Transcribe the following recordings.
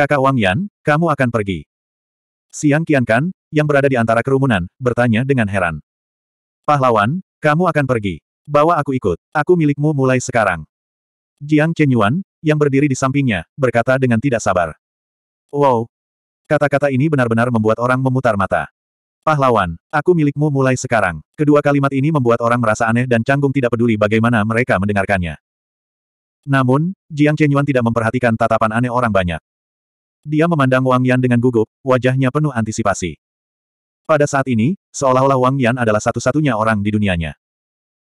Kakak Wang Yan, kamu akan pergi. Siang Kan, yang berada di antara kerumunan, bertanya dengan heran. Pahlawan, kamu akan pergi. Bawa aku ikut. Aku milikmu mulai sekarang. Jiang Chen Yuan, yang berdiri di sampingnya, berkata dengan tidak sabar. Wow. Kata-kata ini benar-benar membuat orang memutar mata. Pahlawan, aku milikmu mulai sekarang. Kedua kalimat ini membuat orang merasa aneh dan canggung tidak peduli bagaimana mereka mendengarkannya. Namun, Jiang Chen Yuan tidak memperhatikan tatapan aneh orang banyak. Dia memandang Wang Yan dengan gugup, wajahnya penuh antisipasi. Pada saat ini, seolah-olah Wang Yan adalah satu-satunya orang di dunianya.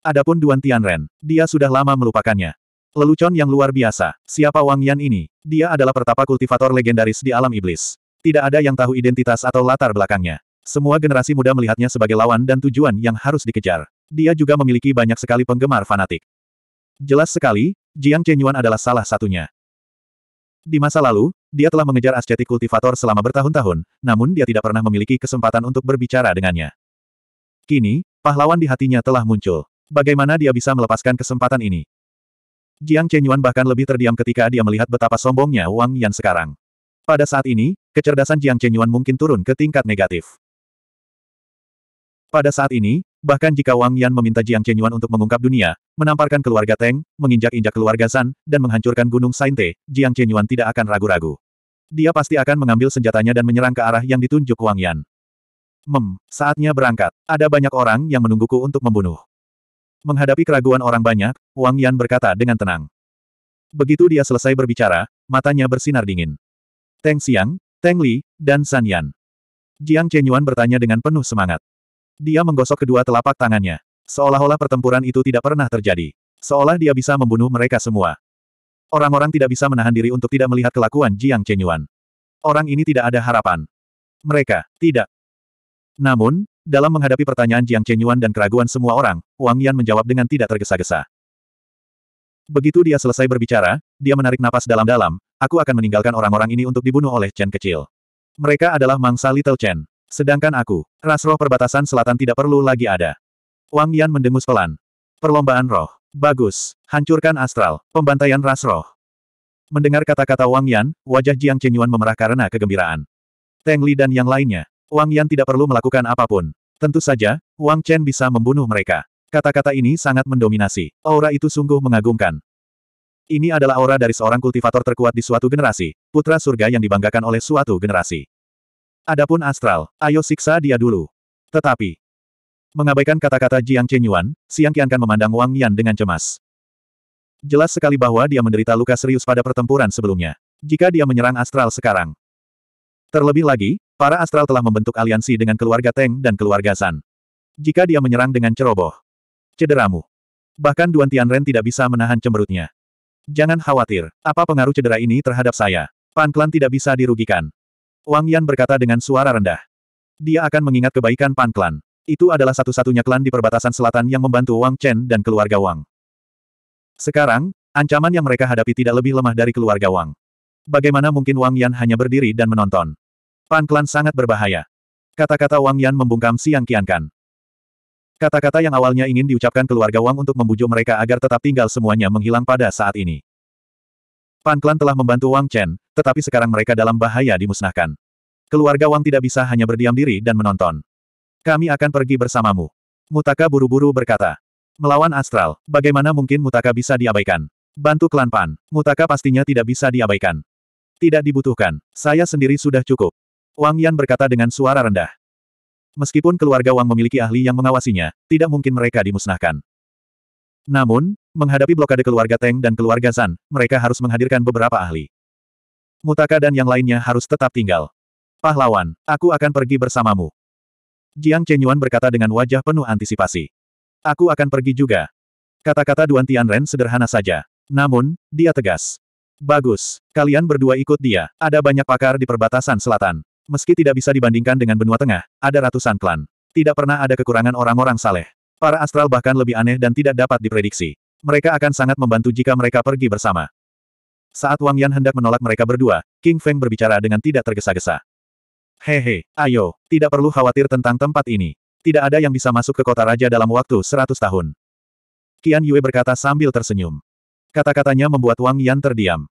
Adapun Duan Tianren, dia sudah lama melupakannya. Lelucon yang luar biasa, siapa Wang Yan ini? Dia adalah pertapa kultivator legendaris di alam iblis. Tidak ada yang tahu identitas atau latar belakangnya. Semua generasi muda melihatnya sebagai lawan dan tujuan yang harus dikejar. Dia juga memiliki banyak sekali penggemar fanatik. Jelas sekali, Jiang Chenyuan adalah salah satunya. Di masa lalu, dia telah mengejar ascetic kultivator selama bertahun-tahun, namun dia tidak pernah memiliki kesempatan untuk berbicara dengannya. Kini, pahlawan di hatinya telah muncul. Bagaimana dia bisa melepaskan kesempatan ini? Jiang Chenyuan bahkan lebih terdiam ketika dia melihat betapa sombongnya Wang Yan sekarang. Pada saat ini, kecerdasan Jiang Chenyuan mungkin turun ke tingkat negatif. Pada saat ini, Bahkan jika Wang Yan meminta Jiang Chenyuan untuk mengungkap dunia, menamparkan keluarga Teng, menginjak-injak keluarga San, dan menghancurkan Gunung Sainte, Jiang Chenyuan tidak akan ragu-ragu. Dia pasti akan mengambil senjatanya dan menyerang ke arah yang ditunjuk Wang Yan. Mem, saatnya berangkat. Ada banyak orang yang menungguku untuk membunuh. Menghadapi keraguan orang banyak, Wang Yan berkata dengan tenang. Begitu dia selesai berbicara, matanya bersinar dingin. Teng Xiang, Teng Li, dan San Yan. Jiang Chenyuan bertanya dengan penuh semangat. Dia menggosok kedua telapak tangannya. Seolah-olah pertempuran itu tidak pernah terjadi. Seolah dia bisa membunuh mereka semua. Orang-orang tidak bisa menahan diri untuk tidak melihat kelakuan Jiang Chenyuan. Orang ini tidak ada harapan. Mereka, tidak. Namun, dalam menghadapi pertanyaan Jiang Chenyuan dan keraguan semua orang, Wang Yan menjawab dengan tidak tergesa-gesa. Begitu dia selesai berbicara, dia menarik napas dalam-dalam, aku akan meninggalkan orang-orang ini untuk dibunuh oleh Chen kecil. Mereka adalah mangsa Little Chen. Sedangkan aku, ras roh perbatasan selatan tidak perlu lagi ada. Wang Yan mendengus pelan. Perlombaan roh. Bagus. Hancurkan astral. Pembantaian ras roh. Mendengar kata-kata Wang Yan, wajah Jiang Chenyuan memerah karena kegembiraan. Teng Li dan yang lainnya. Wang Yan tidak perlu melakukan apapun. Tentu saja, Wang Chen bisa membunuh mereka. Kata-kata ini sangat mendominasi. Aura itu sungguh mengagumkan. Ini adalah aura dari seorang kultivator terkuat di suatu generasi, putra surga yang dibanggakan oleh suatu generasi. Adapun astral, ayo siksa dia dulu. Tetapi, mengabaikan kata-kata Jiang Chenyuan, Siang Qiankan memandang Wang Yan dengan cemas. Jelas sekali bahwa dia menderita luka serius pada pertempuran sebelumnya. Jika dia menyerang astral sekarang. Terlebih lagi, para astral telah membentuk aliansi dengan keluarga Teng dan keluarga San. Jika dia menyerang dengan ceroboh, cederamu. Bahkan Duan Tianren tidak bisa menahan cemberutnya. Jangan khawatir, apa pengaruh cedera ini terhadap saya? Pan Klan tidak bisa dirugikan. Wang Yan berkata dengan suara rendah. Dia akan mengingat kebaikan Pan Klan. Itu adalah satu-satunya klan di perbatasan selatan yang membantu Wang Chen dan keluarga Wang. Sekarang, ancaman yang mereka hadapi tidak lebih lemah dari keluarga Wang. Bagaimana mungkin Wang Yan hanya berdiri dan menonton? Pan Klan sangat berbahaya. Kata-kata Wang Yan membungkam Siang Qiankan. Kata-kata yang awalnya ingin diucapkan keluarga Wang untuk membujuk mereka agar tetap tinggal semuanya menghilang pada saat ini. Fan Clan telah membantu Wang Chen, tetapi sekarang mereka dalam bahaya dimusnahkan. Keluarga Wang tidak bisa hanya berdiam diri dan menonton. Kami akan pergi bersamamu. Mutaka buru-buru berkata. Melawan Astral, bagaimana mungkin Mutaka bisa diabaikan? Bantu klan Pan, Mutaka pastinya tidak bisa diabaikan. Tidak dibutuhkan, saya sendiri sudah cukup. Wang Yan berkata dengan suara rendah. Meskipun keluarga Wang memiliki ahli yang mengawasinya, tidak mungkin mereka dimusnahkan. Namun, Menghadapi blokade keluarga Teng dan keluarga Zan, mereka harus menghadirkan beberapa ahli. Mutaka dan yang lainnya harus tetap tinggal. Pahlawan, aku akan pergi bersamamu. Jiang Chenyuan berkata dengan wajah penuh antisipasi. Aku akan pergi juga. Kata-kata Duan Tianren sederhana saja. Namun, dia tegas. Bagus, kalian berdua ikut dia. Ada banyak pakar di perbatasan selatan. Meski tidak bisa dibandingkan dengan benua tengah, ada ratusan klan. Tidak pernah ada kekurangan orang-orang saleh. Para astral bahkan lebih aneh dan tidak dapat diprediksi. Mereka akan sangat membantu jika mereka pergi bersama. Saat Wang Yan hendak menolak mereka berdua, King Feng berbicara dengan tidak tergesa-gesa. Hehe, ayo, tidak perlu khawatir tentang tempat ini. Tidak ada yang bisa masuk ke kota raja dalam waktu seratus tahun. Qian Yue berkata sambil tersenyum. Kata-katanya membuat Wang Yan terdiam.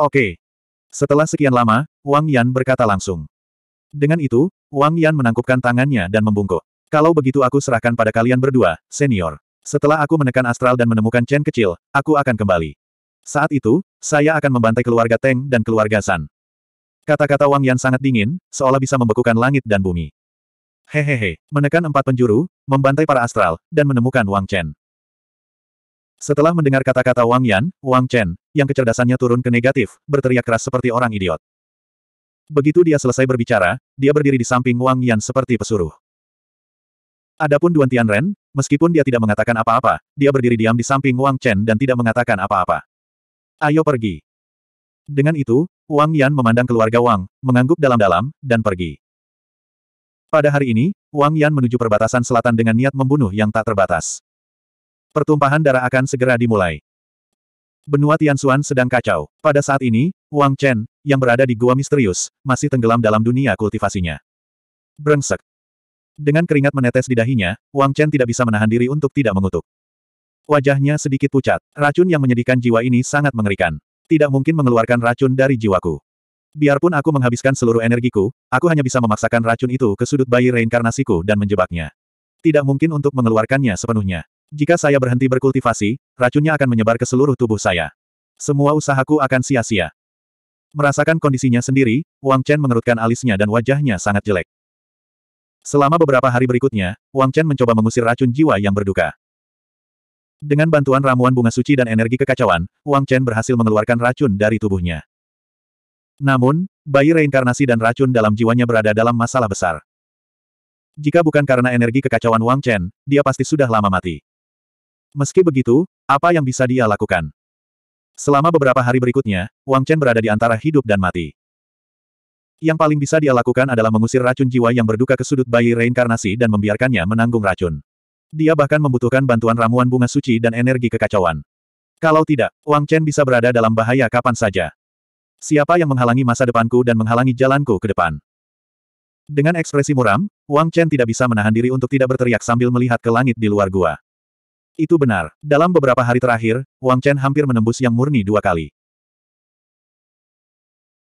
Oke. Setelah sekian lama, Wang Yan berkata langsung. Dengan itu, Wang Yan menangkupkan tangannya dan membungkuk. Kalau begitu aku serahkan pada kalian berdua, senior. Setelah aku menekan astral dan menemukan Chen kecil, aku akan kembali. Saat itu, saya akan membantai keluarga Teng dan keluarga San. Kata-kata Wang Yan sangat dingin, seolah bisa membekukan langit dan bumi. Hehehe, menekan empat penjuru, membantai para astral, dan menemukan Wang Chen. Setelah mendengar kata-kata Wang Yan, Wang Chen, yang kecerdasannya turun ke negatif, berteriak keras seperti orang idiot. Begitu dia selesai berbicara, dia berdiri di samping Wang Yan seperti pesuruh. Adapun Duan Tianren, Meskipun dia tidak mengatakan apa-apa, dia berdiri diam di samping Wang Chen dan tidak mengatakan apa-apa. Ayo pergi. Dengan itu, Wang Yan memandang keluarga Wang, mengangguk dalam-dalam, dan pergi. Pada hari ini, Wang Yan menuju perbatasan selatan dengan niat membunuh yang tak terbatas. Pertumpahan darah akan segera dimulai. Benua Tianxuan sedang kacau. Pada saat ini, Wang Chen, yang berada di gua misterius, masih tenggelam dalam dunia kultivasinya. Brengsek. Dengan keringat menetes di dahinya, Wang Chen tidak bisa menahan diri untuk tidak mengutuk. Wajahnya sedikit pucat. Racun yang menyedihkan jiwa ini sangat mengerikan. Tidak mungkin mengeluarkan racun dari jiwaku. Biarpun aku menghabiskan seluruh energiku, aku hanya bisa memaksakan racun itu ke sudut bayi reinkarnasiku dan menjebaknya. Tidak mungkin untuk mengeluarkannya sepenuhnya. Jika saya berhenti berkultivasi, racunnya akan menyebar ke seluruh tubuh saya. Semua usahaku akan sia-sia. Merasakan kondisinya sendiri, Wang Chen mengerutkan alisnya dan wajahnya sangat jelek. Selama beberapa hari berikutnya, Wang Chen mencoba mengusir racun jiwa yang berduka. Dengan bantuan ramuan bunga suci dan energi kekacauan, Wang Chen berhasil mengeluarkan racun dari tubuhnya. Namun, bayi reinkarnasi dan racun dalam jiwanya berada dalam masalah besar. Jika bukan karena energi kekacauan Wang Chen, dia pasti sudah lama mati. Meski begitu, apa yang bisa dia lakukan? Selama beberapa hari berikutnya, Wang Chen berada di antara hidup dan mati. Yang paling bisa dia lakukan adalah mengusir racun jiwa yang berduka ke sudut bayi reinkarnasi dan membiarkannya menanggung racun. Dia bahkan membutuhkan bantuan ramuan bunga suci dan energi kekacauan. Kalau tidak, Wang Chen bisa berada dalam bahaya kapan saja. Siapa yang menghalangi masa depanku dan menghalangi jalanku ke depan? Dengan ekspresi muram, Wang Chen tidak bisa menahan diri untuk tidak berteriak sambil melihat ke langit di luar gua. Itu benar, dalam beberapa hari terakhir, Wang Chen hampir menembus yang murni dua kali.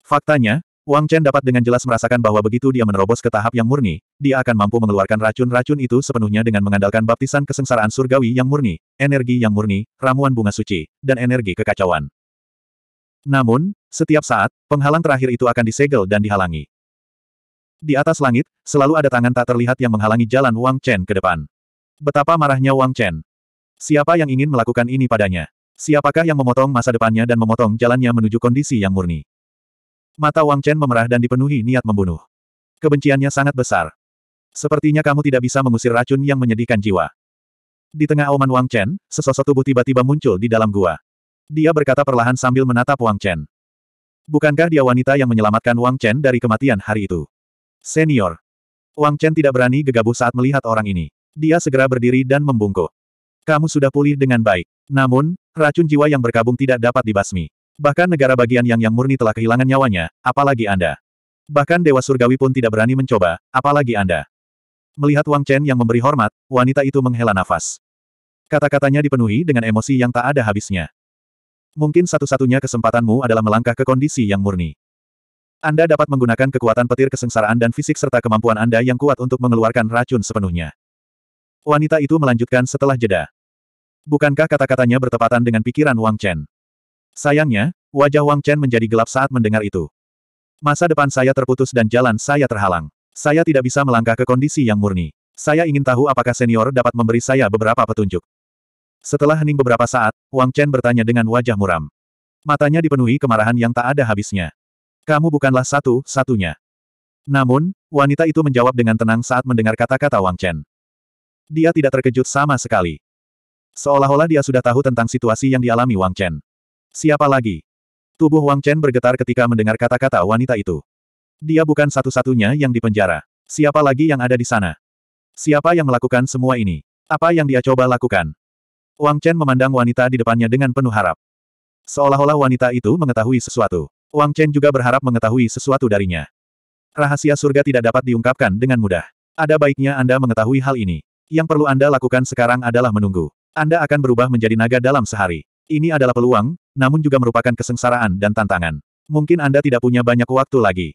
Faktanya, Wang Chen dapat dengan jelas merasakan bahwa begitu dia menerobos ke tahap yang murni, dia akan mampu mengeluarkan racun-racun itu sepenuhnya dengan mengandalkan baptisan kesengsaraan surgawi yang murni, energi yang murni, ramuan bunga suci, dan energi kekacauan. Namun, setiap saat, penghalang terakhir itu akan disegel dan dihalangi. Di atas langit, selalu ada tangan tak terlihat yang menghalangi jalan Wang Chen ke depan. Betapa marahnya Wang Chen. Siapa yang ingin melakukan ini padanya? Siapakah yang memotong masa depannya dan memotong jalannya menuju kondisi yang murni? Mata Wang Chen memerah dan dipenuhi niat membunuh. Kebenciannya sangat besar. Sepertinya kamu tidak bisa mengusir racun yang menyedihkan jiwa. Di tengah auman Wang Chen, sesosok tubuh tiba-tiba muncul di dalam gua. Dia berkata perlahan sambil menatap Wang Chen. Bukankah dia wanita yang menyelamatkan Wang Chen dari kematian hari itu? Senior. Wang Chen tidak berani gegabah saat melihat orang ini. Dia segera berdiri dan membungkuk. Kamu sudah pulih dengan baik. Namun, racun jiwa yang berkabung tidak dapat dibasmi. Bahkan negara bagian yang yang murni telah kehilangan nyawanya, apalagi Anda. Bahkan Dewa Surgawi pun tidak berani mencoba, apalagi Anda. Melihat Wang Chen yang memberi hormat, wanita itu menghela nafas. Kata-katanya dipenuhi dengan emosi yang tak ada habisnya. Mungkin satu-satunya kesempatanmu adalah melangkah ke kondisi yang murni. Anda dapat menggunakan kekuatan petir kesengsaraan dan fisik serta kemampuan Anda yang kuat untuk mengeluarkan racun sepenuhnya. Wanita itu melanjutkan setelah jeda. Bukankah kata-katanya bertepatan dengan pikiran Wang Chen? Sayangnya, wajah Wang Chen menjadi gelap saat mendengar itu. Masa depan saya terputus dan jalan saya terhalang. Saya tidak bisa melangkah ke kondisi yang murni. Saya ingin tahu apakah senior dapat memberi saya beberapa petunjuk. Setelah hening beberapa saat, Wang Chen bertanya dengan wajah muram. Matanya dipenuhi kemarahan yang tak ada habisnya. Kamu bukanlah satu-satunya. Namun, wanita itu menjawab dengan tenang saat mendengar kata-kata Wang Chen. Dia tidak terkejut sama sekali. Seolah-olah dia sudah tahu tentang situasi yang dialami Wang Chen. Siapa lagi? Tubuh Wang Chen bergetar ketika mendengar kata-kata wanita itu. Dia bukan satu-satunya yang dipenjara. Siapa lagi yang ada di sana? Siapa yang melakukan semua ini? Apa yang dia coba lakukan? Wang Chen memandang wanita di depannya dengan penuh harap. Seolah-olah wanita itu mengetahui sesuatu. Wang Chen juga berharap mengetahui sesuatu darinya. Rahasia surga tidak dapat diungkapkan dengan mudah. Ada baiknya Anda mengetahui hal ini. Yang perlu Anda lakukan sekarang adalah menunggu. Anda akan berubah menjadi naga dalam sehari. Ini adalah peluang, namun juga merupakan kesengsaraan dan tantangan. Mungkin Anda tidak punya banyak waktu lagi.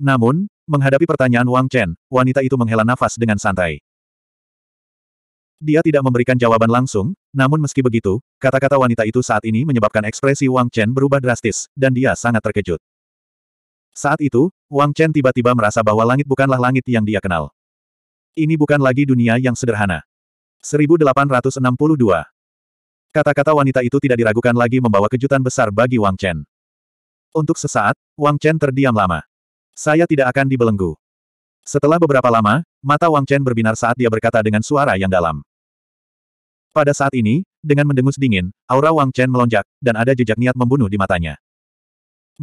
Namun, menghadapi pertanyaan Wang Chen, wanita itu menghela nafas dengan santai. Dia tidak memberikan jawaban langsung, namun meski begitu, kata-kata wanita itu saat ini menyebabkan ekspresi Wang Chen berubah drastis, dan dia sangat terkejut. Saat itu, Wang Chen tiba-tiba merasa bahwa langit bukanlah langit yang dia kenal. Ini bukan lagi dunia yang sederhana. 1862 Kata-kata wanita itu tidak diragukan lagi membawa kejutan besar bagi Wang Chen. Untuk sesaat, Wang Chen terdiam lama. Saya tidak akan dibelenggu. Setelah beberapa lama, mata Wang Chen berbinar saat dia berkata dengan suara yang dalam. Pada saat ini, dengan mendengus dingin, aura Wang Chen melonjak, dan ada jejak niat membunuh di matanya.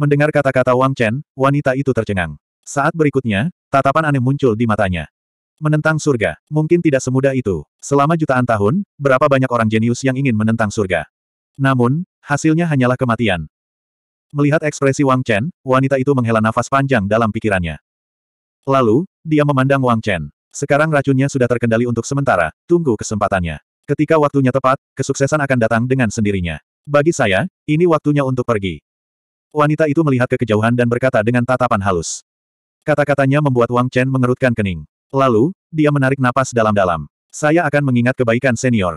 Mendengar kata-kata Wang Chen, wanita itu tercengang. Saat berikutnya, tatapan aneh muncul di matanya. Menentang surga, mungkin tidak semudah itu. Selama jutaan tahun, berapa banyak orang jenius yang ingin menentang surga. Namun, hasilnya hanyalah kematian. Melihat ekspresi Wang Chen, wanita itu menghela nafas panjang dalam pikirannya. Lalu, dia memandang Wang Chen. Sekarang racunnya sudah terkendali untuk sementara, tunggu kesempatannya. Ketika waktunya tepat, kesuksesan akan datang dengan sendirinya. Bagi saya, ini waktunya untuk pergi. Wanita itu melihat ke kejauhan dan berkata dengan tatapan halus. Kata-katanya membuat Wang Chen mengerutkan kening. Lalu, dia menarik napas dalam-dalam. Saya akan mengingat kebaikan senior.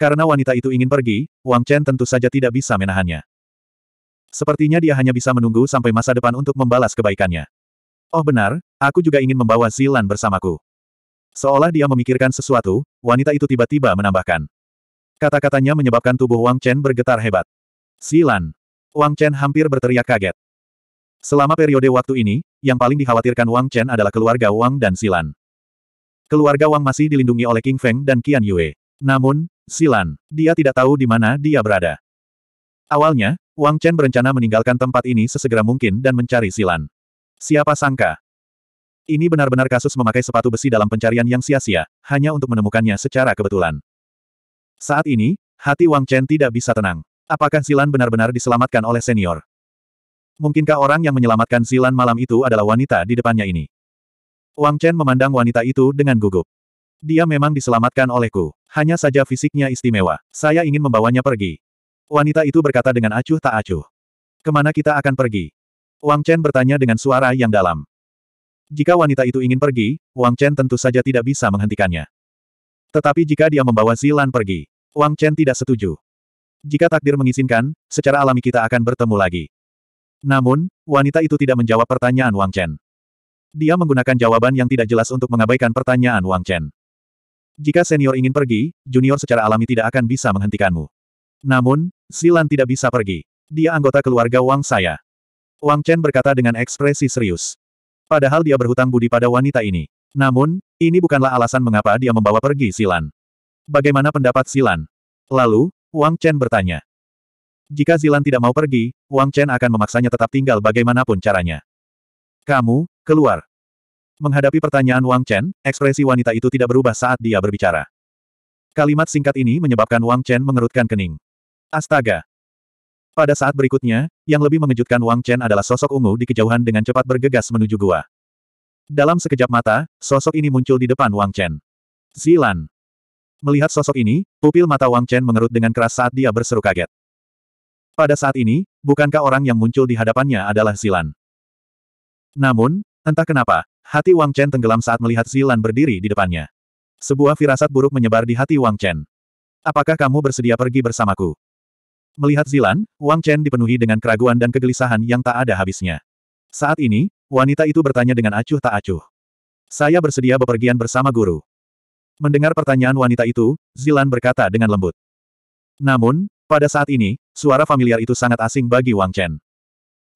Karena wanita itu ingin pergi, Wang Chen tentu saja tidak bisa menahannya. Sepertinya dia hanya bisa menunggu sampai masa depan untuk membalas kebaikannya. Oh benar, aku juga ingin membawa Zilan bersamaku. Seolah dia memikirkan sesuatu, wanita itu tiba-tiba menambahkan. Kata-katanya menyebabkan tubuh Wang Chen bergetar hebat. Zilan. Wang Chen hampir berteriak kaget. Selama periode waktu ini, yang paling dikhawatirkan Wang Chen adalah keluarga Wang dan Silan. Keluarga Wang masih dilindungi oleh King Feng dan Qian Yue. Namun, Silan, dia tidak tahu di mana dia berada. Awalnya, Wang Chen berencana meninggalkan tempat ini sesegera mungkin dan mencari Silan. Siapa sangka? Ini benar-benar kasus memakai sepatu besi dalam pencarian yang sia-sia, hanya untuk menemukannya secara kebetulan. Saat ini, hati Wang Chen tidak bisa tenang. Apakah Silan benar-benar diselamatkan oleh senior? Mungkinkah orang yang menyelamatkan Silan malam itu adalah wanita di depannya ini? Wang Chen memandang wanita itu dengan gugup. Dia memang diselamatkan olehku. Hanya saja fisiknya istimewa. Saya ingin membawanya pergi. Wanita itu berkata dengan acuh tak acuh. Kemana kita akan pergi? Wang Chen bertanya dengan suara yang dalam. Jika wanita itu ingin pergi, Wang Chen tentu saja tidak bisa menghentikannya. Tetapi jika dia membawa Zilan pergi, Wang Chen tidak setuju. Jika takdir mengizinkan, secara alami kita akan bertemu lagi. Namun, wanita itu tidak menjawab pertanyaan Wang Chen. Dia menggunakan jawaban yang tidak jelas untuk mengabaikan pertanyaan Wang Chen. Jika senior ingin pergi, junior secara alami tidak akan bisa menghentikanmu. Namun, Silan tidak bisa pergi. Dia anggota keluarga Wang saya. Wang Chen berkata dengan ekspresi serius. Padahal dia berhutang budi pada wanita ini. Namun, ini bukanlah alasan mengapa dia membawa pergi Silan. Bagaimana pendapat Silan? Lalu, Wang Chen bertanya. Jika Zilan tidak mau pergi, Wang Chen akan memaksanya tetap tinggal bagaimanapun caranya. Kamu, keluar. Menghadapi pertanyaan Wang Chen, ekspresi wanita itu tidak berubah saat dia berbicara. Kalimat singkat ini menyebabkan Wang Chen mengerutkan kening. Astaga! Pada saat berikutnya, yang lebih mengejutkan Wang Chen adalah sosok ungu di kejauhan dengan cepat bergegas menuju gua. Dalam sekejap mata, sosok ini muncul di depan Wang Chen. Zilan! Melihat sosok ini, pupil mata Wang Chen mengerut dengan keras saat dia berseru kaget. Pada saat ini, bukankah orang yang muncul di hadapannya adalah Zilan? Namun, entah kenapa, hati Wang Chen tenggelam saat melihat Zilan berdiri di depannya. Sebuah firasat buruk menyebar di hati Wang Chen. Apakah kamu bersedia pergi bersamaku? Melihat Zilan, Wang Chen dipenuhi dengan keraguan dan kegelisahan yang tak ada habisnya. Saat ini, wanita itu bertanya dengan acuh tak acuh. Saya bersedia bepergian bersama guru. Mendengar pertanyaan wanita itu, Zilan berkata dengan lembut. Namun, pada saat ini, suara familiar itu sangat asing bagi Wang Chen.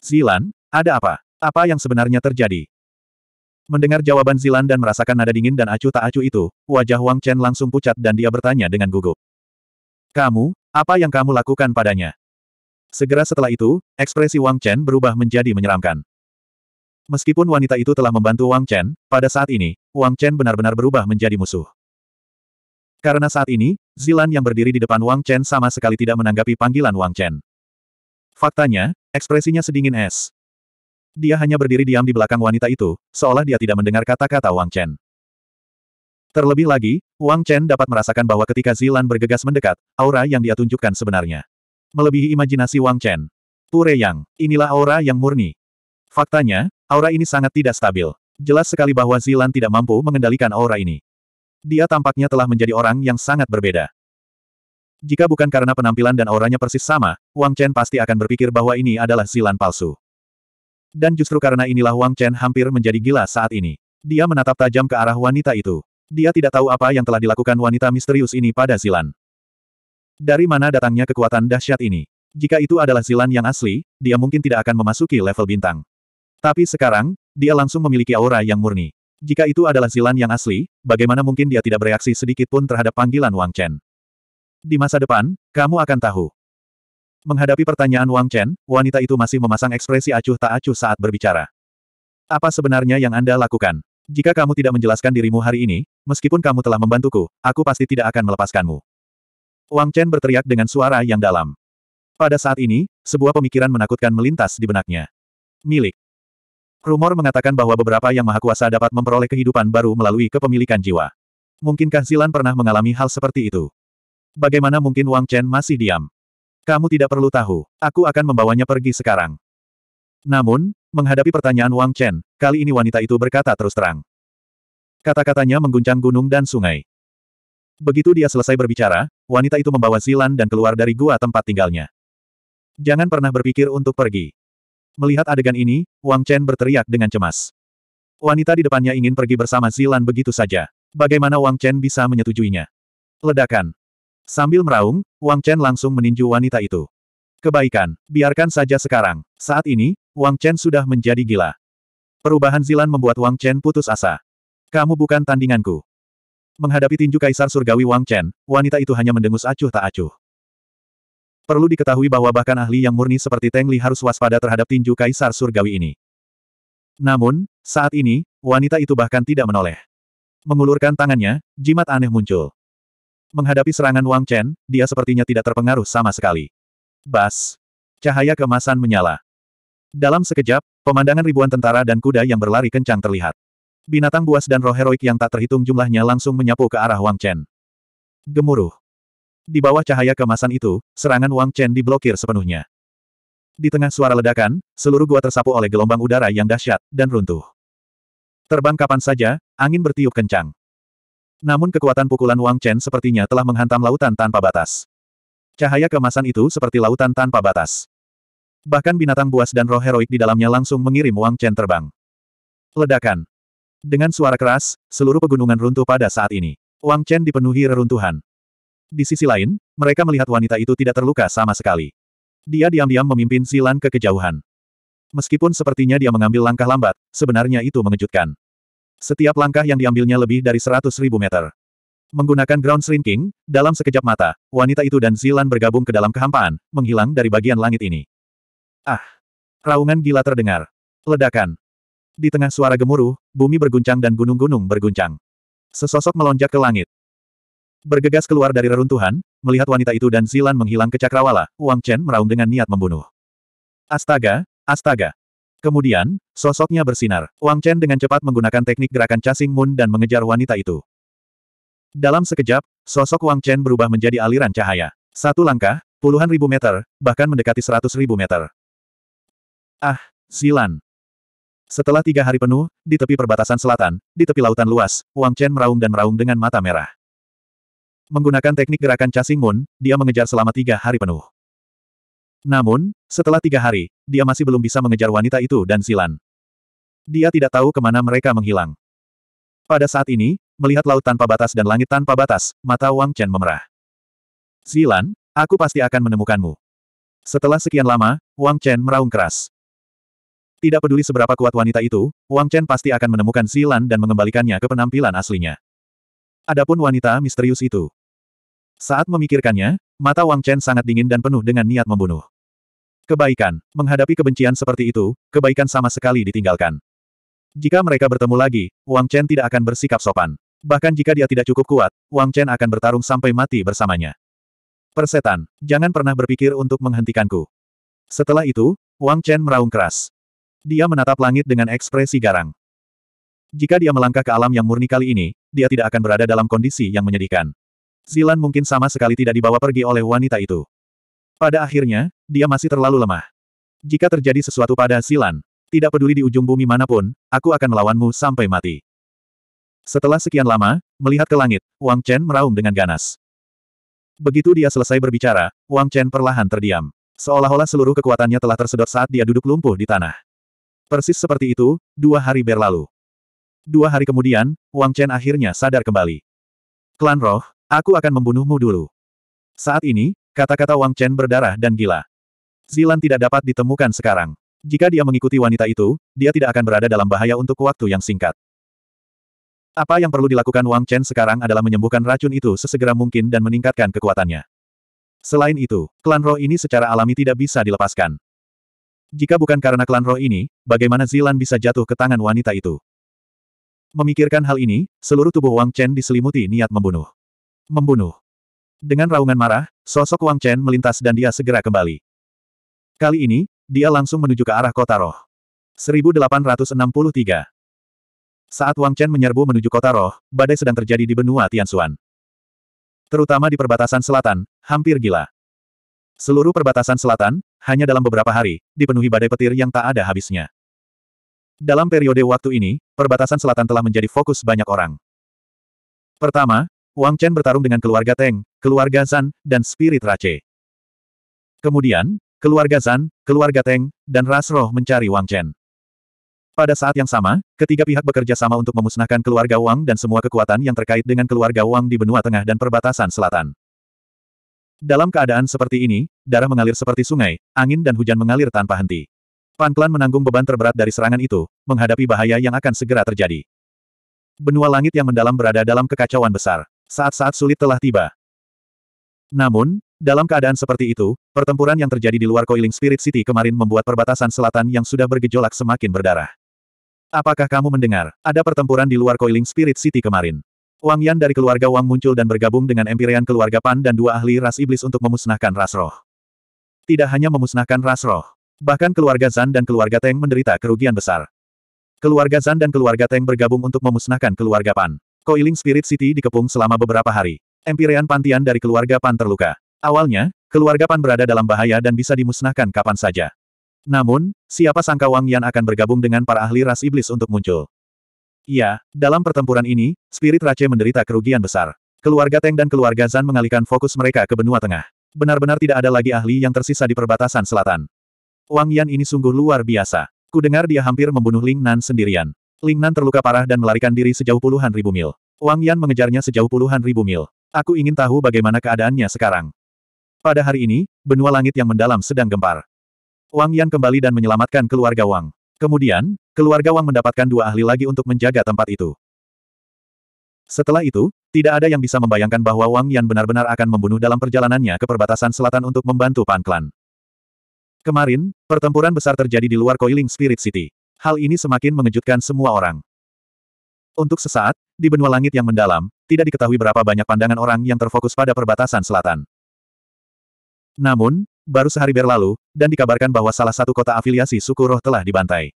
Zilan, ada apa? Apa yang sebenarnya terjadi? Mendengar jawaban Zilan dan merasakan nada dingin dan acuh tak acuh itu, wajah Wang Chen langsung pucat dan dia bertanya dengan gugup. Kamu, apa yang kamu lakukan padanya? Segera setelah itu, ekspresi Wang Chen berubah menjadi menyeramkan. Meskipun wanita itu telah membantu Wang Chen, pada saat ini, Wang Chen benar-benar berubah menjadi musuh. Karena saat ini, Zilan yang berdiri di depan Wang Chen sama sekali tidak menanggapi panggilan Wang Chen. Faktanya, ekspresinya sedingin es. Dia hanya berdiri diam di belakang wanita itu, seolah dia tidak mendengar kata-kata Wang Chen. Terlebih lagi, Wang Chen dapat merasakan bahwa ketika Zilan bergegas mendekat, aura yang dia tunjukkan sebenarnya. Melebihi imajinasi Wang Chen. Pure Yang, inilah aura yang murni. Faktanya, aura ini sangat tidak stabil. Jelas sekali bahwa Zilan tidak mampu mengendalikan aura ini. Dia tampaknya telah menjadi orang yang sangat berbeda. Jika bukan karena penampilan dan auranya persis sama, Wang Chen pasti akan berpikir bahwa ini adalah Zilan palsu. Dan justru karena inilah Wang Chen hampir menjadi gila saat ini. Dia menatap tajam ke arah wanita itu. Dia tidak tahu apa yang telah dilakukan wanita misterius ini pada Zilan. Dari mana datangnya kekuatan dahsyat ini? Jika itu adalah Zilan yang asli, dia mungkin tidak akan memasuki level bintang. Tapi sekarang, dia langsung memiliki aura yang murni. Jika itu adalah Zilan yang asli, bagaimana mungkin dia tidak bereaksi sedikit pun terhadap panggilan Wang Chen? Di masa depan, kamu akan tahu. Menghadapi pertanyaan Wang Chen, wanita itu masih memasang ekspresi acuh tak acuh saat berbicara. Apa sebenarnya yang Anda lakukan? Jika kamu tidak menjelaskan dirimu hari ini, meskipun kamu telah membantuku, aku pasti tidak akan melepaskanmu. Wang Chen berteriak dengan suara yang dalam. Pada saat ini, sebuah pemikiran menakutkan melintas di benaknya. Milik. Rumor mengatakan bahwa beberapa yang maha kuasa dapat memperoleh kehidupan baru melalui kepemilikan jiwa. Mungkinkah Zilan pernah mengalami hal seperti itu? Bagaimana mungkin Wang Chen masih diam? Kamu tidak perlu tahu, aku akan membawanya pergi sekarang. Namun, menghadapi pertanyaan Wang Chen, kali ini wanita itu berkata terus terang. Kata-katanya mengguncang gunung dan sungai. Begitu dia selesai berbicara, wanita itu membawa Zilan dan keluar dari gua tempat tinggalnya. Jangan pernah berpikir untuk pergi. Melihat adegan ini, Wang Chen berteriak dengan cemas. Wanita di depannya ingin pergi bersama Zilan begitu saja. Bagaimana Wang Chen bisa menyetujuinya? Ledakan. Sambil meraung, Wang Chen langsung meninju wanita itu. Kebaikan, biarkan saja sekarang. Saat ini, Wang Chen sudah menjadi gila. Perubahan Zilan membuat Wang Chen putus asa. Kamu bukan tandinganku. Menghadapi tinju Kaisar Surgawi Wang Chen, wanita itu hanya mendengus acuh tak acuh. Perlu diketahui bahwa bahkan ahli yang murni seperti Teng Li harus waspada terhadap tinju kaisar surgawi ini. Namun, saat ini, wanita itu bahkan tidak menoleh. Mengulurkan tangannya, jimat aneh muncul. Menghadapi serangan Wang Chen, dia sepertinya tidak terpengaruh sama sekali. Bas! Cahaya kemasan menyala. Dalam sekejap, pemandangan ribuan tentara dan kuda yang berlari kencang terlihat. Binatang buas dan roh heroik yang tak terhitung jumlahnya langsung menyapu ke arah Wang Chen. Gemuruh. Di bawah cahaya kemasan itu, serangan Wang Chen diblokir sepenuhnya. Di tengah suara ledakan, seluruh gua tersapu oleh gelombang udara yang dahsyat, dan runtuh. Terbang kapan saja, angin bertiup kencang. Namun kekuatan pukulan Wang Chen sepertinya telah menghantam lautan tanpa batas. Cahaya kemasan itu seperti lautan tanpa batas. Bahkan binatang buas dan roh heroik di dalamnya langsung mengirim Wang Chen terbang. Ledakan. Dengan suara keras, seluruh pegunungan runtuh pada saat ini. Wang Chen dipenuhi reruntuhan. Di sisi lain, mereka melihat wanita itu tidak terluka sama sekali. Dia diam-diam memimpin Silan ke kejauhan. Meskipun sepertinya dia mengambil langkah lambat, sebenarnya itu mengejutkan. Setiap langkah yang diambilnya lebih dari seratus ribu meter. Menggunakan ground shrinking, dalam sekejap mata, wanita itu dan Zilan bergabung ke dalam kehampaan, menghilang dari bagian langit ini. Ah! Raungan gila terdengar. Ledakan. Di tengah suara gemuruh, bumi berguncang dan gunung-gunung berguncang. Sesosok melonjak ke langit. Bergegas keluar dari reruntuhan, melihat wanita itu dan Zilan menghilang ke cakrawala, Wang Chen meraung dengan niat membunuh. Astaga, astaga. Kemudian, sosoknya bersinar. Wang Chen dengan cepat menggunakan teknik gerakan casing moon dan mengejar wanita itu. Dalam sekejap, sosok Wang Chen berubah menjadi aliran cahaya. Satu langkah, puluhan ribu meter, bahkan mendekati seratus ribu meter. Ah, Zilan. Setelah tiga hari penuh, di tepi perbatasan selatan, di tepi lautan luas, Wang Chen meraung dan meraung dengan mata merah. Menggunakan teknik gerakan casing moon, dia mengejar selama tiga hari penuh. Namun, setelah tiga hari, dia masih belum bisa mengejar wanita itu dan Silan. Dia tidak tahu kemana mereka menghilang. Pada saat ini, melihat laut tanpa batas dan langit tanpa batas, mata Wang Chen memerah. Silan, aku pasti akan menemukanmu. Setelah sekian lama, Wang Chen meraung keras. Tidak peduli seberapa kuat wanita itu, Wang Chen pasti akan menemukan Silan dan mengembalikannya ke penampilan aslinya. Adapun wanita misterius itu, saat memikirkannya, mata Wang Chen sangat dingin dan penuh dengan niat membunuh. Kebaikan, menghadapi kebencian seperti itu, kebaikan sama sekali ditinggalkan. Jika mereka bertemu lagi, Wang Chen tidak akan bersikap sopan. Bahkan jika dia tidak cukup kuat, Wang Chen akan bertarung sampai mati bersamanya. Persetan, jangan pernah berpikir untuk menghentikanku. Setelah itu, Wang Chen meraung keras. Dia menatap langit dengan ekspresi garang. Jika dia melangkah ke alam yang murni kali ini, dia tidak akan berada dalam kondisi yang menyedihkan. Zilan mungkin sama sekali tidak dibawa pergi oleh wanita itu. Pada akhirnya, dia masih terlalu lemah. Jika terjadi sesuatu pada Zilan, tidak peduli di ujung bumi manapun, aku akan melawanmu sampai mati. Setelah sekian lama, melihat ke langit, Wang Chen meraung dengan ganas. Begitu dia selesai berbicara, Wang Chen perlahan terdiam. Seolah-olah seluruh kekuatannya telah tersedot saat dia duduk lumpuh di tanah. Persis seperti itu, dua hari berlalu. Dua hari kemudian, Wang Chen akhirnya sadar kembali. Klan Roh, Aku akan membunuhmu dulu. Saat ini, kata-kata Wang Chen berdarah dan gila. Zilan tidak dapat ditemukan sekarang. Jika dia mengikuti wanita itu, dia tidak akan berada dalam bahaya untuk waktu yang singkat. Apa yang perlu dilakukan Wang Chen sekarang adalah menyembuhkan racun itu sesegera mungkin dan meningkatkan kekuatannya. Selain itu, klan roh ini secara alami tidak bisa dilepaskan. Jika bukan karena klan roh ini, bagaimana Zilan bisa jatuh ke tangan wanita itu? Memikirkan hal ini, seluruh tubuh Wang Chen diselimuti niat membunuh. Membunuh. Dengan raungan marah, sosok Wang Chen melintas dan dia segera kembali. Kali ini, dia langsung menuju ke arah kota roh. 1863 Saat Wang Chen menyerbu menuju kota roh, badai sedang terjadi di benua Tianxuan. Terutama di perbatasan selatan, hampir gila. Seluruh perbatasan selatan, hanya dalam beberapa hari, dipenuhi badai petir yang tak ada habisnya. Dalam periode waktu ini, perbatasan selatan telah menjadi fokus banyak orang. Pertama, Wang Chen bertarung dengan keluarga Teng, keluarga Zan, dan spirit Rache. Kemudian, keluarga Zan, keluarga Teng, dan ras roh mencari Wang Chen. Pada saat yang sama, ketiga pihak bekerja sama untuk memusnahkan keluarga Wang dan semua kekuatan yang terkait dengan keluarga Wang di benua tengah dan perbatasan selatan. Dalam keadaan seperti ini, darah mengalir seperti sungai, angin dan hujan mengalir tanpa henti. Pan Klan menanggung beban terberat dari serangan itu, menghadapi bahaya yang akan segera terjadi. Benua langit yang mendalam berada dalam kekacauan besar. Saat-saat sulit telah tiba. Namun, dalam keadaan seperti itu, pertempuran yang terjadi di luar Coiling Spirit City kemarin membuat perbatasan selatan yang sudah bergejolak semakin berdarah. Apakah kamu mendengar, ada pertempuran di luar Coiling Spirit City kemarin? Wang Yan dari keluarga Wang muncul dan bergabung dengan Empyrean keluarga Pan dan dua ahli ras iblis untuk memusnahkan ras roh. Tidak hanya memusnahkan ras roh, bahkan keluarga Zan dan keluarga Teng menderita kerugian besar. Keluarga Zan dan keluarga Teng bergabung untuk memusnahkan keluarga Pan. Koiling Spirit City dikepung selama beberapa hari. Empirean Pantian dari keluarga Pan terluka. Awalnya, keluarga Pan berada dalam bahaya dan bisa dimusnahkan kapan saja. Namun, siapa sangka Wang Yan akan bergabung dengan para ahli ras iblis untuk muncul. Ya, dalam pertempuran ini, Spirit Rache menderita kerugian besar. Keluarga Teng dan keluarga Zan mengalihkan fokus mereka ke benua tengah. Benar-benar tidak ada lagi ahli yang tersisa di perbatasan selatan. Wang Yan ini sungguh luar biasa. Kudengar dia hampir membunuh Ling Nan sendirian. Lingnan terluka parah dan melarikan diri sejauh puluhan ribu mil. Wang Yan mengejarnya sejauh puluhan ribu mil. Aku ingin tahu bagaimana keadaannya sekarang. Pada hari ini, benua langit yang mendalam sedang gempar. Wang Yan kembali dan menyelamatkan keluarga Wang. Kemudian, keluarga Wang mendapatkan dua ahli lagi untuk menjaga tempat itu. Setelah itu, tidak ada yang bisa membayangkan bahwa Wang Yan benar-benar akan membunuh dalam perjalanannya ke perbatasan selatan untuk membantu Pan Klan. Kemarin, pertempuran besar terjadi di luar Coiling Spirit City. Hal ini semakin mengejutkan semua orang. Untuk sesaat, di benua langit yang mendalam, tidak diketahui berapa banyak pandangan orang yang terfokus pada perbatasan selatan. Namun, baru sehari berlalu, dan dikabarkan bahwa salah satu kota afiliasi suku roh telah dibantai.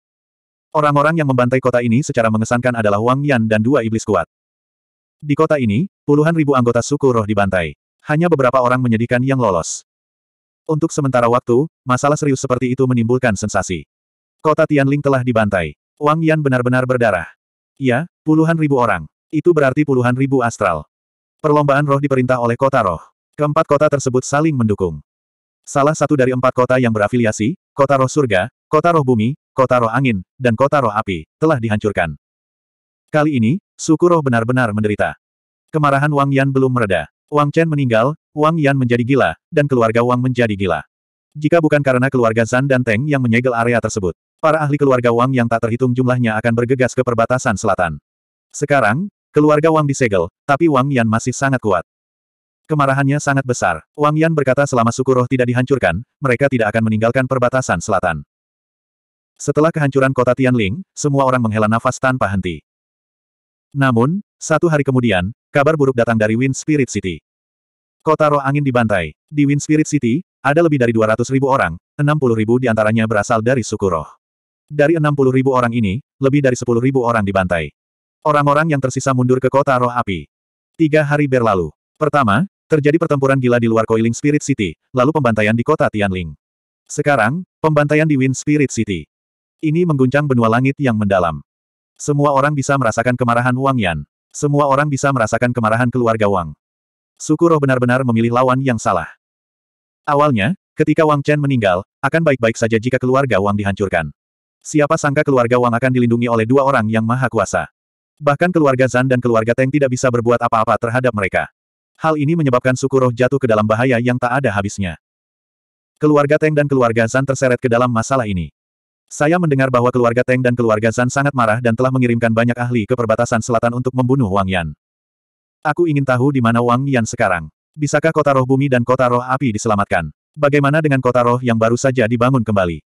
Orang-orang yang membantai kota ini secara mengesankan adalah Wang Yan dan dua iblis kuat. Di kota ini, puluhan ribu anggota suku roh dibantai. Hanya beberapa orang menyedihkan yang lolos. Untuk sementara waktu, masalah serius seperti itu menimbulkan sensasi. Kota Tianling telah dibantai. Wang Yan benar-benar berdarah. Ya, puluhan ribu orang. Itu berarti puluhan ribu astral. Perlombaan roh diperintah oleh kota roh. Keempat kota tersebut saling mendukung. Salah satu dari empat kota yang berafiliasi, kota roh surga, kota roh bumi, kota roh angin, dan kota roh api, telah dihancurkan. Kali ini, suku roh benar-benar menderita. Kemarahan Wang Yan belum mereda. Wang Chen meninggal, Wang Yan menjadi gila, dan keluarga Wang menjadi gila. Jika bukan karena keluarga Zan dan Teng yang menyegel area tersebut. Para ahli keluarga Wang yang tak terhitung jumlahnya akan bergegas ke perbatasan selatan. Sekarang, keluarga Wang disegel, tapi Wang Yan masih sangat kuat. Kemarahannya sangat besar. Wang Yan berkata selama suku roh tidak dihancurkan, mereka tidak akan meninggalkan perbatasan selatan. Setelah kehancuran kota Tianling, semua orang menghela nafas tanpa henti. Namun, satu hari kemudian, kabar buruk datang dari Wind Spirit City. Kota roh angin dibantai. Di Wind Spirit City, ada lebih dari 200 ribu orang, 60 ribu diantaranya berasal dari suku roh. Dari 60.000 orang ini, lebih dari 10.000 orang dibantai. Orang-orang yang tersisa mundur ke kota roh api. Tiga hari berlalu. Pertama, terjadi pertempuran gila di luar Coiling Spirit City, lalu pembantaian di kota Tianling. Sekarang, pembantaian di Wind Spirit City. Ini mengguncang benua langit yang mendalam. Semua orang bisa merasakan kemarahan Wang Yan. Semua orang bisa merasakan kemarahan keluarga Wang. Suku roh benar-benar memilih lawan yang salah. Awalnya, ketika Wang Chen meninggal, akan baik-baik saja jika keluarga Wang dihancurkan. Siapa sangka keluarga Wang akan dilindungi oleh dua orang yang maha kuasa. Bahkan keluarga Zan dan keluarga Teng tidak bisa berbuat apa-apa terhadap mereka. Hal ini menyebabkan suku roh jatuh ke dalam bahaya yang tak ada habisnya. Keluarga Teng dan keluarga Zan terseret ke dalam masalah ini. Saya mendengar bahwa keluarga Teng dan keluarga Zan sangat marah dan telah mengirimkan banyak ahli ke perbatasan selatan untuk membunuh Wang Yan. Aku ingin tahu di mana Wang Yan sekarang. Bisakah kota roh bumi dan kota roh api diselamatkan? Bagaimana dengan kota roh yang baru saja dibangun kembali?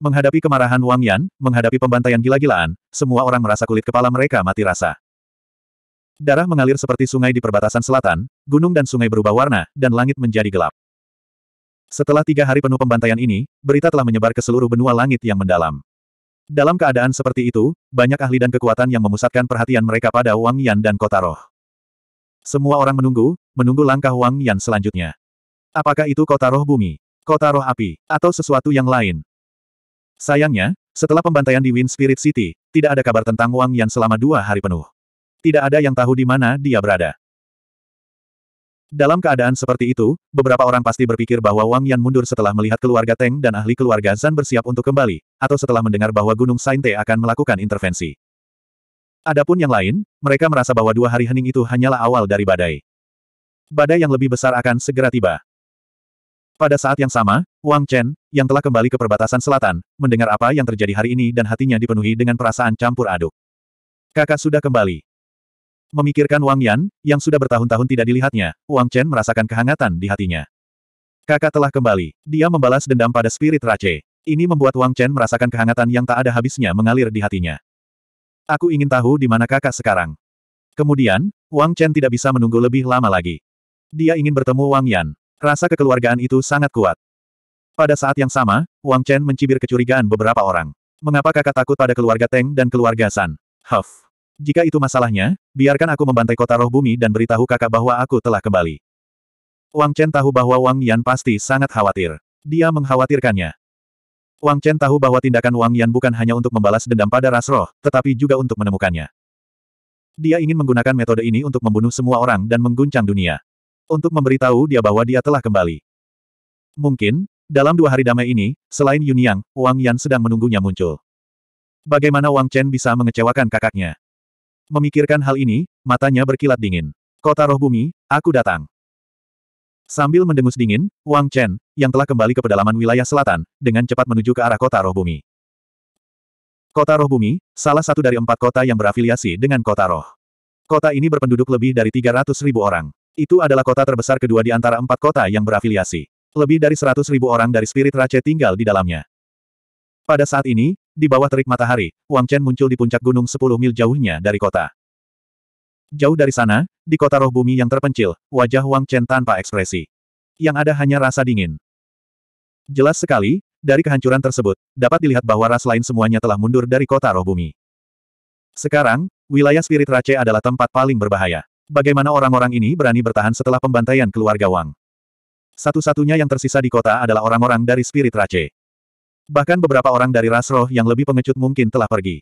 Menghadapi kemarahan Wang Yan, menghadapi pembantaian gila-gilaan, semua orang merasa kulit kepala mereka mati rasa. Darah mengalir seperti sungai di perbatasan selatan, gunung dan sungai berubah warna, dan langit menjadi gelap. Setelah tiga hari penuh pembantaian ini, berita telah menyebar ke seluruh benua langit yang mendalam. Dalam keadaan seperti itu, banyak ahli dan kekuatan yang memusatkan perhatian mereka pada Wang Yan dan Kota Roh. Semua orang menunggu, menunggu langkah Wang Yan selanjutnya. Apakah itu Kota Roh Bumi, Kota Roh Api, atau sesuatu yang lain? Sayangnya, setelah pembantaian di Wind Spirit City, tidak ada kabar tentang Wang Yan selama dua hari penuh. Tidak ada yang tahu di mana dia berada. Dalam keadaan seperti itu, beberapa orang pasti berpikir bahwa Wang Yan mundur setelah melihat keluarga Teng dan ahli keluarga Zan bersiap untuk kembali, atau setelah mendengar bahwa Gunung Sainte akan melakukan intervensi. Adapun yang lain, mereka merasa bahwa dua hari hening itu hanyalah awal dari badai. Badai yang lebih besar akan segera tiba. Pada saat yang sama, Wang Chen, yang telah kembali ke perbatasan selatan, mendengar apa yang terjadi hari ini dan hatinya dipenuhi dengan perasaan campur aduk. Kakak sudah kembali. Memikirkan Wang Yan, yang sudah bertahun-tahun tidak dilihatnya, Wang Chen merasakan kehangatan di hatinya. Kakak telah kembali. Dia membalas dendam pada spirit Rache. Ini membuat Wang Chen merasakan kehangatan yang tak ada habisnya mengalir di hatinya. Aku ingin tahu di mana kakak sekarang. Kemudian, Wang Chen tidak bisa menunggu lebih lama lagi. Dia ingin bertemu Wang Yan. Rasa kekeluargaan itu sangat kuat. Pada saat yang sama, Wang Chen mencibir kecurigaan beberapa orang. Mengapa kakak takut pada keluarga Teng dan keluarga San? Huff. Jika itu masalahnya, biarkan aku membantai kota roh bumi dan beritahu kakak bahwa aku telah kembali. Wang Chen tahu bahwa Wang Yan pasti sangat khawatir. Dia mengkhawatirkannya. Wang Chen tahu bahwa tindakan Wang Yan bukan hanya untuk membalas dendam pada ras roh, tetapi juga untuk menemukannya. Dia ingin menggunakan metode ini untuk membunuh semua orang dan mengguncang dunia untuk memberitahu dia bahwa dia telah kembali. Mungkin, dalam dua hari damai ini, selain Yun Yang, Wang Yan sedang menunggunya muncul. Bagaimana Wang Chen bisa mengecewakan kakaknya? Memikirkan hal ini, matanya berkilat dingin. Kota roh bumi, aku datang. Sambil mendengus dingin, Wang Chen, yang telah kembali ke pedalaman wilayah selatan, dengan cepat menuju ke arah kota roh bumi. Kota roh bumi, salah satu dari empat kota yang berafiliasi dengan kota roh. Kota ini berpenduduk lebih dari 300 ribu orang. Itu adalah kota terbesar kedua di antara empat kota yang berafiliasi. Lebih dari seratus ribu orang dari spirit race tinggal di dalamnya. Pada saat ini, di bawah terik matahari, Wang Chen muncul di puncak gunung sepuluh mil jauhnya dari kota. Jauh dari sana, di kota roh bumi yang terpencil, wajah Wang Chen tanpa ekspresi. Yang ada hanya rasa dingin. Jelas sekali, dari kehancuran tersebut, dapat dilihat bahwa ras lain semuanya telah mundur dari kota roh bumi. Sekarang, wilayah spirit race adalah tempat paling berbahaya bagaimana orang-orang ini berani bertahan setelah pembantaian keluarga Wang. Satu-satunya yang tersisa di kota adalah orang-orang dari spirit race. Bahkan beberapa orang dari ras roh yang lebih pengecut mungkin telah pergi.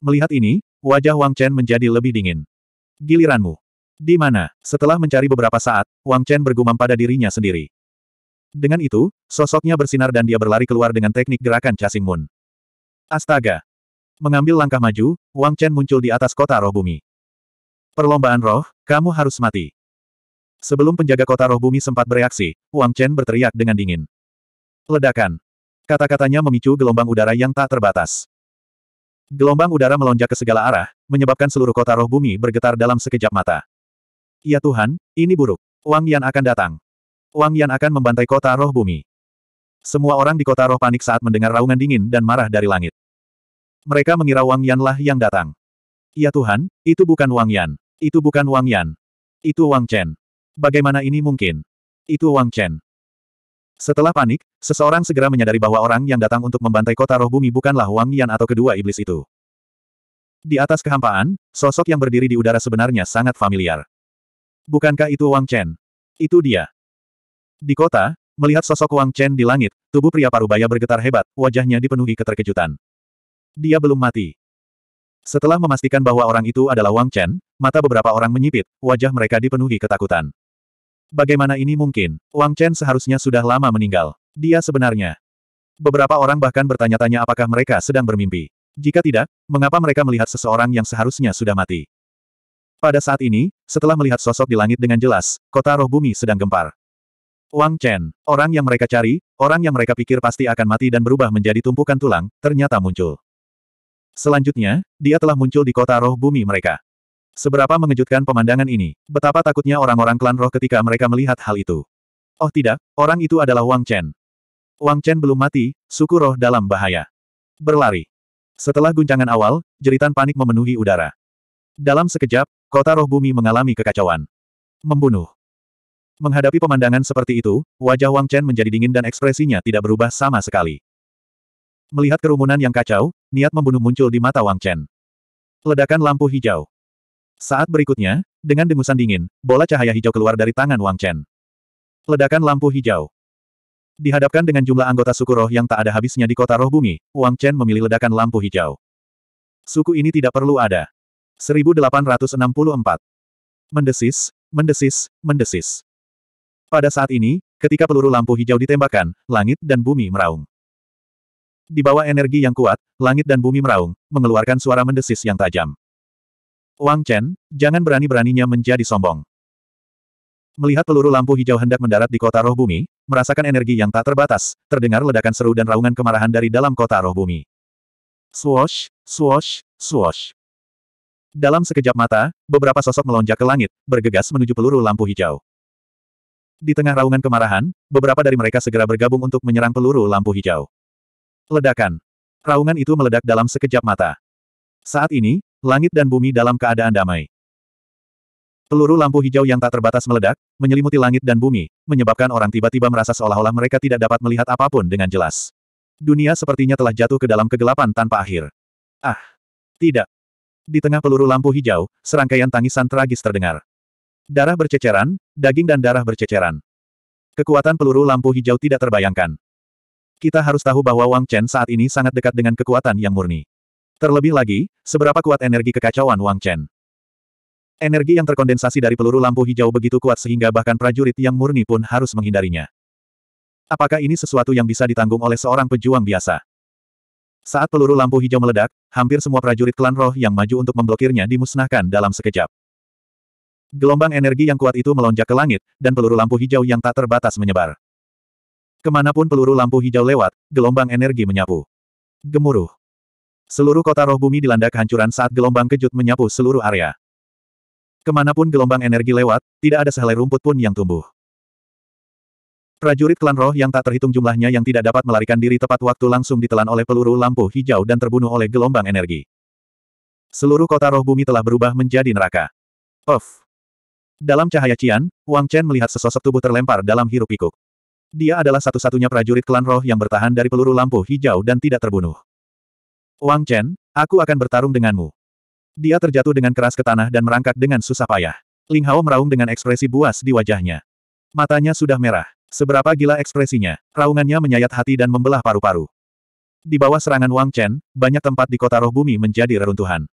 Melihat ini, wajah Wang Chen menjadi lebih dingin. Giliranmu. Di mana? Setelah mencari beberapa saat, Wang Chen bergumam pada dirinya sendiri. Dengan itu, sosoknya bersinar dan dia berlari keluar dengan teknik gerakan Casing Moon. Astaga! Mengambil langkah maju, Wang Chen muncul di atas kota roh bumi. Perlombaan roh, kamu harus mati. Sebelum penjaga kota roh bumi sempat bereaksi, Wang Chen berteriak dengan dingin. Ledakan. Kata-katanya memicu gelombang udara yang tak terbatas. Gelombang udara melonjak ke segala arah, menyebabkan seluruh kota roh bumi bergetar dalam sekejap mata. Ya Tuhan, ini buruk. Wang Yan akan datang. Wang Yan akan membantai kota roh bumi. Semua orang di kota roh panik saat mendengar raungan dingin dan marah dari langit. Mereka mengira Wang Yanlah yang datang. Ya Tuhan, itu bukan Wang Yan. Itu bukan Wang Yan. Itu Wang Chen. Bagaimana ini mungkin? Itu Wang Chen. Setelah panik, seseorang segera menyadari bahwa orang yang datang untuk membantai kota roh bumi bukanlah Wang Yan atau kedua iblis itu. Di atas kehampaan, sosok yang berdiri di udara sebenarnya sangat familiar. Bukankah itu Wang Chen? Itu dia. Di kota, melihat sosok Wang Chen di langit, tubuh pria parubaya bergetar hebat, wajahnya dipenuhi keterkejutan. Dia belum mati. Setelah memastikan bahwa orang itu adalah Wang Chen, mata beberapa orang menyipit, wajah mereka dipenuhi ketakutan. Bagaimana ini mungkin? Wang Chen seharusnya sudah lama meninggal. Dia sebenarnya. Beberapa orang bahkan bertanya-tanya apakah mereka sedang bermimpi. Jika tidak, mengapa mereka melihat seseorang yang seharusnya sudah mati? Pada saat ini, setelah melihat sosok di langit dengan jelas, kota roh bumi sedang gempar. Wang Chen, orang yang mereka cari, orang yang mereka pikir pasti akan mati dan berubah menjadi tumpukan tulang, ternyata muncul. Selanjutnya, dia telah muncul di kota roh bumi mereka. Seberapa mengejutkan pemandangan ini, betapa takutnya orang-orang klan roh ketika mereka melihat hal itu. Oh tidak, orang itu adalah Wang Chen. Wang Chen belum mati, suku roh dalam bahaya. Berlari. Setelah guncangan awal, jeritan panik memenuhi udara. Dalam sekejap, kota roh bumi mengalami kekacauan. Membunuh. Menghadapi pemandangan seperti itu, wajah Wang Chen menjadi dingin dan ekspresinya tidak berubah sama sekali. Melihat kerumunan yang kacau, niat membunuh muncul di mata Wang Chen. Ledakan lampu hijau. Saat berikutnya, dengan dengusan dingin, bola cahaya hijau keluar dari tangan Wang Chen. Ledakan lampu hijau. Dihadapkan dengan jumlah anggota suku roh yang tak ada habisnya di kota roh bumi, Wang Chen memilih ledakan lampu hijau. Suku ini tidak perlu ada. 1864. Mendesis, mendesis, mendesis. Pada saat ini, ketika peluru lampu hijau ditembakkan, langit dan bumi meraung. Di bawah energi yang kuat, langit dan bumi meraung, mengeluarkan suara mendesis yang tajam. Wang Chen, jangan berani-beraninya menjadi sombong. Melihat peluru lampu hijau hendak mendarat di kota roh bumi, merasakan energi yang tak terbatas, terdengar ledakan seru dan raungan kemarahan dari dalam kota roh bumi. Swosh, swosh, swosh. Dalam sekejap mata, beberapa sosok melonjak ke langit, bergegas menuju peluru lampu hijau. Di tengah raungan kemarahan, beberapa dari mereka segera bergabung untuk menyerang peluru lampu hijau. Ledakan. Raungan itu meledak dalam sekejap mata. Saat ini, langit dan bumi dalam keadaan damai. Peluru lampu hijau yang tak terbatas meledak, menyelimuti langit dan bumi, menyebabkan orang tiba-tiba merasa seolah-olah mereka tidak dapat melihat apapun dengan jelas. Dunia sepertinya telah jatuh ke dalam kegelapan tanpa akhir. Ah! Tidak! Di tengah peluru lampu hijau, serangkaian tangisan tragis terdengar. Darah berceceran, daging dan darah berceceran. Kekuatan peluru lampu hijau tidak terbayangkan. Kita harus tahu bahwa Wang Chen saat ini sangat dekat dengan kekuatan yang murni. Terlebih lagi, seberapa kuat energi kekacauan Wang Chen. Energi yang terkondensasi dari peluru lampu hijau begitu kuat sehingga bahkan prajurit yang murni pun harus menghindarinya. Apakah ini sesuatu yang bisa ditanggung oleh seorang pejuang biasa? Saat peluru lampu hijau meledak, hampir semua prajurit klan roh yang maju untuk memblokirnya dimusnahkan dalam sekejap. Gelombang energi yang kuat itu melonjak ke langit, dan peluru lampu hijau yang tak terbatas menyebar. Kemanapun peluru lampu hijau lewat, gelombang energi menyapu. Gemuruh. Seluruh kota roh bumi dilanda kehancuran saat gelombang kejut menyapu seluruh area. Kemanapun gelombang energi lewat, tidak ada sehelai rumput pun yang tumbuh. Prajurit klan roh yang tak terhitung jumlahnya yang tidak dapat melarikan diri tepat waktu langsung ditelan oleh peluru lampu hijau dan terbunuh oleh gelombang energi. Seluruh kota roh bumi telah berubah menjadi neraka. Of. Dalam cahaya cian, Wang Chen melihat sesosok tubuh terlempar dalam hirup pikuk. Dia adalah satu-satunya prajurit klan roh yang bertahan dari peluru lampu hijau dan tidak terbunuh. Wang Chen, aku akan bertarung denganmu. Dia terjatuh dengan keras ke tanah dan merangkak dengan susah payah. Ling Hao meraung dengan ekspresi buas di wajahnya. Matanya sudah merah. Seberapa gila ekspresinya, raungannya menyayat hati dan membelah paru-paru. Di bawah serangan Wang Chen, banyak tempat di kota roh bumi menjadi reruntuhan.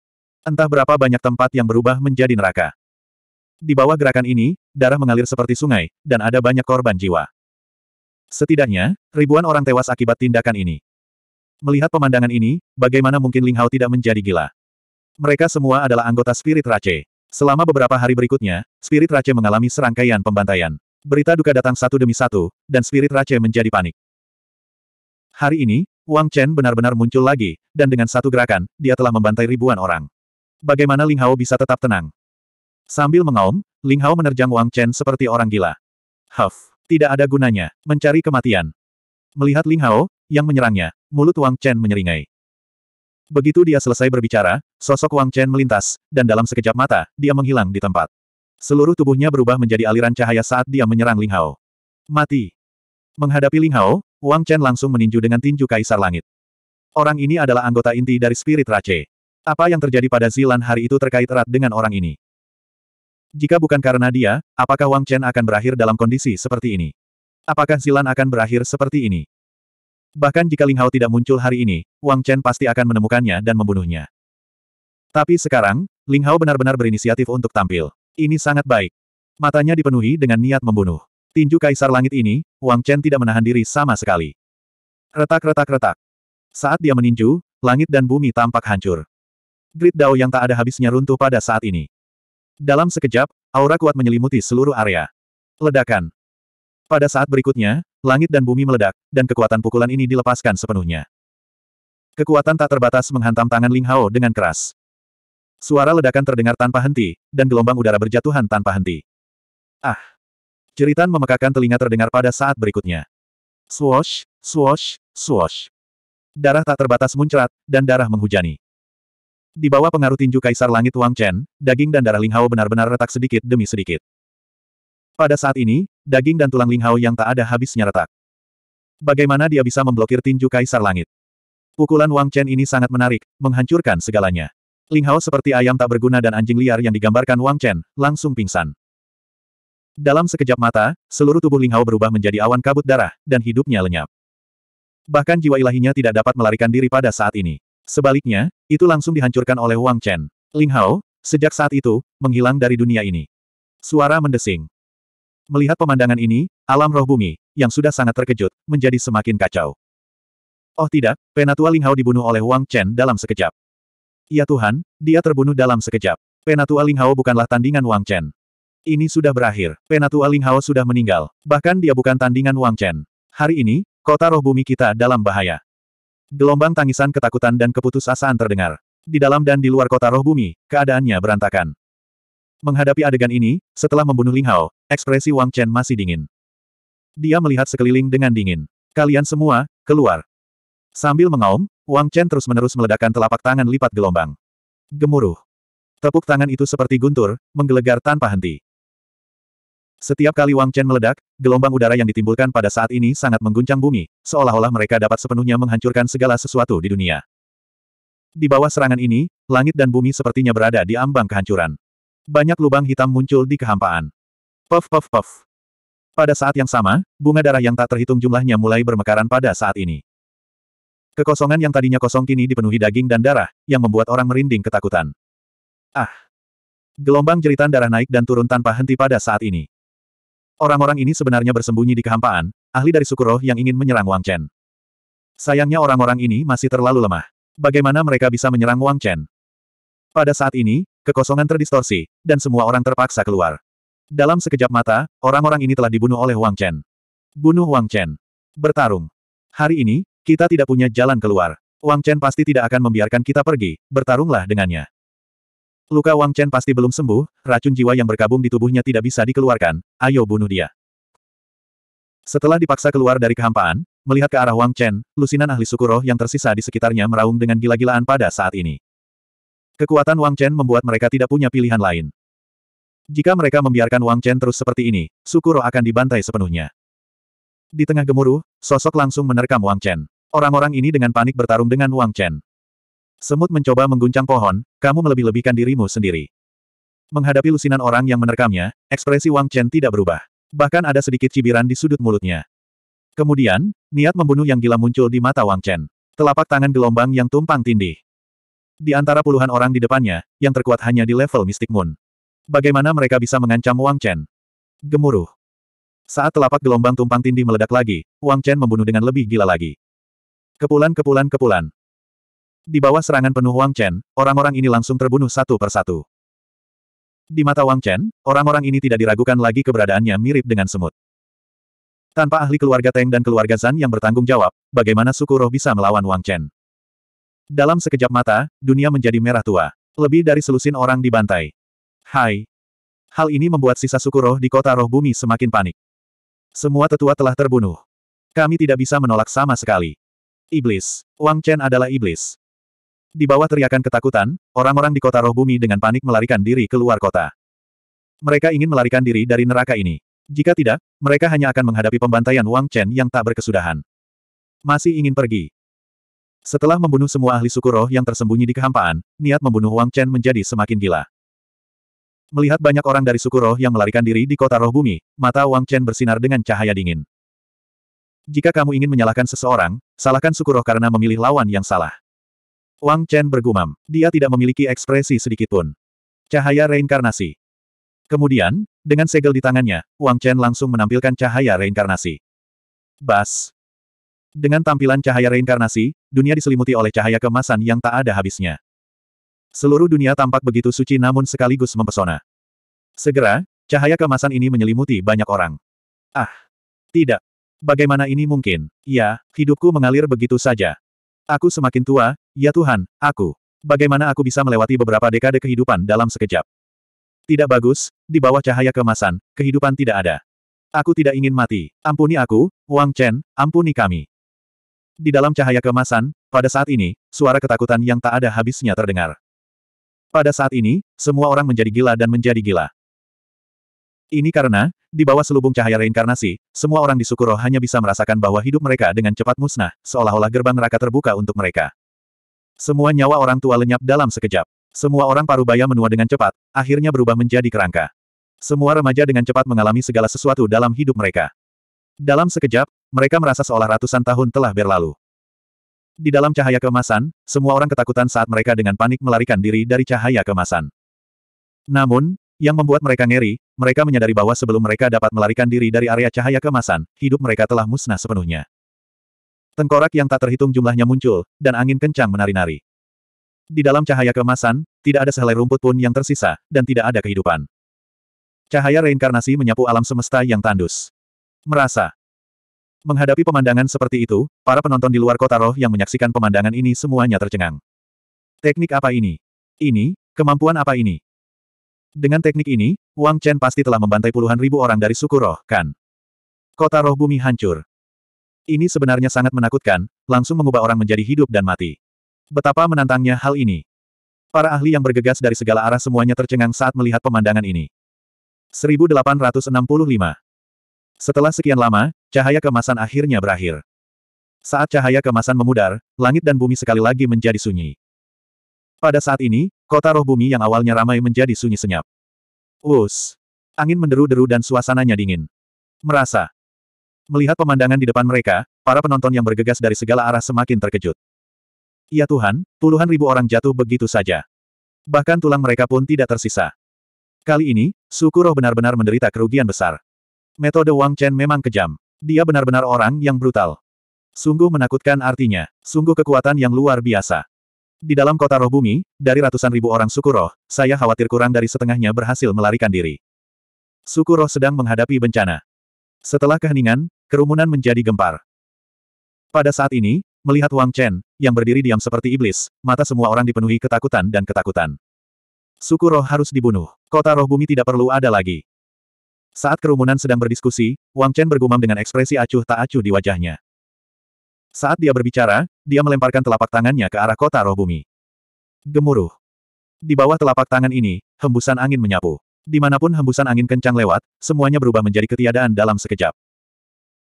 Entah berapa banyak tempat yang berubah menjadi neraka. Di bawah gerakan ini, darah mengalir seperti sungai, dan ada banyak korban jiwa. Setidaknya, ribuan orang tewas akibat tindakan ini. Melihat pemandangan ini, bagaimana mungkin Ling Hao tidak menjadi gila? Mereka semua adalah anggota Spirit Rache. Selama beberapa hari berikutnya, Spirit Rache mengalami serangkaian pembantaian. Berita duka datang satu demi satu, dan Spirit Rache menjadi panik. Hari ini, Wang Chen benar-benar muncul lagi, dan dengan satu gerakan, dia telah membantai ribuan orang. Bagaimana Ling Hao bisa tetap tenang? Sambil mengaum, Ling Hao menerjang Wang Chen seperti orang gila. Huff. Tidak ada gunanya, mencari kematian. Melihat Ling Hao, yang menyerangnya, mulut Wang Chen menyeringai. Begitu dia selesai berbicara, sosok Wang Chen melintas, dan dalam sekejap mata, dia menghilang di tempat. Seluruh tubuhnya berubah menjadi aliran cahaya saat dia menyerang Ling Hao. Mati. Menghadapi Ling Hao, Wang Chen langsung meninju dengan tinju Kaisar Langit. Orang ini adalah anggota inti dari Spirit Rache. Apa yang terjadi pada Zilan hari itu terkait erat dengan orang ini. Jika bukan karena dia, apakah Wang Chen akan berakhir dalam kondisi seperti ini? Apakah Zilan akan berakhir seperti ini? Bahkan jika Ling Hao tidak muncul hari ini, Wang Chen pasti akan menemukannya dan membunuhnya. Tapi sekarang, Ling Hao benar-benar berinisiatif untuk tampil. Ini sangat baik. Matanya dipenuhi dengan niat membunuh. Tinju Kaisar Langit ini, Wang Chen tidak menahan diri sama sekali. Retak-retak-retak. Saat dia meninju, langit dan bumi tampak hancur. Grid Dao yang tak ada habisnya runtuh pada saat ini. Dalam sekejap, aura kuat menyelimuti seluruh area. Ledakan. Pada saat berikutnya, langit dan bumi meledak, dan kekuatan pukulan ini dilepaskan sepenuhnya. Kekuatan tak terbatas menghantam tangan Ling Hao dengan keras. Suara ledakan terdengar tanpa henti, dan gelombang udara berjatuhan tanpa henti. Ah! Ceritan memekakan telinga terdengar pada saat berikutnya. Swosh, swosh, swosh. Darah tak terbatas muncrat, dan darah menghujani. Di bawah pengaruh tinju Kaisar Langit Wang Chen, daging dan darah Ling Hao benar-benar retak sedikit demi sedikit. Pada saat ini, daging dan tulang Ling Hao yang tak ada habisnya retak. Bagaimana dia bisa memblokir tinju Kaisar Langit? Pukulan Wang Chen ini sangat menarik, menghancurkan segalanya. Ling Hao seperti ayam tak berguna dan anjing liar yang digambarkan Wang Chen, langsung pingsan. Dalam sekejap mata, seluruh tubuh Ling Hao berubah menjadi awan kabut darah, dan hidupnya lenyap. Bahkan jiwa ilahinya tidak dapat melarikan diri pada saat ini. Sebaliknya, itu langsung dihancurkan oleh Wang Chen. Ling Hao, sejak saat itu, menghilang dari dunia ini. Suara mendesing. Melihat pemandangan ini, alam roh bumi, yang sudah sangat terkejut, menjadi semakin kacau. Oh tidak, Penatua Ling Hao dibunuh oleh Wang Chen dalam sekejap. Ya Tuhan, dia terbunuh dalam sekejap. Penatua Ling Hao bukanlah tandingan Wang Chen. Ini sudah berakhir. Penatua Ling Hao sudah meninggal. Bahkan dia bukan tandingan Wang Chen. Hari ini, kota roh bumi kita dalam bahaya. Gelombang tangisan ketakutan dan keputusasaan terdengar. Di dalam dan di luar kota roh bumi, keadaannya berantakan. Menghadapi adegan ini, setelah membunuh Ling Hao, ekspresi Wang Chen masih dingin. Dia melihat sekeliling dengan dingin. Kalian semua, keluar. Sambil mengaum, Wang Chen terus-menerus meledakkan telapak tangan lipat gelombang. Gemuruh. Tepuk tangan itu seperti guntur, menggelegar tanpa henti. Setiap kali Wang Chen meledak, gelombang udara yang ditimbulkan pada saat ini sangat mengguncang bumi, seolah-olah mereka dapat sepenuhnya menghancurkan segala sesuatu di dunia. Di bawah serangan ini, langit dan bumi sepertinya berada di ambang kehancuran. Banyak lubang hitam muncul di kehampaan. Puff puff puff. Pada saat yang sama, bunga darah yang tak terhitung jumlahnya mulai bermekaran pada saat ini. Kekosongan yang tadinya kosong kini dipenuhi daging dan darah, yang membuat orang merinding ketakutan. Ah! Gelombang jeritan darah naik dan turun tanpa henti pada saat ini. Orang-orang ini sebenarnya bersembunyi di kehampaan, ahli dari suku roh yang ingin menyerang Wang Chen. Sayangnya orang-orang ini masih terlalu lemah. Bagaimana mereka bisa menyerang Wang Chen? Pada saat ini, kekosongan terdistorsi, dan semua orang terpaksa keluar. Dalam sekejap mata, orang-orang ini telah dibunuh oleh Wang Chen. Bunuh Wang Chen. Bertarung. Hari ini, kita tidak punya jalan keluar. Wang Chen pasti tidak akan membiarkan kita pergi, bertarunglah dengannya. Luka Wang Chen pasti belum sembuh, racun jiwa yang berkabung di tubuhnya tidak bisa dikeluarkan, ayo bunuh dia. Setelah dipaksa keluar dari kehampaan, melihat ke arah Wang Chen, lusinan ahli suku roh yang tersisa di sekitarnya meraung dengan gila-gilaan pada saat ini. Kekuatan Wang Chen membuat mereka tidak punya pilihan lain. Jika mereka membiarkan Wang Chen terus seperti ini, suku roh akan dibantai sepenuhnya. Di tengah gemuruh, sosok langsung menerkam Wang Chen. Orang-orang ini dengan panik bertarung dengan Wang Chen. Semut mencoba mengguncang pohon, kamu melebih-lebihkan dirimu sendiri. Menghadapi lusinan orang yang menerkamnya, ekspresi Wang Chen tidak berubah. Bahkan ada sedikit cibiran di sudut mulutnya. Kemudian, niat membunuh yang gila muncul di mata Wang Chen. Telapak tangan gelombang yang tumpang tindih. Di antara puluhan orang di depannya, yang terkuat hanya di level Mystic Moon. Bagaimana mereka bisa mengancam Wang Chen? Gemuruh. Saat telapak gelombang tumpang tindih meledak lagi, Wang Chen membunuh dengan lebih gila lagi. Kepulan kepulan kepulan. Di bawah serangan penuh Wang Chen, orang-orang ini langsung terbunuh satu persatu. Di mata Wang Chen, orang-orang ini tidak diragukan lagi keberadaannya mirip dengan semut. Tanpa ahli keluarga Teng dan keluarga Zan yang bertanggung jawab, bagaimana suku roh bisa melawan Wang Chen? Dalam sekejap mata, dunia menjadi merah tua. Lebih dari selusin orang dibantai. Hai. Hal ini membuat sisa suku roh di kota roh bumi semakin panik. Semua tetua telah terbunuh. Kami tidak bisa menolak sama sekali. Iblis. Wang Chen adalah iblis. Di bawah teriakan ketakutan, orang-orang di kota roh bumi dengan panik melarikan diri keluar kota. Mereka ingin melarikan diri dari neraka ini. Jika tidak, mereka hanya akan menghadapi pembantaian Wang Chen yang tak berkesudahan. Masih ingin pergi. Setelah membunuh semua ahli suku roh yang tersembunyi di kehampaan, niat membunuh Wang Chen menjadi semakin gila. Melihat banyak orang dari suku roh yang melarikan diri di kota roh bumi, mata Wang Chen bersinar dengan cahaya dingin. Jika kamu ingin menyalahkan seseorang, salahkan suku roh karena memilih lawan yang salah. Wang Chen bergumam. Dia tidak memiliki ekspresi sedikit pun. Cahaya reinkarnasi. Kemudian, dengan segel di tangannya, Wang Chen langsung menampilkan cahaya reinkarnasi. Bas. Dengan tampilan cahaya reinkarnasi, dunia diselimuti oleh cahaya kemasan yang tak ada habisnya. Seluruh dunia tampak begitu suci namun sekaligus mempesona. Segera, cahaya kemasan ini menyelimuti banyak orang. Ah! Tidak! Bagaimana ini mungkin? Ya, hidupku mengalir begitu saja. Aku semakin tua, ya Tuhan, aku. Bagaimana aku bisa melewati beberapa dekade kehidupan dalam sekejap? Tidak bagus, di bawah cahaya kemasan, kehidupan tidak ada. Aku tidak ingin mati. Ampuni aku, Wang Chen, ampuni kami. Di dalam cahaya kemasan, pada saat ini, suara ketakutan yang tak ada habisnya terdengar. Pada saat ini, semua orang menjadi gila dan menjadi gila. Ini karena, di bawah selubung cahaya reinkarnasi, semua orang di Sukuro hanya bisa merasakan bahwa hidup mereka dengan cepat musnah, seolah-olah gerbang neraka terbuka untuk mereka. Semua nyawa orang tua lenyap dalam sekejap. Semua orang parubaya menua dengan cepat, akhirnya berubah menjadi kerangka. Semua remaja dengan cepat mengalami segala sesuatu dalam hidup mereka. Dalam sekejap, mereka merasa seolah ratusan tahun telah berlalu. Di dalam cahaya kemasan, semua orang ketakutan saat mereka dengan panik melarikan diri dari cahaya kemasan. Namun, yang membuat mereka ngeri, mereka menyadari bahwa sebelum mereka dapat melarikan diri dari area cahaya kemasan, hidup mereka telah musnah sepenuhnya. Tengkorak yang tak terhitung jumlahnya muncul, dan angin kencang menari-nari. Di dalam cahaya kemasan, tidak ada sehelai rumput pun yang tersisa, dan tidak ada kehidupan. Cahaya reinkarnasi menyapu alam semesta yang tandus. Merasa. Menghadapi pemandangan seperti itu, para penonton di luar kota roh yang menyaksikan pemandangan ini semuanya tercengang. Teknik apa ini? Ini, kemampuan apa ini? Dengan teknik ini, Wang Chen pasti telah membantai puluhan ribu orang dari suku roh, kan? Kota roh bumi hancur. Ini sebenarnya sangat menakutkan, langsung mengubah orang menjadi hidup dan mati. Betapa menantangnya hal ini. Para ahli yang bergegas dari segala arah semuanya tercengang saat melihat pemandangan ini. 1865 Setelah sekian lama, cahaya kemasan akhirnya berakhir. Saat cahaya kemasan memudar, langit dan bumi sekali lagi menjadi sunyi. Pada saat ini, Kota roh bumi yang awalnya ramai menjadi sunyi senyap. Us, Angin menderu-deru dan suasananya dingin. Merasa. Melihat pemandangan di depan mereka, para penonton yang bergegas dari segala arah semakin terkejut. Ya Tuhan, puluhan ribu orang jatuh begitu saja. Bahkan tulang mereka pun tidak tersisa. Kali ini, suku roh benar-benar menderita kerugian besar. Metode Wang Chen memang kejam. Dia benar-benar orang yang brutal. Sungguh menakutkan artinya, sungguh kekuatan yang luar biasa. Di dalam kota roh bumi, dari ratusan ribu orang suku roh, saya khawatir kurang dari setengahnya berhasil melarikan diri. Suku roh sedang menghadapi bencana. Setelah keheningan, kerumunan menjadi gempar. Pada saat ini, melihat Wang Chen, yang berdiri diam seperti iblis, mata semua orang dipenuhi ketakutan dan ketakutan. Suku roh harus dibunuh. Kota roh bumi tidak perlu ada lagi. Saat kerumunan sedang berdiskusi, Wang Chen bergumam dengan ekspresi acuh tak acuh di wajahnya. Saat dia berbicara, dia melemparkan telapak tangannya ke arah kota roh bumi. Gemuruh. Di bawah telapak tangan ini, hembusan angin menyapu. Dimanapun hembusan angin kencang lewat, semuanya berubah menjadi ketiadaan dalam sekejap.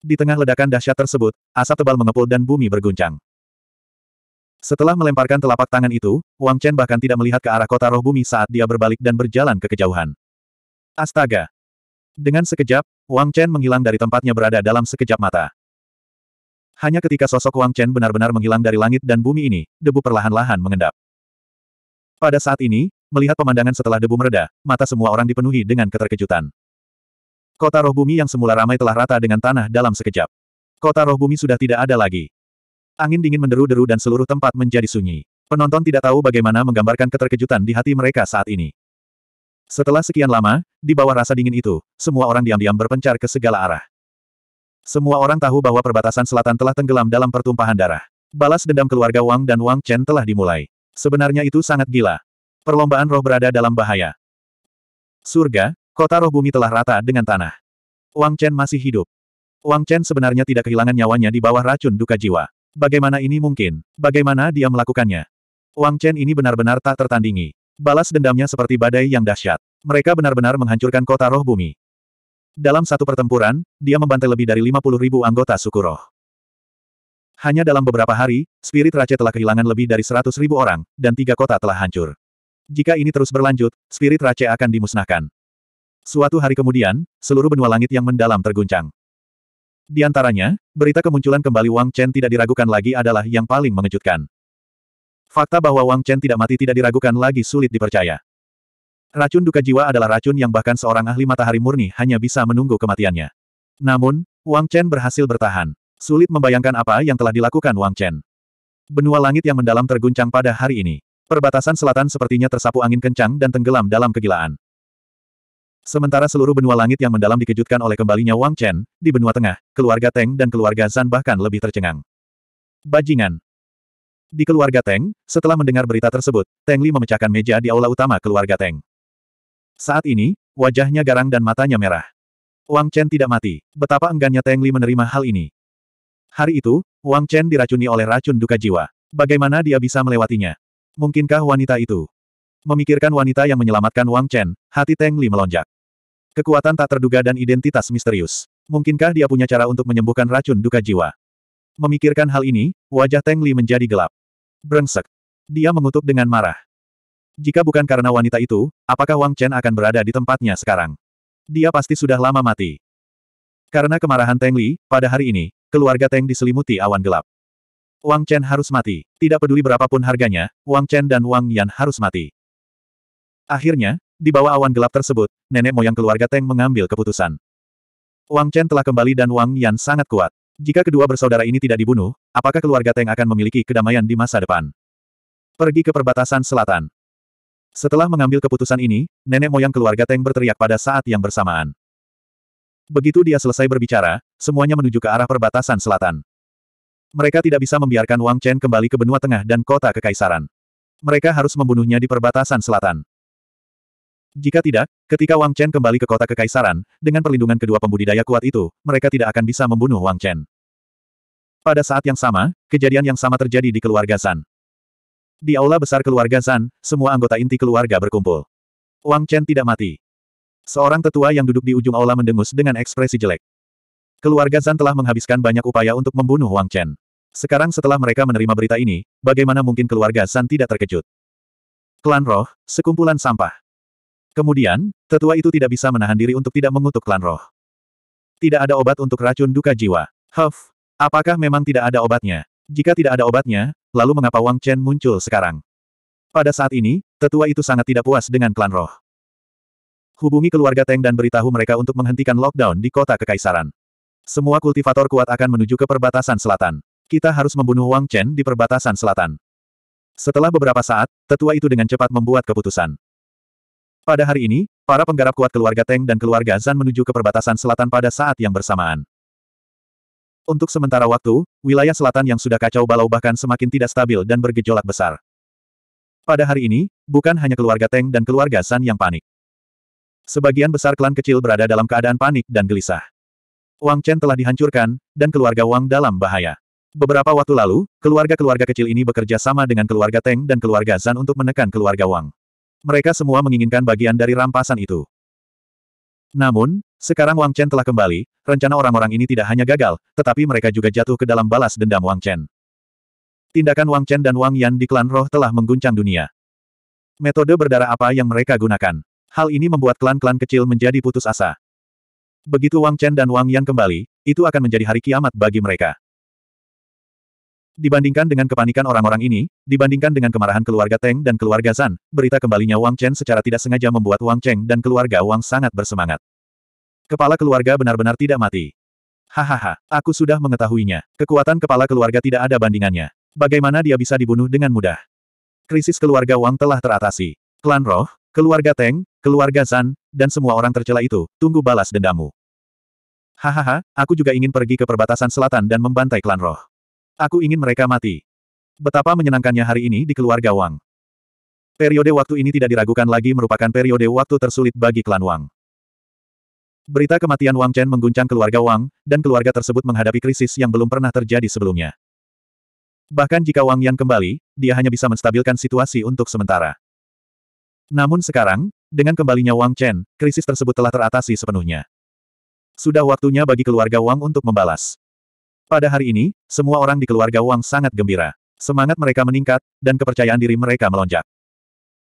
Di tengah ledakan dahsyat tersebut, asap tebal mengepul dan bumi berguncang. Setelah melemparkan telapak tangan itu, Wang Chen bahkan tidak melihat ke arah kota roh bumi saat dia berbalik dan berjalan ke kejauhan. Astaga! Dengan sekejap, Wang Chen menghilang dari tempatnya berada dalam sekejap mata. Hanya ketika sosok Wang Chen benar-benar menghilang dari langit dan bumi ini, debu perlahan-lahan mengendap. Pada saat ini, melihat pemandangan setelah debu mereda, mata semua orang dipenuhi dengan keterkejutan. Kota roh bumi yang semula ramai telah rata dengan tanah dalam sekejap. Kota roh bumi sudah tidak ada lagi. Angin dingin menderu-deru dan seluruh tempat menjadi sunyi. Penonton tidak tahu bagaimana menggambarkan keterkejutan di hati mereka saat ini. Setelah sekian lama, di bawah rasa dingin itu, semua orang diam-diam berpencar ke segala arah. Semua orang tahu bahwa perbatasan selatan telah tenggelam dalam pertumpahan darah. Balas dendam keluarga Wang dan Wang Chen telah dimulai. Sebenarnya itu sangat gila. Perlombaan roh berada dalam bahaya. Surga, kota roh bumi telah rata dengan tanah. Wang Chen masih hidup. Wang Chen sebenarnya tidak kehilangan nyawanya di bawah racun duka jiwa. Bagaimana ini mungkin? Bagaimana dia melakukannya? Wang Chen ini benar-benar tak tertandingi. Balas dendamnya seperti badai yang dahsyat. Mereka benar-benar menghancurkan kota roh bumi. Dalam satu pertempuran, dia membantai lebih dari 50 ribu anggota suku roh. Hanya dalam beberapa hari, spirit raja telah kehilangan lebih dari 100 orang, dan tiga kota telah hancur. Jika ini terus berlanjut, spirit raja akan dimusnahkan. Suatu hari kemudian, seluruh benua langit yang mendalam terguncang. Di antaranya, berita kemunculan kembali Wang Chen tidak diragukan lagi adalah yang paling mengejutkan. Fakta bahwa Wang Chen tidak mati tidak diragukan lagi sulit dipercaya. Racun duka jiwa adalah racun yang bahkan seorang ahli matahari murni hanya bisa menunggu kematiannya. Namun, Wang Chen berhasil bertahan. Sulit membayangkan apa yang telah dilakukan Wang Chen. Benua langit yang mendalam terguncang pada hari ini. Perbatasan selatan sepertinya tersapu angin kencang dan tenggelam dalam kegilaan. Sementara seluruh benua langit yang mendalam dikejutkan oleh kembalinya Wang Chen, di benua tengah, keluarga Teng dan keluarga Zan bahkan lebih tercengang. Bajingan. Di keluarga Teng, setelah mendengar berita tersebut, Teng Li memecahkan meja di aula utama keluarga Teng. Saat ini, wajahnya garang dan matanya merah. Wang Chen tidak mati. Betapa enggannya Teng Li menerima hal ini. Hari itu, Wang Chen diracuni oleh racun duka jiwa. Bagaimana dia bisa melewatinya? Mungkinkah wanita itu? Memikirkan wanita yang menyelamatkan Wang Chen, hati Teng Li melonjak. Kekuatan tak terduga dan identitas misterius. Mungkinkah dia punya cara untuk menyembuhkan racun duka jiwa? Memikirkan hal ini, wajah Teng Li menjadi gelap. Brengsek. Dia mengutuk dengan marah. Jika bukan karena wanita itu, apakah Wang Chen akan berada di tempatnya sekarang? Dia pasti sudah lama mati. Karena kemarahan Teng Li, pada hari ini, keluarga Teng diselimuti awan gelap. Wang Chen harus mati. Tidak peduli berapapun harganya, Wang Chen dan Wang Yan harus mati. Akhirnya, di bawah awan gelap tersebut, nenek moyang keluarga Teng mengambil keputusan. Wang Chen telah kembali dan Wang Yan sangat kuat. Jika kedua bersaudara ini tidak dibunuh, apakah keluarga Teng akan memiliki kedamaian di masa depan? Pergi ke perbatasan selatan. Setelah mengambil keputusan ini, nenek moyang keluarga Teng berteriak pada saat yang bersamaan. Begitu dia selesai berbicara, semuanya menuju ke arah perbatasan selatan. Mereka tidak bisa membiarkan Wang Chen kembali ke benua tengah dan kota kekaisaran. Mereka harus membunuhnya di perbatasan selatan. Jika tidak, ketika Wang Chen kembali ke kota kekaisaran, dengan perlindungan kedua pembudidaya kuat itu, mereka tidak akan bisa membunuh Wang Chen. Pada saat yang sama, kejadian yang sama terjadi di keluarga San. Di aula besar keluarga Zan, semua anggota inti keluarga berkumpul. Wang Chen tidak mati. Seorang tetua yang duduk di ujung aula mendengus dengan ekspresi jelek. Keluarga Zan telah menghabiskan banyak upaya untuk membunuh Wang Chen. Sekarang setelah mereka menerima berita ini, bagaimana mungkin keluarga Zan tidak terkejut? Klan Roh, sekumpulan sampah. Kemudian, tetua itu tidak bisa menahan diri untuk tidak mengutuk Klan Roh. Tidak ada obat untuk racun duka jiwa. Huff, apakah memang tidak ada obatnya? Jika tidak ada obatnya, lalu mengapa Wang Chen muncul sekarang? Pada saat ini, tetua itu sangat tidak puas dengan klan roh. Hubungi keluarga Teng dan beritahu mereka untuk menghentikan lockdown di kota Kekaisaran. Semua kultivator kuat akan menuju ke perbatasan selatan. Kita harus membunuh Wang Chen di perbatasan selatan. Setelah beberapa saat, tetua itu dengan cepat membuat keputusan. Pada hari ini, para penggarap kuat keluarga Teng dan keluarga Zan menuju ke perbatasan selatan pada saat yang bersamaan. Untuk sementara waktu, wilayah selatan yang sudah kacau balau bahkan semakin tidak stabil dan bergejolak besar. Pada hari ini, bukan hanya keluarga Teng dan keluarga San yang panik. Sebagian besar klan kecil berada dalam keadaan panik dan gelisah. Wang Chen telah dihancurkan, dan keluarga Wang dalam bahaya. Beberapa waktu lalu, keluarga-keluarga kecil ini bekerja sama dengan keluarga Teng dan keluarga San untuk menekan keluarga Wang. Mereka semua menginginkan bagian dari rampasan itu. Namun, sekarang Wang Chen telah kembali, rencana orang-orang ini tidak hanya gagal, tetapi mereka juga jatuh ke dalam balas dendam Wang Chen. Tindakan Wang Chen dan Wang Yan di klan roh telah mengguncang dunia. Metode berdarah apa yang mereka gunakan? Hal ini membuat klan-klan kecil menjadi putus asa. Begitu Wang Chen dan Wang Yan kembali, itu akan menjadi hari kiamat bagi mereka. Dibandingkan dengan kepanikan orang-orang ini, dibandingkan dengan kemarahan keluarga Teng dan keluarga San, berita kembalinya Wang Chen secara tidak sengaja membuat Wang Cheng dan keluarga Wang sangat bersemangat. Kepala keluarga benar-benar tidak mati. Hahaha, aku sudah mengetahuinya. Kekuatan kepala keluarga tidak ada bandingannya. Bagaimana dia bisa dibunuh dengan mudah? Krisis keluarga Wang telah teratasi. Klan Roh, keluarga Teng, keluarga San, dan semua orang tercela itu, tunggu balas dendamu. Hahaha, aku juga ingin pergi ke perbatasan selatan dan membantai klan Roh. Aku ingin mereka mati. Betapa menyenangkannya hari ini di keluarga Wang. Periode waktu ini tidak diragukan lagi merupakan periode waktu tersulit bagi klan Wang. Berita kematian Wang Chen mengguncang keluarga Wang, dan keluarga tersebut menghadapi krisis yang belum pernah terjadi sebelumnya. Bahkan jika Wang Yan kembali, dia hanya bisa menstabilkan situasi untuk sementara. Namun sekarang, dengan kembalinya Wang Chen, krisis tersebut telah teratasi sepenuhnya. Sudah waktunya bagi keluarga Wang untuk membalas. Pada hari ini, semua orang di keluarga Wang sangat gembira. Semangat mereka meningkat, dan kepercayaan diri mereka melonjak.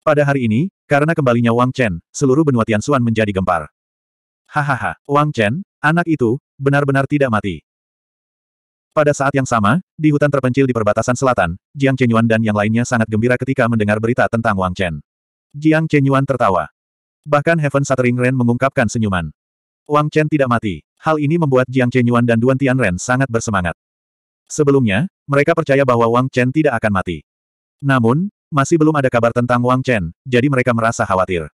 Pada hari ini, karena kembalinya Wang Chen, seluruh benua Tianxuan menjadi gempar. Hahaha, Wang Chen, anak itu, benar-benar tidak mati. Pada saat yang sama, di hutan terpencil di perbatasan selatan, Jiang Chenyuan dan yang lainnya sangat gembira ketika mendengar berita tentang Wang Chen. Jiang Chenyuan tertawa. Bahkan Heaven Shattering Ren mengungkapkan senyuman. Wang Chen tidak mati. Hal ini membuat Jiang Chenyuan dan Duan Tianren sangat bersemangat. Sebelumnya, mereka percaya bahwa Wang Chen tidak akan mati. Namun, masih belum ada kabar tentang Wang Chen, jadi mereka merasa khawatir.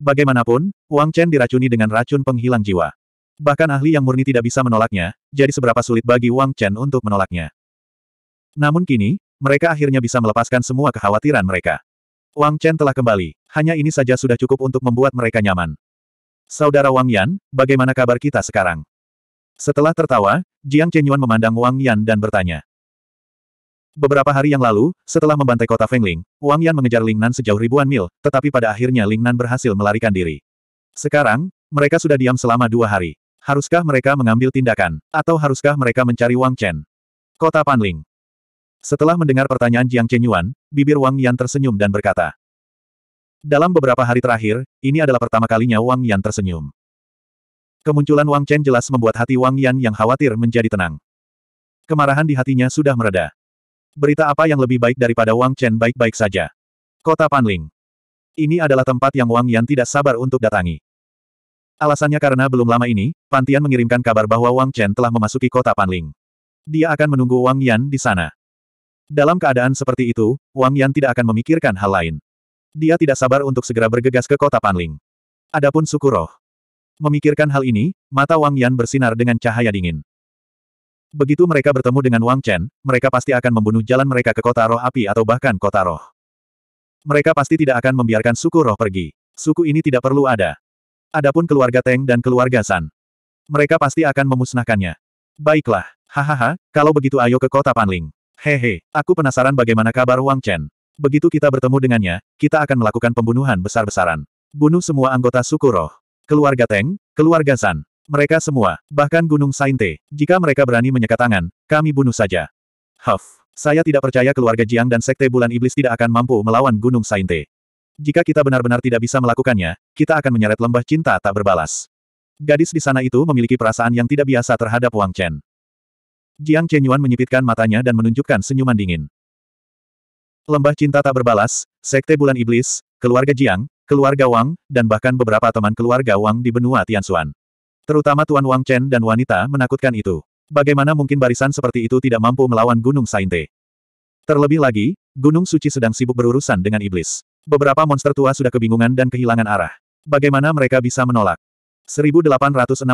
Bagaimanapun, Wang Chen diracuni dengan racun penghilang jiwa. Bahkan ahli yang murni tidak bisa menolaknya, jadi seberapa sulit bagi Wang Chen untuk menolaknya. Namun kini, mereka akhirnya bisa melepaskan semua kekhawatiran mereka. Wang Chen telah kembali, hanya ini saja sudah cukup untuk membuat mereka nyaman. Saudara Wang Yan, bagaimana kabar kita sekarang? Setelah tertawa, Jiang Chenyuan memandang Wang Yan dan bertanya. Beberapa hari yang lalu, setelah membantai kota Fengling, Wang Yan mengejar Ling Nan sejauh ribuan mil, tetapi pada akhirnya Ling Nan berhasil melarikan diri. Sekarang, mereka sudah diam selama dua hari. Haruskah mereka mengambil tindakan, atau haruskah mereka mencari Wang Chen? Kota Panling. Setelah mendengar pertanyaan Jiang Chenyuan, bibir Wang Yan tersenyum dan berkata, dalam beberapa hari terakhir, ini adalah pertama kalinya Wang Yan tersenyum. Kemunculan Wang Chen jelas membuat hati Wang Yan yang khawatir menjadi tenang. Kemarahan di hatinya sudah mereda. Berita apa yang lebih baik daripada Wang Chen baik-baik saja? Kota Panling. Ini adalah tempat yang Wang Yan tidak sabar untuk datangi. Alasannya karena belum lama ini, Pantian mengirimkan kabar bahwa Wang Chen telah memasuki kota Panling. Dia akan menunggu Wang Yan di sana. Dalam keadaan seperti itu, Wang Yan tidak akan memikirkan hal lain. Dia tidak sabar untuk segera bergegas ke kota Panling. Adapun suku roh. Memikirkan hal ini, mata Wang Yan bersinar dengan cahaya dingin. Begitu mereka bertemu dengan Wang Chen, mereka pasti akan membunuh jalan mereka ke kota roh api atau bahkan kota roh. Mereka pasti tidak akan membiarkan suku roh pergi. Suku ini tidak perlu ada. Adapun keluarga Teng dan keluarga San. Mereka pasti akan memusnahkannya. Baiklah, hahaha, kalau begitu ayo ke kota Panling. Hehe, aku penasaran bagaimana kabar Wang Chen. Begitu kita bertemu dengannya, kita akan melakukan pembunuhan besar-besaran. Bunuh semua anggota suku roh. Keluarga Teng, keluarga San. Mereka semua, bahkan Gunung Sainte. Jika mereka berani menyekat tangan, kami bunuh saja. Huff. Saya tidak percaya keluarga Jiang dan Sekte Bulan Iblis tidak akan mampu melawan Gunung Sainte. Jika kita benar-benar tidak bisa melakukannya, kita akan menyeret lembah cinta tak berbalas. Gadis di sana itu memiliki perasaan yang tidak biasa terhadap Wang Chen. Jiang Chenyuan menyipitkan matanya dan menunjukkan senyuman dingin. Lembah cinta tak berbalas, sekte bulan iblis, keluarga Jiang, keluarga Wang, dan bahkan beberapa teman keluarga Wang di benua Tianxuan. Terutama Tuan Wang Chen dan wanita menakutkan itu. Bagaimana mungkin barisan seperti itu tidak mampu melawan Gunung Sainte? Terlebih lagi, Gunung Suci sedang sibuk berurusan dengan iblis. Beberapa monster tua sudah kebingungan dan kehilangan arah. Bagaimana mereka bisa menolak? 1866.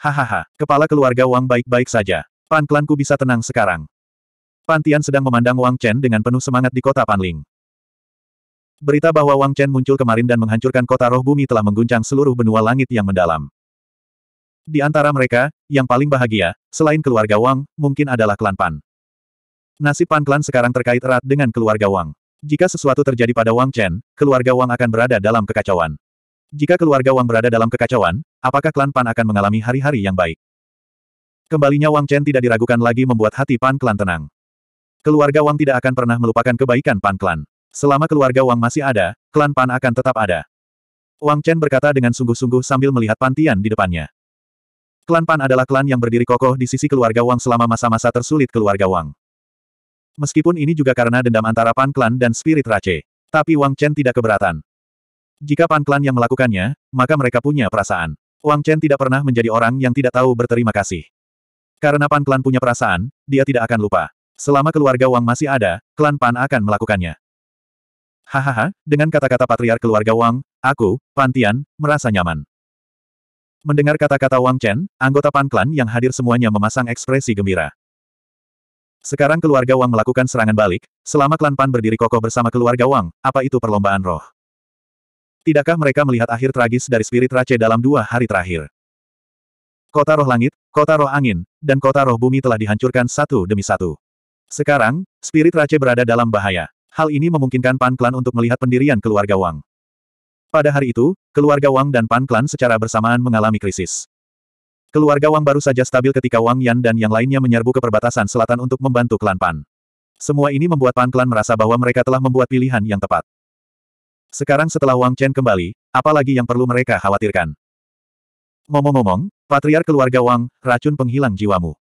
Hahaha, kepala keluarga Wang baik-baik saja. Pan klanku bisa tenang sekarang. Pantian sedang memandang Wang Chen dengan penuh semangat di kota Panling. Berita bahwa Wang Chen muncul kemarin dan menghancurkan kota roh bumi telah mengguncang seluruh benua langit yang mendalam. Di antara mereka, yang paling bahagia, selain keluarga Wang, mungkin adalah klan Pan. Nasib Pan Klan sekarang terkait erat dengan keluarga Wang. Jika sesuatu terjadi pada Wang Chen, keluarga Wang akan berada dalam kekacauan. Jika keluarga Wang berada dalam kekacauan, apakah klan Pan akan mengalami hari-hari yang baik? Kembalinya Wang Chen tidak diragukan lagi membuat hati Pan Klan tenang. Keluarga Wang tidak akan pernah melupakan kebaikan Pan Klan. Selama keluarga Wang masih ada, klan Pan akan tetap ada. Wang Chen berkata dengan sungguh-sungguh sambil melihat Pantian di depannya. Klan Pan adalah klan yang berdiri kokoh di sisi keluarga Wang selama masa-masa tersulit keluarga Wang. Meskipun ini juga karena dendam antara Pan Klan dan Spirit Rache. Tapi Wang Chen tidak keberatan. Jika Pan Klan yang melakukannya, maka mereka punya perasaan. Wang Chen tidak pernah menjadi orang yang tidak tahu berterima kasih. Karena Pan Klan punya perasaan, dia tidak akan lupa. Selama keluarga Wang masih ada, klan Pan akan melakukannya. Hahaha, dengan kata-kata patriar keluarga Wang, aku, Pan Tian, merasa nyaman. Mendengar kata-kata Wang Chen, anggota Pan Klan yang hadir semuanya memasang ekspresi gembira. Sekarang keluarga Wang melakukan serangan balik, selama klan Pan berdiri kokoh bersama keluarga Wang, apa itu perlombaan roh? Tidakkah mereka melihat akhir tragis dari spirit race dalam dua hari terakhir? Kota roh langit, kota roh angin, dan kota roh bumi telah dihancurkan satu demi satu. Sekarang, spirit Rache berada dalam bahaya. Hal ini memungkinkan Pan Klan untuk melihat pendirian keluarga Wang. Pada hari itu, keluarga Wang dan Pan Klan secara bersamaan mengalami krisis. Keluarga Wang baru saja stabil ketika Wang Yan dan yang lainnya menyerbu ke perbatasan selatan untuk membantu klan Pan. Semua ini membuat Pan Klan merasa bahwa mereka telah membuat pilihan yang tepat. Sekarang setelah Wang Chen kembali, apalagi yang perlu mereka khawatirkan? Ngomong-ngomong, Patriar keluarga Wang, racun penghilang jiwamu.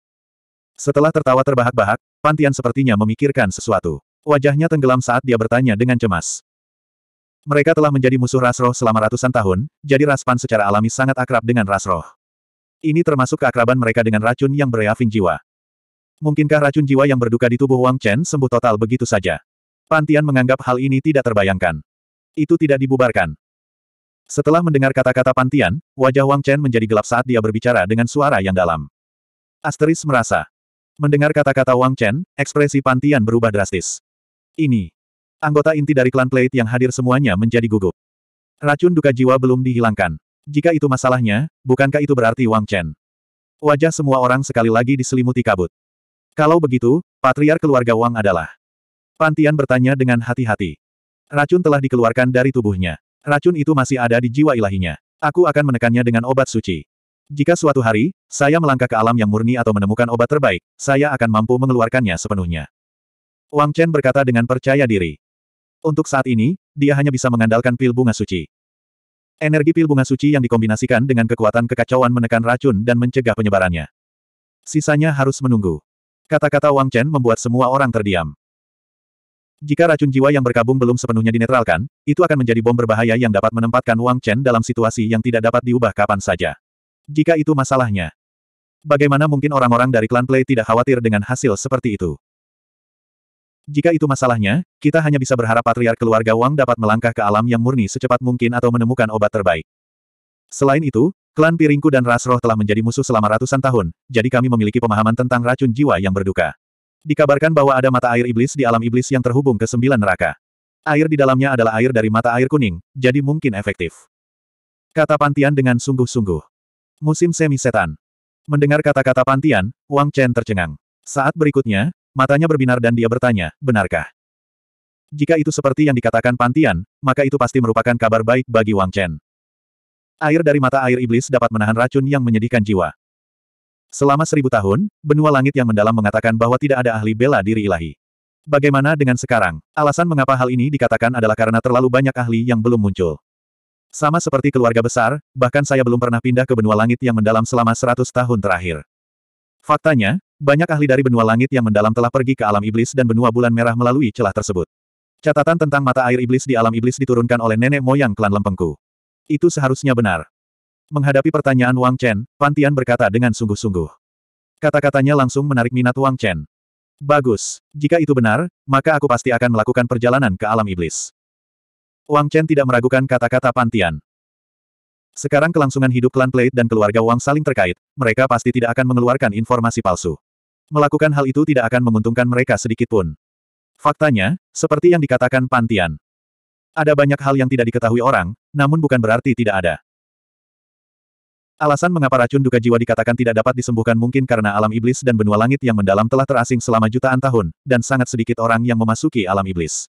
Setelah tertawa terbahak-bahak, Pantian sepertinya memikirkan sesuatu. Wajahnya tenggelam saat dia bertanya dengan cemas. Mereka telah menjadi musuh Rasroh selama ratusan tahun, jadi Raspan secara alami sangat akrab dengan Rasroh. Ini termasuk keakraban mereka dengan racun yang bereafing jiwa. Mungkinkah racun jiwa yang berduka di tubuh Wang Chen sembuh total begitu saja? Pantian menganggap hal ini tidak terbayangkan. Itu tidak dibubarkan. Setelah mendengar kata-kata Pantian, wajah Wang Chen menjadi gelap saat dia berbicara dengan suara yang dalam. Asteris merasa, Mendengar kata-kata Wang Chen, ekspresi Pantian berubah drastis. Ini. Anggota inti dari klan Plate yang hadir semuanya menjadi gugup. Racun duka jiwa belum dihilangkan. Jika itu masalahnya, bukankah itu berarti Wang Chen? Wajah semua orang sekali lagi diselimuti kabut. Kalau begitu, patriar keluarga Wang adalah? Pantian bertanya dengan hati-hati. Racun telah dikeluarkan dari tubuhnya. Racun itu masih ada di jiwa ilahinya. Aku akan menekannya dengan obat suci. Jika suatu hari, saya melangkah ke alam yang murni atau menemukan obat terbaik, saya akan mampu mengeluarkannya sepenuhnya. Wang Chen berkata dengan percaya diri. Untuk saat ini, dia hanya bisa mengandalkan pil bunga suci. Energi pil bunga suci yang dikombinasikan dengan kekuatan kekacauan menekan racun dan mencegah penyebarannya. Sisanya harus menunggu. Kata-kata Wang Chen membuat semua orang terdiam. Jika racun jiwa yang berkabung belum sepenuhnya dinetralkan, itu akan menjadi bom berbahaya yang dapat menempatkan Wang Chen dalam situasi yang tidak dapat diubah kapan saja jika itu masalahnya. Bagaimana mungkin orang-orang dari klan Play tidak khawatir dengan hasil seperti itu? Jika itu masalahnya, kita hanya bisa berharap patriark keluarga Wang dapat melangkah ke alam yang murni secepat mungkin atau menemukan obat terbaik. Selain itu, klan Piringku dan Rasroh telah menjadi musuh selama ratusan tahun, jadi kami memiliki pemahaman tentang racun jiwa yang berduka. Dikabarkan bahwa ada mata air iblis di alam iblis yang terhubung ke sembilan neraka. Air di dalamnya adalah air dari mata air kuning, jadi mungkin efektif. Kata Pantian dengan sungguh-sungguh. Musim semi setan. Mendengar kata-kata Pantian, Wang Chen tercengang. Saat berikutnya, matanya berbinar dan dia bertanya, benarkah? Jika itu seperti yang dikatakan Pantian, maka itu pasti merupakan kabar baik bagi Wang Chen. Air dari mata air iblis dapat menahan racun yang menyedihkan jiwa. Selama seribu tahun, benua langit yang mendalam mengatakan bahwa tidak ada ahli bela diri ilahi. Bagaimana dengan sekarang? Alasan mengapa hal ini dikatakan adalah karena terlalu banyak ahli yang belum muncul. Sama seperti keluarga besar, bahkan saya belum pernah pindah ke benua langit yang mendalam selama 100 tahun terakhir. Faktanya, banyak ahli dari benua langit yang mendalam telah pergi ke alam iblis dan benua bulan merah melalui celah tersebut. Catatan tentang mata air iblis di alam iblis diturunkan oleh nenek moyang klan Lempengku. Itu seharusnya benar. Menghadapi pertanyaan Wang Chen, Pantian berkata dengan sungguh-sungguh. Kata-katanya langsung menarik minat Wang Chen. Bagus. Jika itu benar, maka aku pasti akan melakukan perjalanan ke alam iblis. Wang Chen tidak meragukan kata-kata Pantian. Sekarang kelangsungan hidup klan Plate dan keluarga Wang saling terkait, mereka pasti tidak akan mengeluarkan informasi palsu. Melakukan hal itu tidak akan menguntungkan mereka sedikitpun. Faktanya, seperti yang dikatakan Pantian. Ada banyak hal yang tidak diketahui orang, namun bukan berarti tidak ada. Alasan mengapa racun duka jiwa dikatakan tidak dapat disembuhkan mungkin karena alam iblis dan benua langit yang mendalam telah terasing selama jutaan tahun, dan sangat sedikit orang yang memasuki alam iblis.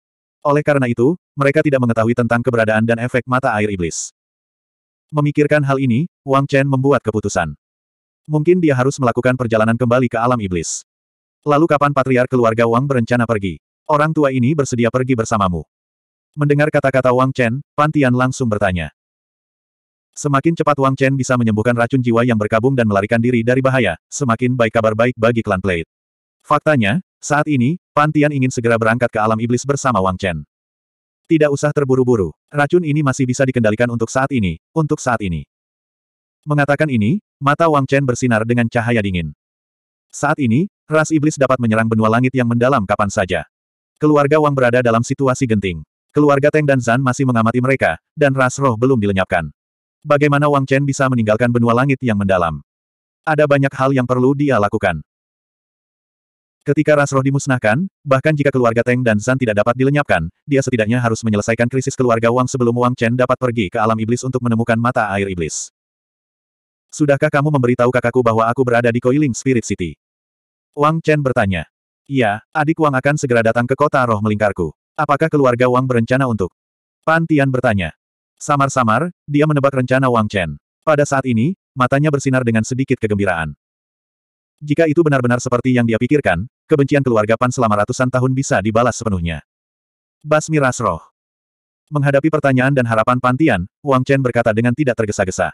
Oleh karena itu, mereka tidak mengetahui tentang keberadaan dan efek mata air iblis. Memikirkan hal ini, Wang Chen membuat keputusan. Mungkin dia harus melakukan perjalanan kembali ke alam iblis. Lalu kapan patriar keluarga Wang berencana pergi? Orang tua ini bersedia pergi bersamamu. Mendengar kata-kata Wang Chen, Pantian langsung bertanya. Semakin cepat Wang Chen bisa menyembuhkan racun jiwa yang berkabung dan melarikan diri dari bahaya, semakin baik kabar baik bagi klan Plate. Faktanya, saat ini, Pantiyan ingin segera berangkat ke alam iblis bersama Wang Chen. Tidak usah terburu-buru, racun ini masih bisa dikendalikan untuk saat ini, untuk saat ini. Mengatakan ini, mata Wang Chen bersinar dengan cahaya dingin. Saat ini, ras iblis dapat menyerang benua langit yang mendalam kapan saja. Keluarga Wang berada dalam situasi genting. Keluarga Teng dan Zan masih mengamati mereka, dan ras roh belum dilenyapkan. Bagaimana Wang Chen bisa meninggalkan benua langit yang mendalam? Ada banyak hal yang perlu dia lakukan. Ketika ras roh dimusnahkan, bahkan jika keluarga Teng dan Zan tidak dapat dilenyapkan, dia setidaknya harus menyelesaikan krisis keluarga Wang sebelum Wang Chen dapat pergi ke alam iblis untuk menemukan mata air iblis. Sudahkah kamu memberitahu kakakku bahwa aku berada di Coiling Spirit City? Wang Chen bertanya. Iya, adik Wang akan segera datang ke kota roh melingkarku. Apakah keluarga Wang berencana untuk? Pan Tian bertanya. Samar-samar, dia menebak rencana Wang Chen. Pada saat ini, matanya bersinar dengan sedikit kegembiraan. Jika itu benar-benar seperti yang dia pikirkan, kebencian keluarga Pan selama ratusan tahun bisa dibalas sepenuhnya. Basmi Rasroh Menghadapi pertanyaan dan harapan Pantian, Wang Chen berkata dengan tidak tergesa-gesa.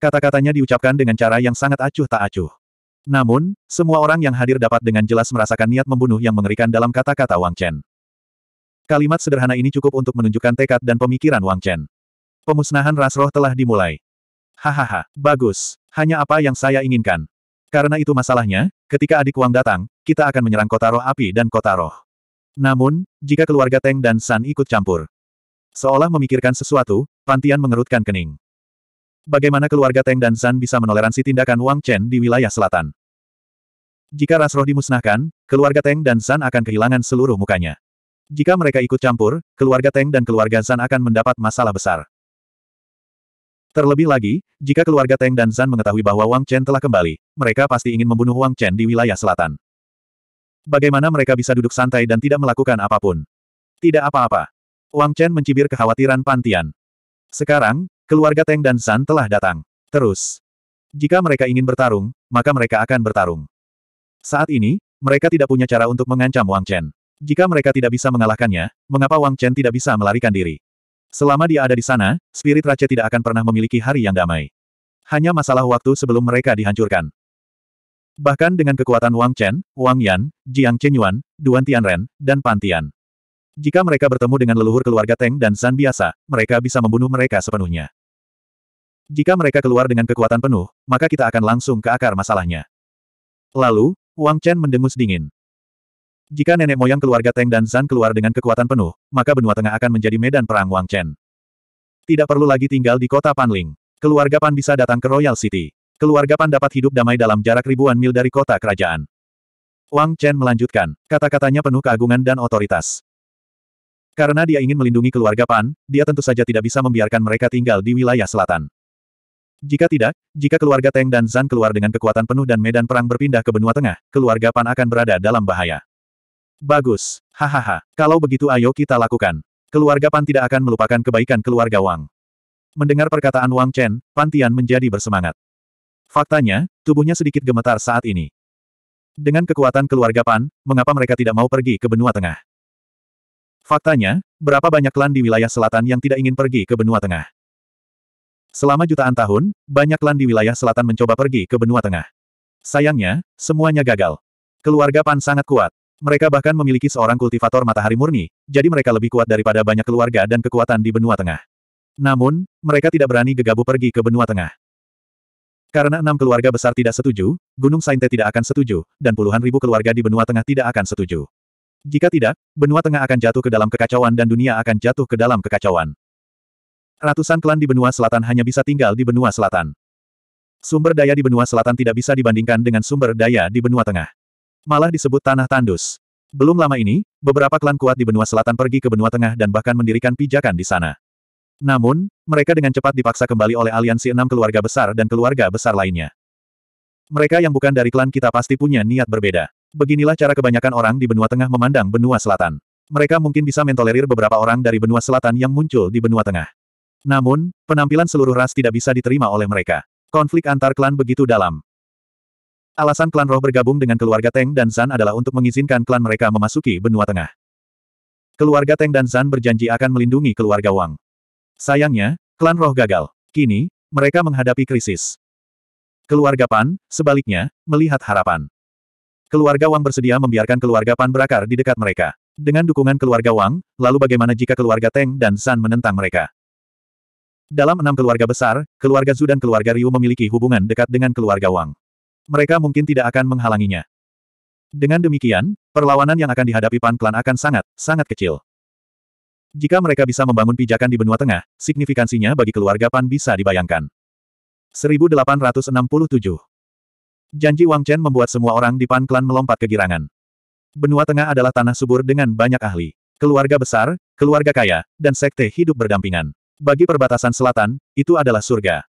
Kata-katanya diucapkan dengan cara yang sangat acuh tak acuh. Namun, semua orang yang hadir dapat dengan jelas merasakan niat membunuh yang mengerikan dalam kata-kata Wang Chen. Kalimat sederhana ini cukup untuk menunjukkan tekad dan pemikiran Wang Chen. Pemusnahan Rasroh telah dimulai. Hahaha, bagus. Hanya apa yang saya inginkan. Karena itu masalahnya, ketika adik Wang datang, kita akan menyerang kota roh api dan kota roh. Namun, jika keluarga Teng dan San ikut campur, seolah memikirkan sesuatu, Pantian mengerutkan kening. Bagaimana keluarga Teng dan San bisa menoleransi tindakan Wang Chen di wilayah selatan? Jika ras roh dimusnahkan, keluarga Teng dan San akan kehilangan seluruh mukanya. Jika mereka ikut campur, keluarga Teng dan keluarga san akan mendapat masalah besar. Terlebih lagi, jika keluarga Teng dan Zan mengetahui bahwa Wang Chen telah kembali, mereka pasti ingin membunuh Wang Chen di wilayah selatan. Bagaimana mereka bisa duduk santai dan tidak melakukan apapun? Tidak apa-apa. Wang Chen mencibir kekhawatiran Pantian. Sekarang, keluarga Teng dan Zan telah datang. Terus, jika mereka ingin bertarung, maka mereka akan bertarung. Saat ini, mereka tidak punya cara untuk mengancam Wang Chen. Jika mereka tidak bisa mengalahkannya, mengapa Wang Chen tidak bisa melarikan diri? Selama dia ada di sana, spirit Rache tidak akan pernah memiliki hari yang damai. Hanya masalah waktu sebelum mereka dihancurkan. Bahkan dengan kekuatan Wang Chen, Wang Yan, Jiang Chen Yuan, Duan Tianren, dan Pan Tian. Jika mereka bertemu dengan leluhur keluarga Teng dan San biasa, mereka bisa membunuh mereka sepenuhnya. Jika mereka keluar dengan kekuatan penuh, maka kita akan langsung ke akar masalahnya. Lalu, Wang Chen mendengus dingin. Jika nenek moyang keluarga Teng dan Zan keluar dengan kekuatan penuh, maka benua tengah akan menjadi medan perang Wang Chen. Tidak perlu lagi tinggal di kota Panling. Keluarga Pan bisa datang ke Royal City. Keluarga Pan dapat hidup damai dalam jarak ribuan mil dari kota kerajaan. Wang Chen melanjutkan, kata-katanya penuh keagungan dan otoritas. Karena dia ingin melindungi keluarga Pan, dia tentu saja tidak bisa membiarkan mereka tinggal di wilayah selatan. Jika tidak, jika keluarga Teng dan Zan keluar dengan kekuatan penuh dan medan perang berpindah ke benua tengah, keluarga Pan akan berada dalam bahaya. Bagus. Hahaha. Kalau begitu ayo kita lakukan. Keluarga Pan tidak akan melupakan kebaikan keluarga Wang. Mendengar perkataan Wang Chen, Pan Tian menjadi bersemangat. Faktanya, tubuhnya sedikit gemetar saat ini. Dengan kekuatan keluarga Pan, mengapa mereka tidak mau pergi ke benua tengah? Faktanya, berapa banyak klan di wilayah selatan yang tidak ingin pergi ke benua tengah? Selama jutaan tahun, banyak klan di wilayah selatan mencoba pergi ke benua tengah. Sayangnya, semuanya gagal. Keluarga Pan sangat kuat. Mereka bahkan memiliki seorang kultivator matahari murni, jadi mereka lebih kuat daripada banyak keluarga dan kekuatan di benua tengah. Namun, mereka tidak berani gegabah pergi ke benua tengah. Karena enam keluarga besar tidak setuju, Gunung Sainte tidak akan setuju, dan puluhan ribu keluarga di benua tengah tidak akan setuju. Jika tidak, benua tengah akan jatuh ke dalam kekacauan dan dunia akan jatuh ke dalam kekacauan. Ratusan klan di benua selatan hanya bisa tinggal di benua selatan. Sumber daya di benua selatan tidak bisa dibandingkan dengan sumber daya di benua tengah malah disebut tanah tandus. Belum lama ini, beberapa klan kuat di benua selatan pergi ke benua tengah dan bahkan mendirikan pijakan di sana. Namun, mereka dengan cepat dipaksa kembali oleh aliansi enam keluarga besar dan keluarga besar lainnya. Mereka yang bukan dari klan kita pasti punya niat berbeda. Beginilah cara kebanyakan orang di benua tengah memandang benua selatan. Mereka mungkin bisa mentolerir beberapa orang dari benua selatan yang muncul di benua tengah. Namun, penampilan seluruh ras tidak bisa diterima oleh mereka. Konflik antar klan begitu dalam. Alasan klan roh bergabung dengan keluarga Teng dan Zan adalah untuk mengizinkan klan mereka memasuki benua tengah. Keluarga Teng dan Zan berjanji akan melindungi keluarga Wang. Sayangnya, klan roh gagal. Kini, mereka menghadapi krisis. Keluarga Pan, sebaliknya, melihat harapan. Keluarga Wang bersedia membiarkan keluarga Pan berakar di dekat mereka. Dengan dukungan keluarga Wang, lalu bagaimana jika keluarga Teng dan San menentang mereka? Dalam enam keluarga besar, keluarga Zhu dan keluarga Ryu memiliki hubungan dekat dengan keluarga Wang mereka mungkin tidak akan menghalanginya. Dengan demikian, perlawanan yang akan dihadapi Pan Klan akan sangat, sangat kecil. Jika mereka bisa membangun pijakan di benua tengah, signifikansinya bagi keluarga Pan bisa dibayangkan. 1867 Janji Wang Chen membuat semua orang di Pan Klan melompat kegirangan. Benua Tengah adalah tanah subur dengan banyak ahli. Keluarga besar, keluarga kaya, dan sekte hidup berdampingan. Bagi perbatasan selatan, itu adalah surga.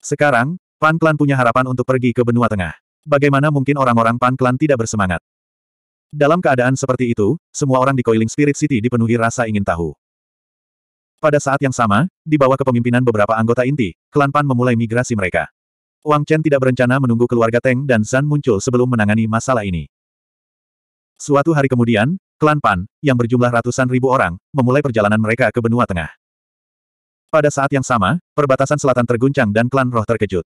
Sekarang, Pan Klan punya harapan untuk pergi ke benua tengah. Bagaimana mungkin orang-orang Pan Klan tidak bersemangat? Dalam keadaan seperti itu, semua orang di Coiling Spirit City dipenuhi rasa ingin tahu. Pada saat yang sama, di bawah kepemimpinan beberapa anggota inti, klan Pan memulai migrasi mereka. Wang Chen tidak berencana menunggu keluarga Teng dan Zan muncul sebelum menangani masalah ini. Suatu hari kemudian, klan Pan, yang berjumlah ratusan ribu orang, memulai perjalanan mereka ke benua tengah. Pada saat yang sama, perbatasan selatan terguncang dan klan roh terkejut.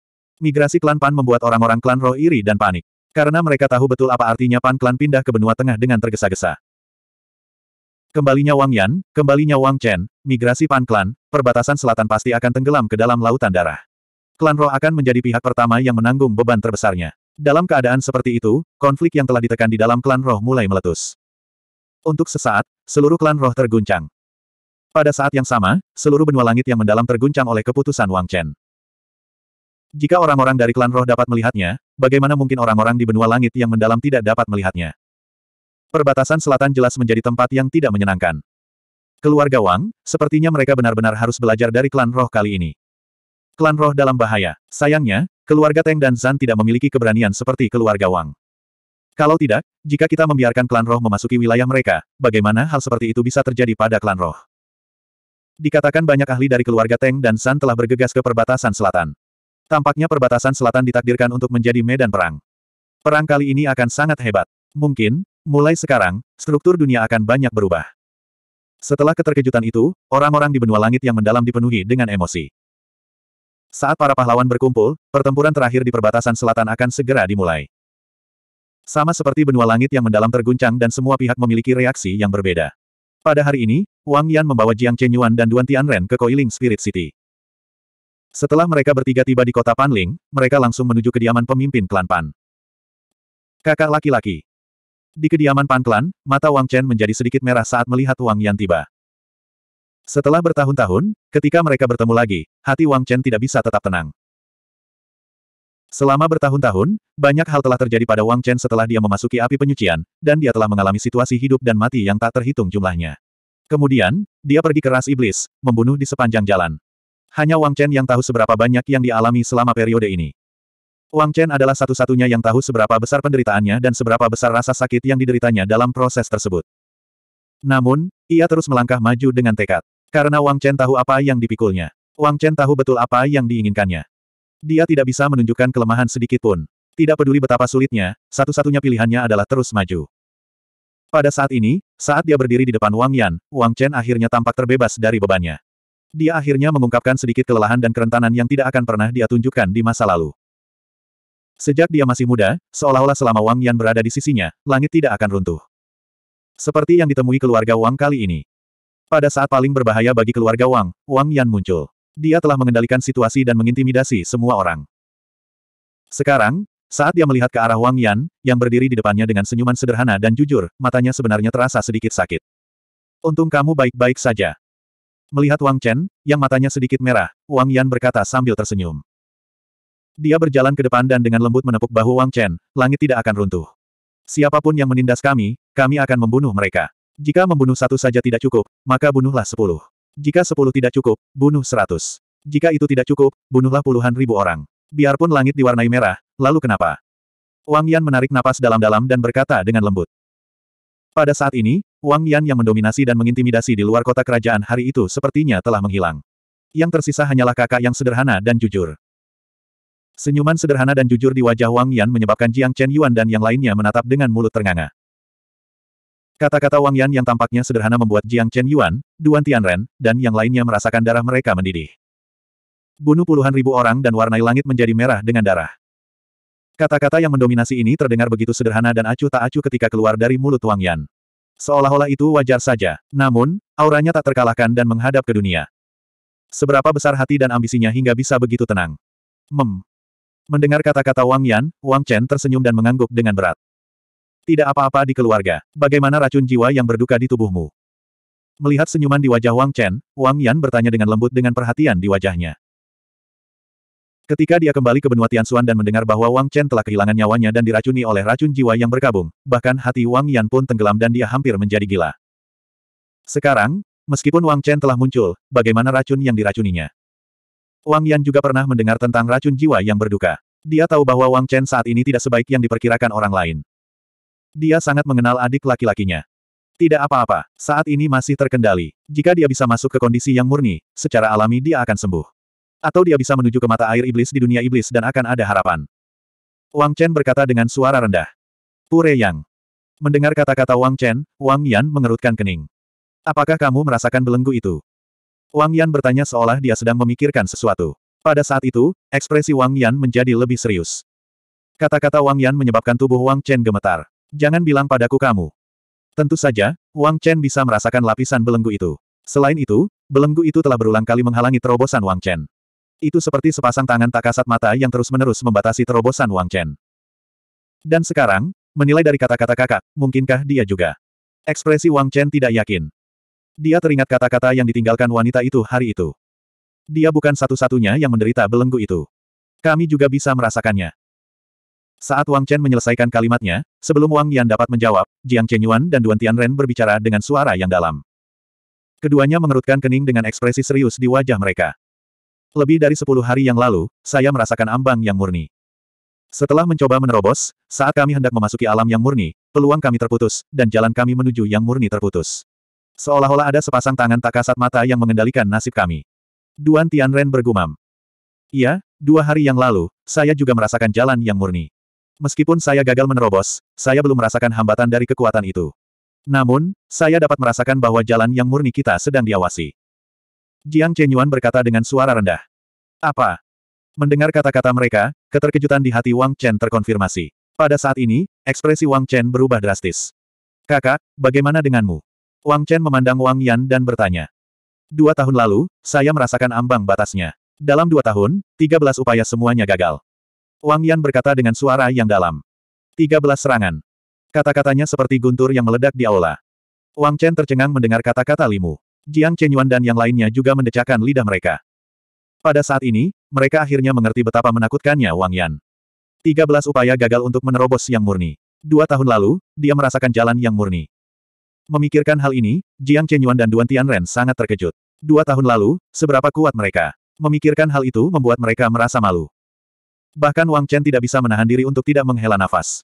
Migrasi klan Pan membuat orang-orang klan roh iri dan panik. Karena mereka tahu betul apa artinya Pan klan pindah ke benua tengah dengan tergesa-gesa. Kembalinya Wang Yan, kembalinya Wang Chen, migrasi Pan klan, perbatasan selatan pasti akan tenggelam ke dalam lautan darah. Klan roh akan menjadi pihak pertama yang menanggung beban terbesarnya. Dalam keadaan seperti itu, konflik yang telah ditekan di dalam klan roh mulai meletus. Untuk sesaat, seluruh klan roh terguncang. Pada saat yang sama, seluruh benua langit yang mendalam terguncang oleh keputusan Wang Chen. Jika orang-orang dari klan roh dapat melihatnya, bagaimana mungkin orang-orang di benua langit yang mendalam tidak dapat melihatnya? Perbatasan selatan jelas menjadi tempat yang tidak menyenangkan. Keluarga Wang, sepertinya mereka benar-benar harus belajar dari klan roh kali ini. Klan roh dalam bahaya. Sayangnya, keluarga Teng dan Zan tidak memiliki keberanian seperti keluarga Wang. Kalau tidak, jika kita membiarkan klan roh memasuki wilayah mereka, bagaimana hal seperti itu bisa terjadi pada klan roh? Dikatakan banyak ahli dari keluarga Teng dan San telah bergegas ke perbatasan selatan. Tampaknya perbatasan selatan ditakdirkan untuk menjadi medan perang. Perang kali ini akan sangat hebat. Mungkin, mulai sekarang, struktur dunia akan banyak berubah. Setelah keterkejutan itu, orang-orang di benua langit yang mendalam dipenuhi dengan emosi. Saat para pahlawan berkumpul, pertempuran terakhir di perbatasan selatan akan segera dimulai. Sama seperti benua langit yang mendalam terguncang dan semua pihak memiliki reaksi yang berbeda. Pada hari ini, Wang Yan membawa Jiang Chenyuan dan Duan Tianren ke Koiling Spirit City. Setelah mereka bertiga tiba di kota Panling, mereka langsung menuju kediaman pemimpin klan Pan. Kakak laki-laki. Di kediaman Pan Klan, mata Wang Chen menjadi sedikit merah saat melihat Wang Yan tiba. Setelah bertahun-tahun, ketika mereka bertemu lagi, hati Wang Chen tidak bisa tetap tenang. Selama bertahun-tahun, banyak hal telah terjadi pada Wang Chen setelah dia memasuki api penyucian, dan dia telah mengalami situasi hidup dan mati yang tak terhitung jumlahnya. Kemudian, dia pergi ke ras iblis, membunuh di sepanjang jalan. Hanya Wang Chen yang tahu seberapa banyak yang dialami selama periode ini. Wang Chen adalah satu-satunya yang tahu seberapa besar penderitaannya dan seberapa besar rasa sakit yang dideritanya dalam proses tersebut. Namun, ia terus melangkah maju dengan tekad. Karena Wang Chen tahu apa yang dipikulnya. Wang Chen tahu betul apa yang diinginkannya. Dia tidak bisa menunjukkan kelemahan sedikit pun. Tidak peduli betapa sulitnya, satu-satunya pilihannya adalah terus maju. Pada saat ini, saat dia berdiri di depan Wang Yan, Wang Chen akhirnya tampak terbebas dari bebannya. Dia akhirnya mengungkapkan sedikit kelelahan dan kerentanan yang tidak akan pernah dia tunjukkan di masa lalu. Sejak dia masih muda, seolah-olah selama Wang Yan berada di sisinya, langit tidak akan runtuh. Seperti yang ditemui keluarga Wang kali ini. Pada saat paling berbahaya bagi keluarga Wang, Wang Yan muncul. Dia telah mengendalikan situasi dan mengintimidasi semua orang. Sekarang, saat dia melihat ke arah Wang Yan, yang berdiri di depannya dengan senyuman sederhana dan jujur, matanya sebenarnya terasa sedikit sakit. Untung kamu baik-baik saja. Melihat Wang Chen, yang matanya sedikit merah, Wang Yan berkata sambil tersenyum. Dia berjalan ke depan dan dengan lembut menepuk bahu Wang Chen, langit tidak akan runtuh. Siapapun yang menindas kami, kami akan membunuh mereka. Jika membunuh satu saja tidak cukup, maka bunuhlah sepuluh. Jika sepuluh tidak cukup, bunuh seratus. Jika itu tidak cukup, bunuhlah puluhan ribu orang. Biarpun langit diwarnai merah, lalu kenapa? Wang Yan menarik napas dalam-dalam dan berkata dengan lembut. Pada saat ini, Wang Yan yang mendominasi dan mengintimidasi di luar kota kerajaan hari itu sepertinya telah menghilang. Yang tersisa hanyalah kakak yang sederhana dan jujur. Senyuman sederhana dan jujur di wajah Wang Yan menyebabkan Jiang Chen Yuan dan yang lainnya menatap dengan mulut ternganga. Kata-kata Wang Yan yang tampaknya sederhana membuat Jiang Chen Yuan, Duan Tianren, dan yang lainnya merasakan darah mereka mendidih. Bunuh puluhan ribu orang dan warnai langit menjadi merah dengan darah. Kata-kata yang mendominasi ini terdengar begitu sederhana dan acuh tak acuh ketika keluar dari mulut Wang Yan. Seolah-olah itu wajar saja. Namun, auranya tak terkalahkan dan menghadap ke dunia. Seberapa besar hati dan ambisinya hingga bisa begitu tenang. Mem. Mendengar kata-kata Wang Yan, Wang Chen tersenyum dan mengangguk dengan berat. Tidak apa-apa di keluarga. Bagaimana racun jiwa yang berduka di tubuhmu? Melihat senyuman di wajah Wang Chen, Wang Yan bertanya dengan lembut dengan perhatian di wajahnya. Ketika dia kembali ke benua Tianxuan dan mendengar bahwa Wang Chen telah kehilangan nyawanya dan diracuni oleh racun jiwa yang berkabung, bahkan hati Wang Yan pun tenggelam dan dia hampir menjadi gila. Sekarang, meskipun Wang Chen telah muncul, bagaimana racun yang diracuninya? Wang Yan juga pernah mendengar tentang racun jiwa yang berduka. Dia tahu bahwa Wang Chen saat ini tidak sebaik yang diperkirakan orang lain. Dia sangat mengenal adik laki-lakinya. Tidak apa-apa, saat ini masih terkendali. Jika dia bisa masuk ke kondisi yang murni, secara alami dia akan sembuh. Atau dia bisa menuju ke mata air iblis di dunia iblis dan akan ada harapan. Wang Chen berkata dengan suara rendah. Pure Yang. Mendengar kata-kata Wang Chen, Wang Yan mengerutkan kening. Apakah kamu merasakan belenggu itu? Wang Yan bertanya seolah dia sedang memikirkan sesuatu. Pada saat itu, ekspresi Wang Yan menjadi lebih serius. Kata-kata Wang Yan menyebabkan tubuh Wang Chen gemetar. Jangan bilang padaku kamu. Tentu saja, Wang Chen bisa merasakan lapisan belenggu itu. Selain itu, belenggu itu telah berulang kali menghalangi terobosan Wang Chen. Itu seperti sepasang tangan tak kasat mata yang terus-menerus membatasi terobosan Wang Chen. Dan sekarang, menilai dari kata-kata kakak, mungkinkah dia juga? Ekspresi Wang Chen tidak yakin. Dia teringat kata-kata yang ditinggalkan wanita itu hari itu. Dia bukan satu-satunya yang menderita belenggu itu. Kami juga bisa merasakannya. Saat Wang Chen menyelesaikan kalimatnya, sebelum Wang Yan dapat menjawab, Jiang Chenyuan dan Duan Tianren berbicara dengan suara yang dalam. Keduanya mengerutkan kening dengan ekspresi serius di wajah mereka. Lebih dari sepuluh hari yang lalu, saya merasakan ambang yang murni. Setelah mencoba menerobos, saat kami hendak memasuki alam yang murni, peluang kami terputus, dan jalan kami menuju yang murni terputus. Seolah-olah ada sepasang tangan tak kasat mata yang mengendalikan nasib kami. Duan Tianren bergumam. Iya, dua hari yang lalu, saya juga merasakan jalan yang murni. Meskipun saya gagal menerobos, saya belum merasakan hambatan dari kekuatan itu. Namun, saya dapat merasakan bahwa jalan yang murni kita sedang diawasi. Jiang Chenyuan berkata dengan suara rendah. Apa? Mendengar kata-kata mereka, keterkejutan di hati Wang Chen terkonfirmasi. Pada saat ini, ekspresi Wang Chen berubah drastis. Kakak, bagaimana denganmu? Wang Chen memandang Wang Yan dan bertanya. Dua tahun lalu, saya merasakan ambang batasnya. Dalam dua tahun, tiga belas upaya semuanya gagal. Wang Yan berkata dengan suara yang dalam. Tiga belas serangan. Kata-katanya seperti guntur yang meledak di aula. Wang Chen tercengang mendengar kata-kata Limu. Jiang Chenyuan dan yang lainnya juga mendecakkan lidah mereka. Pada saat ini, mereka akhirnya mengerti betapa menakutkannya Wang Yan. 13 upaya gagal untuk menerobos yang murni. Dua tahun lalu, dia merasakan jalan yang murni. Memikirkan hal ini, Jiang Chenyuan dan Duan Tianren sangat terkejut. Dua tahun lalu, seberapa kuat mereka. Memikirkan hal itu membuat mereka merasa malu. Bahkan Wang Chen tidak bisa menahan diri untuk tidak menghela nafas.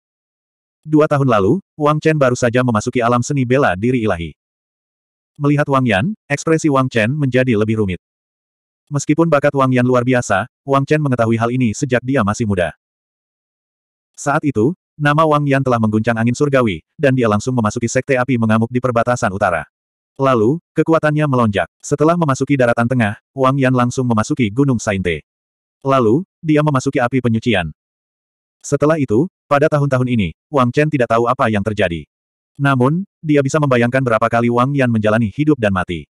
Dua tahun lalu, Wang Chen baru saja memasuki alam seni bela diri ilahi. Melihat Wang Yan, ekspresi Wang Chen menjadi lebih rumit. Meskipun bakat Wang Yan luar biasa, Wang Chen mengetahui hal ini sejak dia masih muda. Saat itu, nama Wang Yan telah mengguncang angin surgawi, dan dia langsung memasuki sekte api mengamuk di perbatasan utara. Lalu, kekuatannya melonjak. Setelah memasuki daratan tengah, Wang Yan langsung memasuki Gunung Sainte. Lalu, dia memasuki api penyucian. Setelah itu, pada tahun-tahun ini, Wang Chen tidak tahu apa yang terjadi. Namun, dia bisa membayangkan berapa kali Wang Yan menjalani hidup dan mati.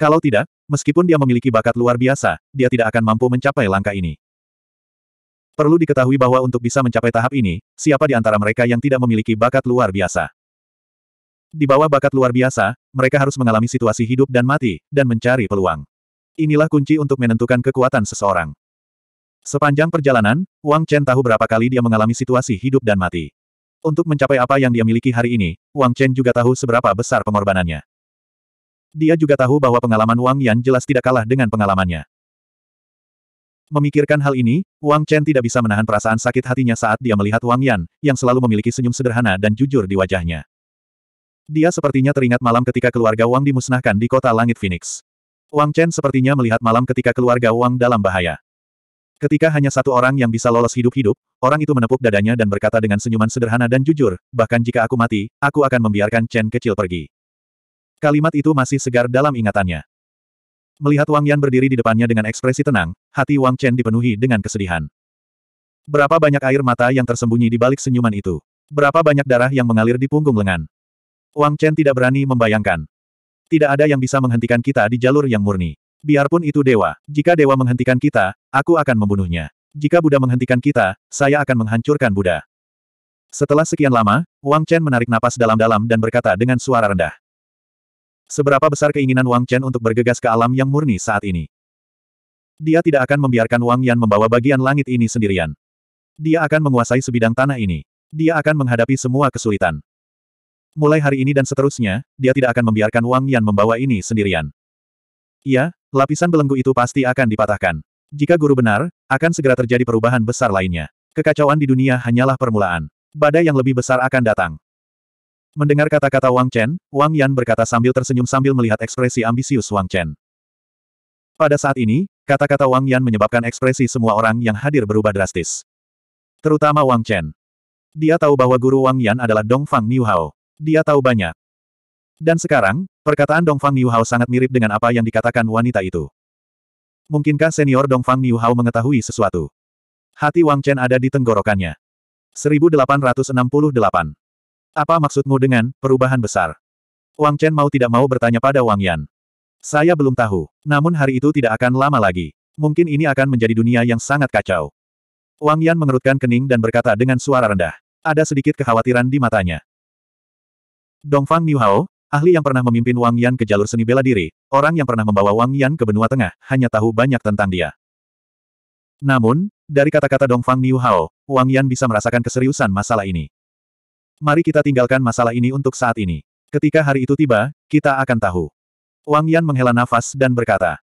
Kalau tidak, meskipun dia memiliki bakat luar biasa, dia tidak akan mampu mencapai langkah ini. Perlu diketahui bahwa untuk bisa mencapai tahap ini, siapa di antara mereka yang tidak memiliki bakat luar biasa? Di bawah bakat luar biasa, mereka harus mengalami situasi hidup dan mati, dan mencari peluang. Inilah kunci untuk menentukan kekuatan seseorang. Sepanjang perjalanan, Wang Chen tahu berapa kali dia mengalami situasi hidup dan mati. Untuk mencapai apa yang dia miliki hari ini, Wang Chen juga tahu seberapa besar pengorbanannya. Dia juga tahu bahwa pengalaman Wang Yan jelas tidak kalah dengan pengalamannya. Memikirkan hal ini, Wang Chen tidak bisa menahan perasaan sakit hatinya saat dia melihat Wang Yan, yang selalu memiliki senyum sederhana dan jujur di wajahnya. Dia sepertinya teringat malam ketika keluarga Wang dimusnahkan di kota langit Phoenix. Wang Chen sepertinya melihat malam ketika keluarga Wang dalam bahaya. Ketika hanya satu orang yang bisa lolos hidup-hidup, orang itu menepuk dadanya dan berkata dengan senyuman sederhana dan jujur, bahkan jika aku mati, aku akan membiarkan Chen kecil pergi. Kalimat itu masih segar dalam ingatannya. Melihat Wang Yan berdiri di depannya dengan ekspresi tenang, hati Wang Chen dipenuhi dengan kesedihan. Berapa banyak air mata yang tersembunyi di balik senyuman itu? Berapa banyak darah yang mengalir di punggung lengan? Wang Chen tidak berani membayangkan. Tidak ada yang bisa menghentikan kita di jalur yang murni. Biarpun itu dewa, jika dewa menghentikan kita, aku akan membunuhnya. Jika Buddha menghentikan kita, saya akan menghancurkan Buddha. Setelah sekian lama, Wang Chen menarik napas dalam-dalam dan berkata dengan suara rendah. Seberapa besar keinginan Wang Chen untuk bergegas ke alam yang murni saat ini? Dia tidak akan membiarkan Wang Yan membawa bagian langit ini sendirian. Dia akan menguasai sebidang tanah ini. Dia akan menghadapi semua kesulitan. Mulai hari ini dan seterusnya, dia tidak akan membiarkan Wang Yan membawa ini sendirian. Iya lapisan belenggu itu pasti akan dipatahkan. Jika guru benar, akan segera terjadi perubahan besar lainnya. Kekacauan di dunia hanyalah permulaan. Badai yang lebih besar akan datang. Mendengar kata-kata Wang Chen, Wang Yan berkata sambil tersenyum sambil melihat ekspresi ambisius Wang Chen. Pada saat ini, kata-kata Wang Yan menyebabkan ekspresi semua orang yang hadir berubah drastis. Terutama Wang Chen. Dia tahu bahwa guru Wang Yan adalah Dong Fang Niu Hao. Dia tahu banyak. Dan sekarang, perkataan Dongfang Niuhao sangat mirip dengan apa yang dikatakan wanita itu. Mungkinkah senior Dongfang Niuhao mengetahui sesuatu? Hati Wang Chen ada di tenggorokannya. 1868. Apa maksudmu dengan perubahan besar? Wang Chen mau tidak mau bertanya pada Wang Yan. Saya belum tahu, namun hari itu tidak akan lama lagi. Mungkin ini akan menjadi dunia yang sangat kacau. Wang Yan mengerutkan kening dan berkata dengan suara rendah. Ada sedikit kekhawatiran di matanya. Dongfang Niuhao, ahli yang pernah memimpin Wang Yan ke jalur seni bela diri, orang yang pernah membawa Wang Yan ke benua tengah, hanya tahu banyak tentang dia. Namun, dari kata-kata Dongfang Niu Hao, Wang Yan bisa merasakan keseriusan masalah ini. Mari kita tinggalkan masalah ini untuk saat ini. Ketika hari itu tiba, kita akan tahu. Wang Yan menghela nafas dan berkata.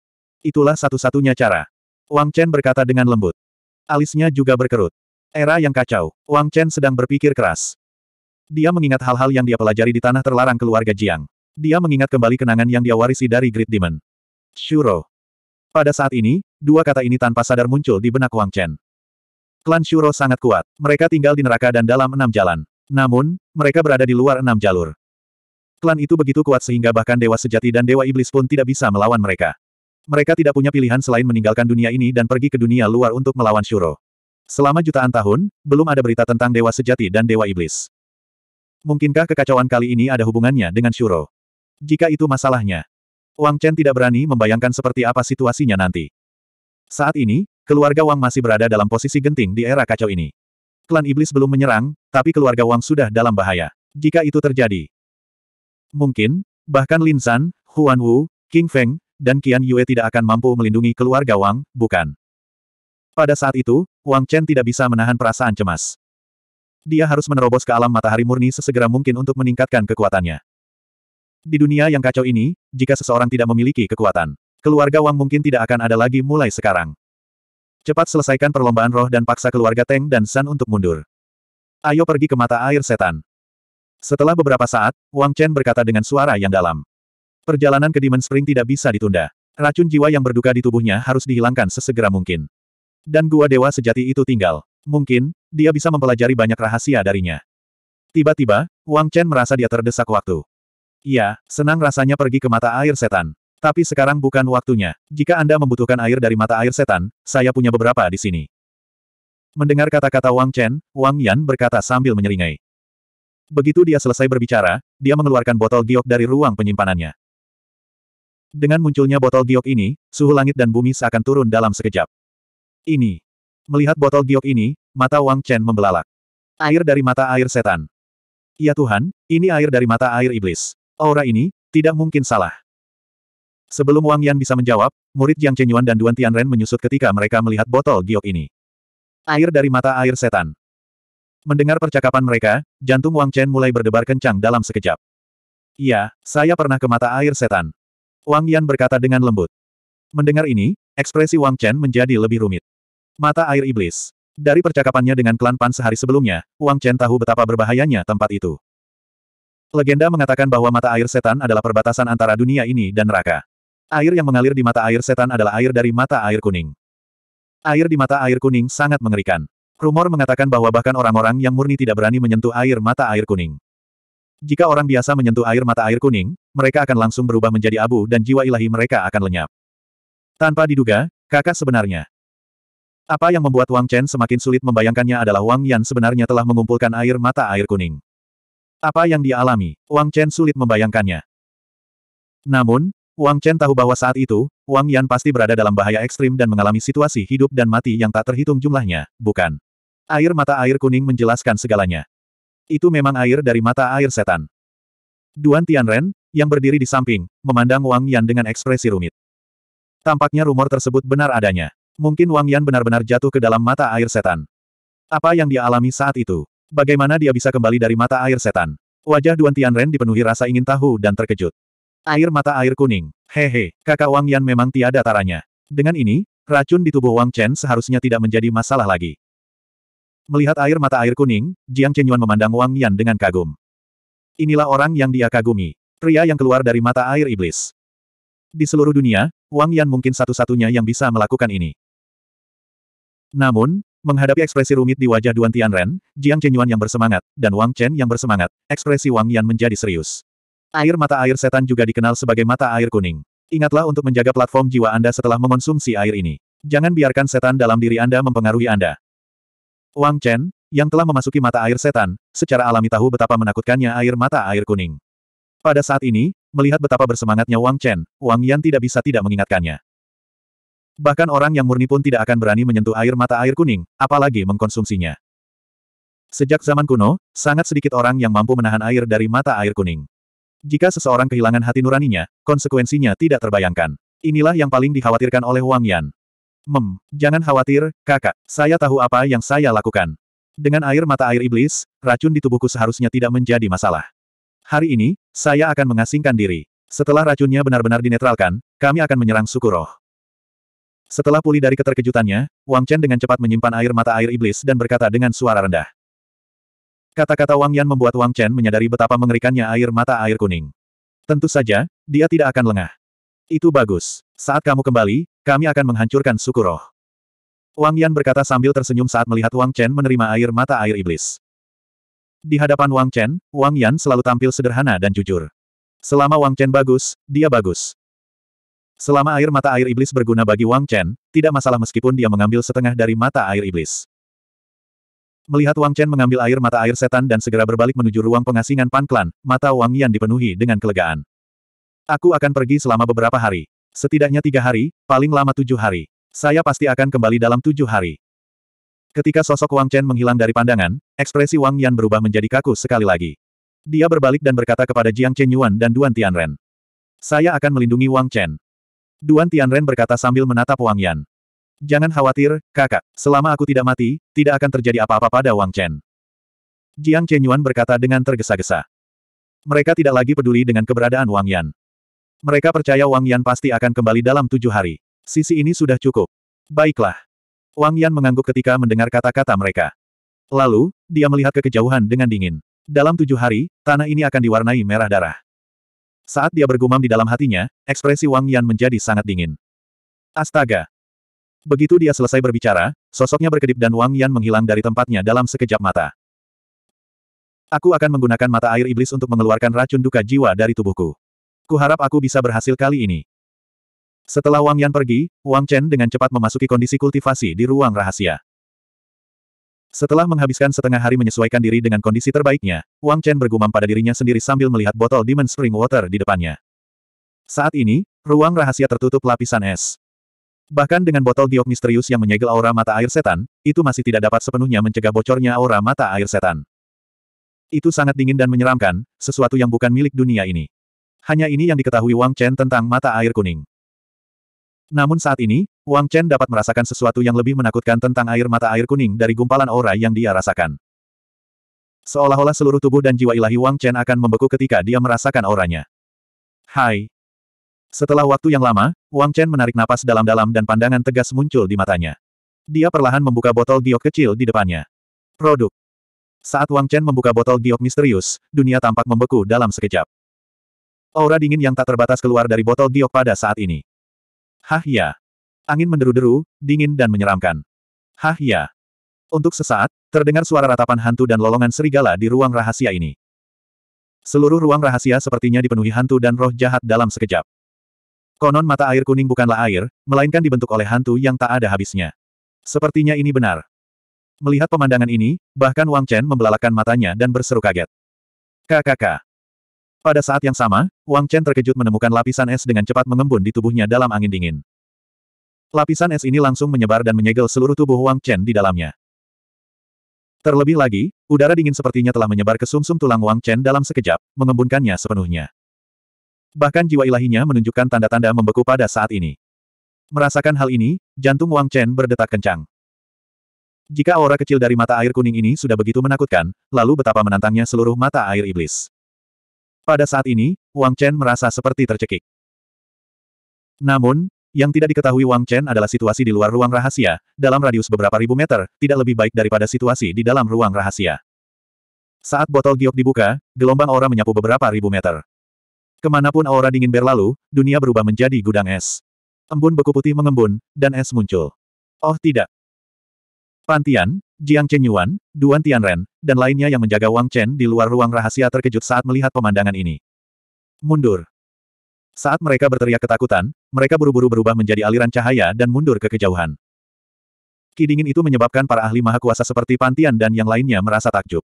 Itulah satu-satunya cara. Wang Chen berkata dengan lembut. Alisnya juga berkerut. Era yang kacau, Wang Chen sedang berpikir keras. Dia mengingat hal-hal yang dia pelajari di tanah terlarang keluarga Jiang. Dia mengingat kembali kenangan yang dia warisi dari Great Demon. Shuro. Pada saat ini, dua kata ini tanpa sadar muncul di benak Wang Chen. Klan Shuro sangat kuat. Mereka tinggal di neraka dan dalam enam jalan. Namun, mereka berada di luar enam jalur. Klan itu begitu kuat sehingga bahkan dewa sejati dan dewa iblis pun tidak bisa melawan mereka. Mereka tidak punya pilihan selain meninggalkan dunia ini dan pergi ke dunia luar untuk melawan Shuro. Selama jutaan tahun, belum ada berita tentang dewa sejati dan dewa iblis. Mungkinkah kekacauan kali ini ada hubungannya dengan Shuro? Jika itu masalahnya, Wang Chen tidak berani membayangkan seperti apa situasinya nanti. Saat ini, keluarga Wang masih berada dalam posisi genting di era kacau ini. Klan Iblis belum menyerang, tapi keluarga Wang sudah dalam bahaya. Jika itu terjadi, mungkin, bahkan Lin San, Huan Wu, King Feng, dan Qian Yue tidak akan mampu melindungi keluarga Wang, bukan? Pada saat itu, Wang Chen tidak bisa menahan perasaan cemas dia harus menerobos ke alam matahari murni sesegera mungkin untuk meningkatkan kekuatannya. Di dunia yang kacau ini, jika seseorang tidak memiliki kekuatan, keluarga Wang mungkin tidak akan ada lagi mulai sekarang. Cepat selesaikan perlombaan roh dan paksa keluarga Teng dan San untuk mundur. Ayo pergi ke mata air setan. Setelah beberapa saat, Wang Chen berkata dengan suara yang dalam. Perjalanan ke Demon Spring tidak bisa ditunda. Racun jiwa yang berduka di tubuhnya harus dihilangkan sesegera mungkin. Dan gua dewa sejati itu tinggal. Mungkin, dia bisa mempelajari banyak rahasia darinya. Tiba-tiba, Wang Chen merasa dia terdesak waktu. Ya, senang rasanya pergi ke mata air setan. Tapi sekarang bukan waktunya. Jika Anda membutuhkan air dari mata air setan, saya punya beberapa di sini. Mendengar kata-kata Wang Chen, Wang Yan berkata sambil menyeringai. Begitu dia selesai berbicara, dia mengeluarkan botol giok dari ruang penyimpanannya. Dengan munculnya botol giok ini, suhu langit dan bumi seakan turun dalam sekejap. Ini Melihat botol giok ini, mata Wang Chen membelalak. Air dari mata air setan. Ya Tuhan, ini air dari mata air iblis. Aura ini, tidak mungkin salah. Sebelum Wang Yan bisa menjawab, murid Jiang Chenyuan dan Duan Tianren menyusut ketika mereka melihat botol giok ini. Air dari mata air setan. Mendengar percakapan mereka, jantung Wang Chen mulai berdebar kencang dalam sekejap. Iya, saya pernah ke mata air setan. Wang Yan berkata dengan lembut. Mendengar ini, ekspresi Wang Chen menjadi lebih rumit. Mata air iblis. Dari percakapannya dengan klan Pan sehari sebelumnya, Wang Chen tahu betapa berbahayanya tempat itu. Legenda mengatakan bahwa mata air setan adalah perbatasan antara dunia ini dan neraka. Air yang mengalir di mata air setan adalah air dari mata air kuning. Air di mata air kuning sangat mengerikan. Rumor mengatakan bahwa bahkan orang-orang yang murni tidak berani menyentuh air mata air kuning. Jika orang biasa menyentuh air mata air kuning, mereka akan langsung berubah menjadi abu dan jiwa ilahi mereka akan lenyap. Tanpa diduga, kakak sebenarnya, apa yang membuat Wang Chen semakin sulit membayangkannya adalah Wang Yan sebenarnya telah mengumpulkan air mata air kuning. Apa yang dia alami, Wang Chen sulit membayangkannya. Namun, Wang Chen tahu bahwa saat itu, Wang Yan pasti berada dalam bahaya ekstrim dan mengalami situasi hidup dan mati yang tak terhitung jumlahnya, bukan? Air mata air kuning menjelaskan segalanya. Itu memang air dari mata air setan. Duan Tianren, yang berdiri di samping, memandang Wang Yan dengan ekspresi rumit. Tampaknya rumor tersebut benar adanya. Mungkin Wang Yan benar-benar jatuh ke dalam mata air setan. Apa yang dia alami saat itu? Bagaimana dia bisa kembali dari mata air setan? Wajah Duan Tianren dipenuhi rasa ingin tahu dan terkejut. Air mata air kuning. Hehe, kakak Wang Yan memang tiada taranya. Dengan ini, racun di tubuh Wang Chen seharusnya tidak menjadi masalah lagi. Melihat air mata air kuning, Jiang Chenyuan memandang Wang Yan dengan kagum. Inilah orang yang dia kagumi. Pria yang keluar dari mata air iblis. Di seluruh dunia, Wang Yan mungkin satu-satunya yang bisa melakukan ini. Namun, menghadapi ekspresi rumit di wajah Duan Tianren, Jiang Chenyuan yang bersemangat, dan Wang Chen yang bersemangat, ekspresi Wang Yan menjadi serius. Air mata air setan juga dikenal sebagai mata air kuning. Ingatlah untuk menjaga platform jiwa Anda setelah mengonsumsi air ini. Jangan biarkan setan dalam diri Anda mempengaruhi Anda. Wang Chen, yang telah memasuki mata air setan, secara alami tahu betapa menakutkannya air mata air kuning. Pada saat ini, melihat betapa bersemangatnya Wang Chen, Wang Yan tidak bisa tidak mengingatkannya. Bahkan orang yang murni pun tidak akan berani menyentuh air mata air kuning, apalagi mengkonsumsinya. Sejak zaman kuno, sangat sedikit orang yang mampu menahan air dari mata air kuning. Jika seseorang kehilangan hati nuraninya, konsekuensinya tidak terbayangkan. Inilah yang paling dikhawatirkan oleh Wang Yan. Mem, jangan khawatir, kakak. Saya tahu apa yang saya lakukan. Dengan air mata air iblis, racun di tubuhku seharusnya tidak menjadi masalah. Hari ini, saya akan mengasingkan diri. Setelah racunnya benar-benar dinetralkan, kami akan menyerang suku roh. Setelah pulih dari keterkejutannya, Wang Chen dengan cepat menyimpan air mata air iblis dan berkata dengan suara rendah. Kata-kata Wang Yan membuat Wang Chen menyadari betapa mengerikannya air mata air kuning. Tentu saja, dia tidak akan lengah. Itu bagus. Saat kamu kembali, kami akan menghancurkan suku roh. Wang Yan berkata sambil tersenyum saat melihat Wang Chen menerima air mata air iblis. Di hadapan Wang Chen, Wang Yan selalu tampil sederhana dan jujur. Selama Wang Chen bagus, dia bagus. Selama air mata air iblis berguna bagi Wang Chen, tidak masalah meskipun dia mengambil setengah dari mata air iblis. Melihat Wang Chen mengambil air mata air setan dan segera berbalik menuju ruang pengasingan Pan Klan, mata Wang Yan dipenuhi dengan kelegaan. Aku akan pergi selama beberapa hari. Setidaknya tiga hari, paling lama tujuh hari. Saya pasti akan kembali dalam tujuh hari. Ketika sosok Wang Chen menghilang dari pandangan, ekspresi Wang Yan berubah menjadi kaku sekali lagi. Dia berbalik dan berkata kepada Jiang Chenyuan dan Duan Tianren. Saya akan melindungi Wang Chen. Duan Tianren berkata sambil menatap Wang Yan. Jangan khawatir, kakak. Selama aku tidak mati, tidak akan terjadi apa-apa pada Wang Chen. Jiang Chenyuan berkata dengan tergesa-gesa. Mereka tidak lagi peduli dengan keberadaan Wang Yan. Mereka percaya Wang Yan pasti akan kembali dalam tujuh hari. Sisi ini sudah cukup. Baiklah. Wang Yan mengangguk ketika mendengar kata-kata mereka. Lalu, dia melihat ke kejauhan dengan dingin. Dalam tujuh hari, tanah ini akan diwarnai merah darah. Saat dia bergumam di dalam hatinya, ekspresi Wang Yan menjadi sangat dingin. Astaga! Begitu dia selesai berbicara, sosoknya berkedip dan Wang Yan menghilang dari tempatnya dalam sekejap mata. Aku akan menggunakan mata air iblis untuk mengeluarkan racun duka jiwa dari tubuhku. Kuharap aku bisa berhasil kali ini. Setelah Wang Yan pergi, Wang Chen dengan cepat memasuki kondisi kultivasi di ruang rahasia. Setelah menghabiskan setengah hari menyesuaikan diri dengan kondisi terbaiknya, Wang Chen bergumam pada dirinya sendiri sambil melihat botol Demon Spring Water di depannya. Saat ini, ruang rahasia tertutup lapisan es. Bahkan dengan botol giok misterius yang menyegel aura mata air setan, itu masih tidak dapat sepenuhnya mencegah bocornya aura mata air setan. Itu sangat dingin dan menyeramkan, sesuatu yang bukan milik dunia ini. Hanya ini yang diketahui Wang Chen tentang mata air kuning. Namun saat ini, Wang Chen dapat merasakan sesuatu yang lebih menakutkan tentang air mata air kuning dari gumpalan aura yang dia rasakan. Seolah-olah seluruh tubuh dan jiwa ilahi Wang Chen akan membeku ketika dia merasakan auranya. Hai. Setelah waktu yang lama, Wang Chen menarik napas dalam-dalam dan pandangan tegas muncul di matanya. Dia perlahan membuka botol giok kecil di depannya. Produk. Saat Wang Chen membuka botol giok misterius, dunia tampak membeku dalam sekejap. Aura dingin yang tak terbatas keluar dari botol giok pada saat ini. Hah ya. Angin menderu-deru, dingin dan menyeramkan. Hah ya. Untuk sesaat, terdengar suara ratapan hantu dan lolongan serigala di ruang rahasia ini. Seluruh ruang rahasia sepertinya dipenuhi hantu dan roh jahat dalam sekejap. Konon mata air kuning bukanlah air, melainkan dibentuk oleh hantu yang tak ada habisnya. Sepertinya ini benar. Melihat pemandangan ini, bahkan Wang Chen membelalakan matanya dan berseru kaget. KKK. Pada saat yang sama, Wang Chen terkejut menemukan lapisan es dengan cepat mengembun di tubuhnya dalam angin dingin. Lapisan es ini langsung menyebar dan menyegel seluruh tubuh Wang Chen di dalamnya. Terlebih lagi, udara dingin sepertinya telah menyebar ke sumsum -sum tulang Wang Chen dalam sekejap, mengembunkannya sepenuhnya. Bahkan jiwa ilahinya menunjukkan tanda-tanda membeku pada saat ini. Merasakan hal ini, jantung Wang Chen berdetak kencang. Jika aura kecil dari mata air kuning ini sudah begitu menakutkan, lalu betapa menantangnya seluruh mata air iblis. Pada saat ini, Wang Chen merasa seperti tercekik. Namun, yang tidak diketahui Wang Chen adalah situasi di luar ruang rahasia, dalam radius beberapa ribu meter, tidak lebih baik daripada situasi di dalam ruang rahasia. Saat botol giok dibuka, gelombang aura menyapu beberapa ribu meter. Kemanapun aura dingin berlalu, dunia berubah menjadi gudang es. Embun beku putih mengembun, dan es muncul. Oh tidak. Pantian, Jiang Chen Yuan, Duan Tianren, dan lainnya yang menjaga Wang Chen di luar ruang rahasia terkejut saat melihat pemandangan ini. Mundur. Saat mereka berteriak ketakutan, mereka buru-buru berubah menjadi aliran cahaya dan mundur ke kejauhan. Kidingin itu menyebabkan para ahli maha kuasa seperti Pantian dan yang lainnya merasa takjub.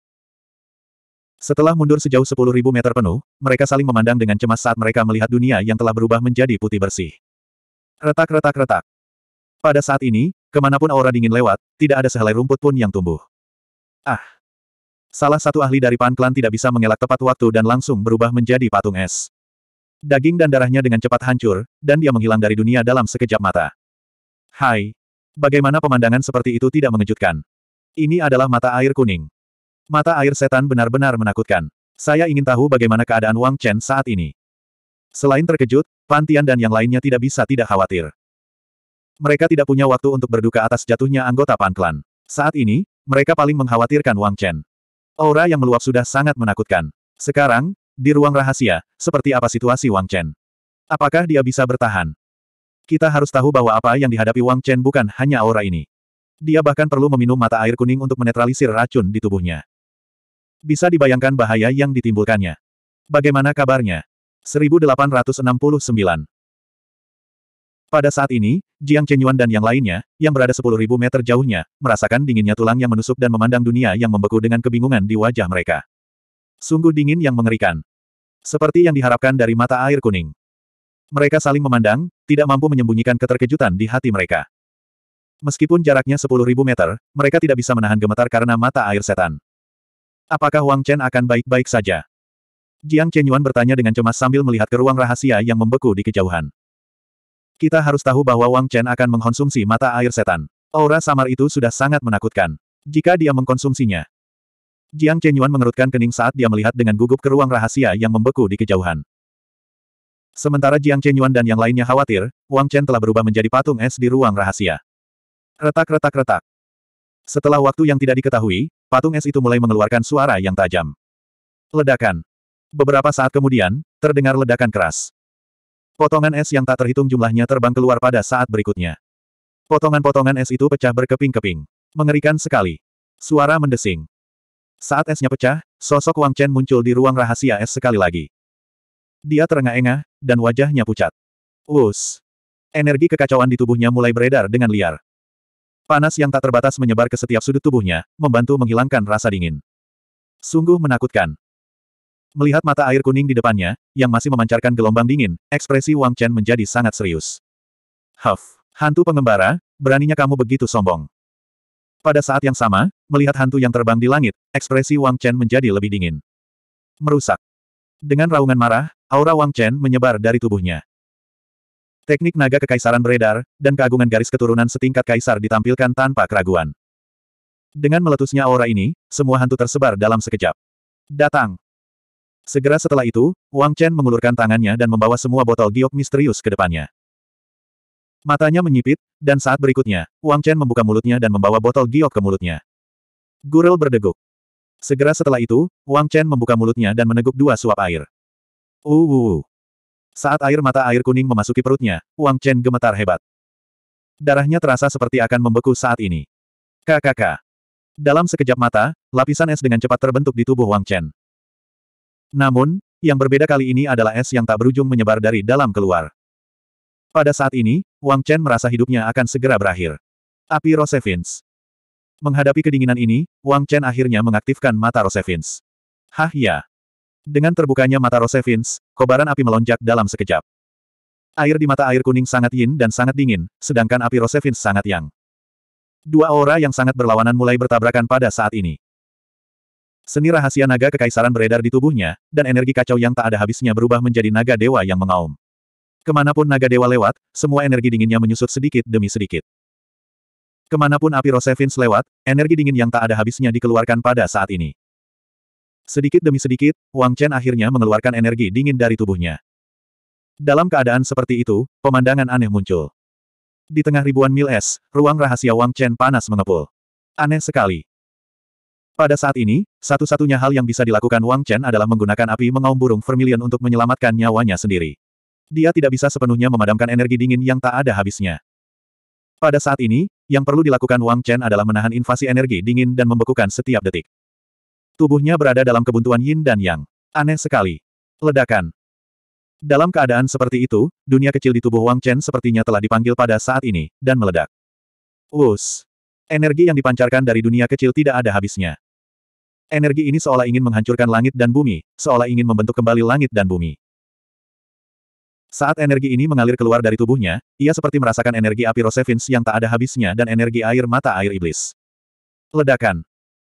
Setelah mundur sejauh 10.000 meter penuh, mereka saling memandang dengan cemas saat mereka melihat dunia yang telah berubah menjadi putih bersih. Retak-retak-retak. Pada saat ini, kemanapun aura dingin lewat, tidak ada sehelai rumput pun yang tumbuh. Ah! Salah satu ahli dari Pan Klan tidak bisa mengelak tepat waktu dan langsung berubah menjadi patung es. Daging dan darahnya dengan cepat hancur, dan dia menghilang dari dunia dalam sekejap mata. Hai! Bagaimana pemandangan seperti itu tidak mengejutkan? Ini adalah mata air kuning. Mata air setan benar-benar menakutkan. Saya ingin tahu bagaimana keadaan Wang Chen saat ini. Selain terkejut, Pantian dan yang lainnya tidak bisa tidak khawatir. Mereka tidak punya waktu untuk berduka atas jatuhnya anggota Pan Saat ini, mereka paling mengkhawatirkan Wang Chen. Aura yang meluap sudah sangat menakutkan. Sekarang, di ruang rahasia, seperti apa situasi Wang Chen? Apakah dia bisa bertahan? Kita harus tahu bahwa apa yang dihadapi Wang Chen bukan hanya aura ini. Dia bahkan perlu meminum mata air kuning untuk menetralisir racun di tubuhnya. Bisa dibayangkan bahaya yang ditimbulkannya. Bagaimana kabarnya? 1869 pada saat ini, Jiang Chenyuan dan yang lainnya, yang berada 10.000 meter jauhnya, merasakan dinginnya tulang yang menusuk dan memandang dunia yang membeku dengan kebingungan di wajah mereka. Sungguh dingin yang mengerikan. Seperti yang diharapkan dari mata air kuning. Mereka saling memandang, tidak mampu menyembunyikan keterkejutan di hati mereka. Meskipun jaraknya 10.000 meter, mereka tidak bisa menahan gemetar karena mata air setan. Apakah Wang Chen akan baik-baik saja? Jiang Chenyuan bertanya dengan cemas sambil melihat ke ruang rahasia yang membeku di kejauhan. Kita harus tahu bahwa Wang Chen akan mengkonsumsi mata air setan. Aura samar itu sudah sangat menakutkan. Jika dia mengkonsumsinya. Jiang Yuan mengerutkan kening saat dia melihat dengan gugup ke ruang rahasia yang membeku di kejauhan. Sementara Jiang Yuan dan yang lainnya khawatir, Wang Chen telah berubah menjadi patung es di ruang rahasia. Retak-retak-retak. Setelah waktu yang tidak diketahui, patung es itu mulai mengeluarkan suara yang tajam. Ledakan. Beberapa saat kemudian, terdengar ledakan keras. Potongan es yang tak terhitung jumlahnya terbang keluar pada saat berikutnya. Potongan-potongan es itu pecah berkeping-keping. Mengerikan sekali. Suara mendesing. Saat esnya pecah, sosok Wang Chen muncul di ruang rahasia es sekali lagi. Dia terengah-engah, dan wajahnya pucat. Us. Energi kekacauan di tubuhnya mulai beredar dengan liar. Panas yang tak terbatas menyebar ke setiap sudut tubuhnya, membantu menghilangkan rasa dingin. Sungguh menakutkan. Melihat mata air kuning di depannya, yang masih memancarkan gelombang dingin, ekspresi Wang Chen menjadi sangat serius. Huff, hantu pengembara, beraninya kamu begitu sombong. Pada saat yang sama, melihat hantu yang terbang di langit, ekspresi Wang Chen menjadi lebih dingin. Merusak. Dengan raungan marah, aura Wang Chen menyebar dari tubuhnya. Teknik naga kekaisaran beredar, dan keagungan garis keturunan setingkat kaisar ditampilkan tanpa keraguan. Dengan meletusnya aura ini, semua hantu tersebar dalam sekejap. Datang! Segera setelah itu, Wang Chen mengulurkan tangannya dan membawa semua botol giok misterius ke depannya. Matanya menyipit, dan saat berikutnya, Wang Chen membuka mulutnya dan membawa botol giok ke mulutnya. Gurel berdeguk. Segera setelah itu, Wang Chen membuka mulutnya dan meneguk dua suap air. uh. Saat air mata air kuning memasuki perutnya, Wang Chen gemetar hebat. Darahnya terasa seperti akan membeku saat ini. KKK. Dalam sekejap mata, lapisan es dengan cepat terbentuk di tubuh Wang Chen. Namun, yang berbeda kali ini adalah es yang tak berujung menyebar dari dalam keluar. Pada saat ini, Wang Chen merasa hidupnya akan segera berakhir. Api Rosevins. Menghadapi kedinginan ini, Wang Chen akhirnya mengaktifkan mata Rosevins. Hah ya. Dengan terbukanya mata Rosevins, kobaran api melonjak dalam sekejap. Air di mata air kuning sangat yin dan sangat dingin, sedangkan api Rosevins sangat yang. Dua aura yang sangat berlawanan mulai bertabrakan pada saat ini. Seni rahasia naga kekaisaran beredar di tubuhnya, dan energi kacau yang tak ada habisnya berubah menjadi naga dewa yang mengaum. Kemanapun naga dewa lewat, semua energi dinginnya menyusut sedikit demi sedikit. Kemanapun api Rosevins lewat, energi dingin yang tak ada habisnya dikeluarkan pada saat ini. Sedikit demi sedikit, Wang Chen akhirnya mengeluarkan energi dingin dari tubuhnya. Dalam keadaan seperti itu, pemandangan aneh muncul. Di tengah ribuan mil es, ruang rahasia Wang Chen panas mengepul. Aneh sekali. Pada saat ini, satu-satunya hal yang bisa dilakukan Wang Chen adalah menggunakan api mengaum burung vermilion untuk menyelamatkan nyawanya sendiri. Dia tidak bisa sepenuhnya memadamkan energi dingin yang tak ada habisnya. Pada saat ini, yang perlu dilakukan Wang Chen adalah menahan invasi energi dingin dan membekukan setiap detik. Tubuhnya berada dalam kebuntuan yin dan yang. Aneh sekali. Ledakan. Dalam keadaan seperti itu, dunia kecil di tubuh Wang Chen sepertinya telah dipanggil pada saat ini, dan meledak. Wus. Energi yang dipancarkan dari dunia kecil tidak ada habisnya. Energi ini seolah ingin menghancurkan langit dan bumi, seolah ingin membentuk kembali langit dan bumi. Saat energi ini mengalir keluar dari tubuhnya, ia seperti merasakan energi api Rosevins yang tak ada habisnya dan energi air mata air iblis. Ledakan.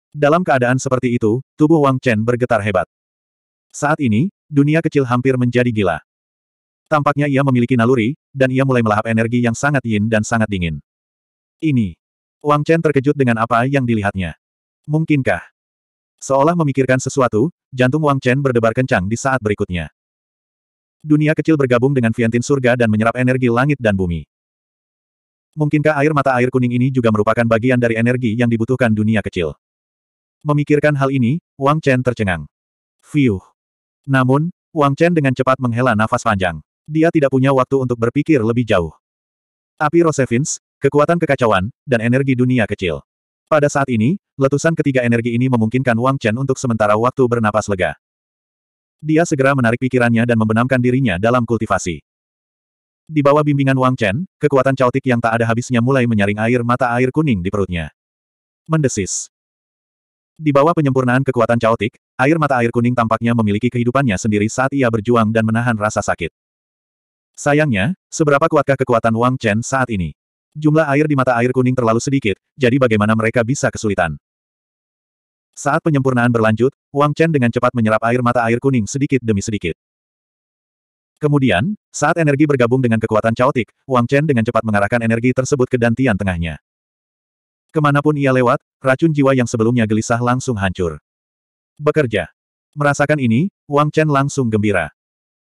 Dalam keadaan seperti itu, tubuh Wang Chen bergetar hebat. Saat ini, dunia kecil hampir menjadi gila. Tampaknya ia memiliki naluri, dan ia mulai melahap energi yang sangat yin dan sangat dingin. Ini. Wang Chen terkejut dengan apa yang dilihatnya. Mungkinkah? Seolah memikirkan sesuatu, jantung Wang Chen berdebar kencang di saat berikutnya. Dunia kecil bergabung dengan Vientin surga dan menyerap energi langit dan bumi. Mungkinkah air mata air kuning ini juga merupakan bagian dari energi yang dibutuhkan dunia kecil? Memikirkan hal ini, Wang Chen tercengang. Fiuh. Namun, Wang Chen dengan cepat menghela nafas panjang. Dia tidak punya waktu untuk berpikir lebih jauh. Api Rosevins, kekuatan kekacauan, dan energi dunia kecil. Pada saat ini, letusan ketiga energi ini memungkinkan Wang Chen untuk sementara waktu bernapas lega. Dia segera menarik pikirannya dan membenamkan dirinya dalam kultivasi. Di bawah bimbingan Wang Chen, kekuatan caotik yang tak ada habisnya mulai menyaring air mata air kuning di perutnya. Mendesis. Di bawah penyempurnaan kekuatan caotik, air mata air kuning tampaknya memiliki kehidupannya sendiri saat ia berjuang dan menahan rasa sakit. Sayangnya, seberapa kuatkah kekuatan Wang Chen saat ini? Jumlah air di mata air kuning terlalu sedikit, jadi bagaimana mereka bisa kesulitan? Saat penyempurnaan berlanjut, Wang Chen dengan cepat menyerap air mata air kuning sedikit demi sedikit. Kemudian, saat energi bergabung dengan kekuatan caotik, Wang Chen dengan cepat mengarahkan energi tersebut ke dantian tengahnya. Kemanapun ia lewat, racun jiwa yang sebelumnya gelisah langsung hancur. Bekerja. Merasakan ini, Wang Chen langsung gembira.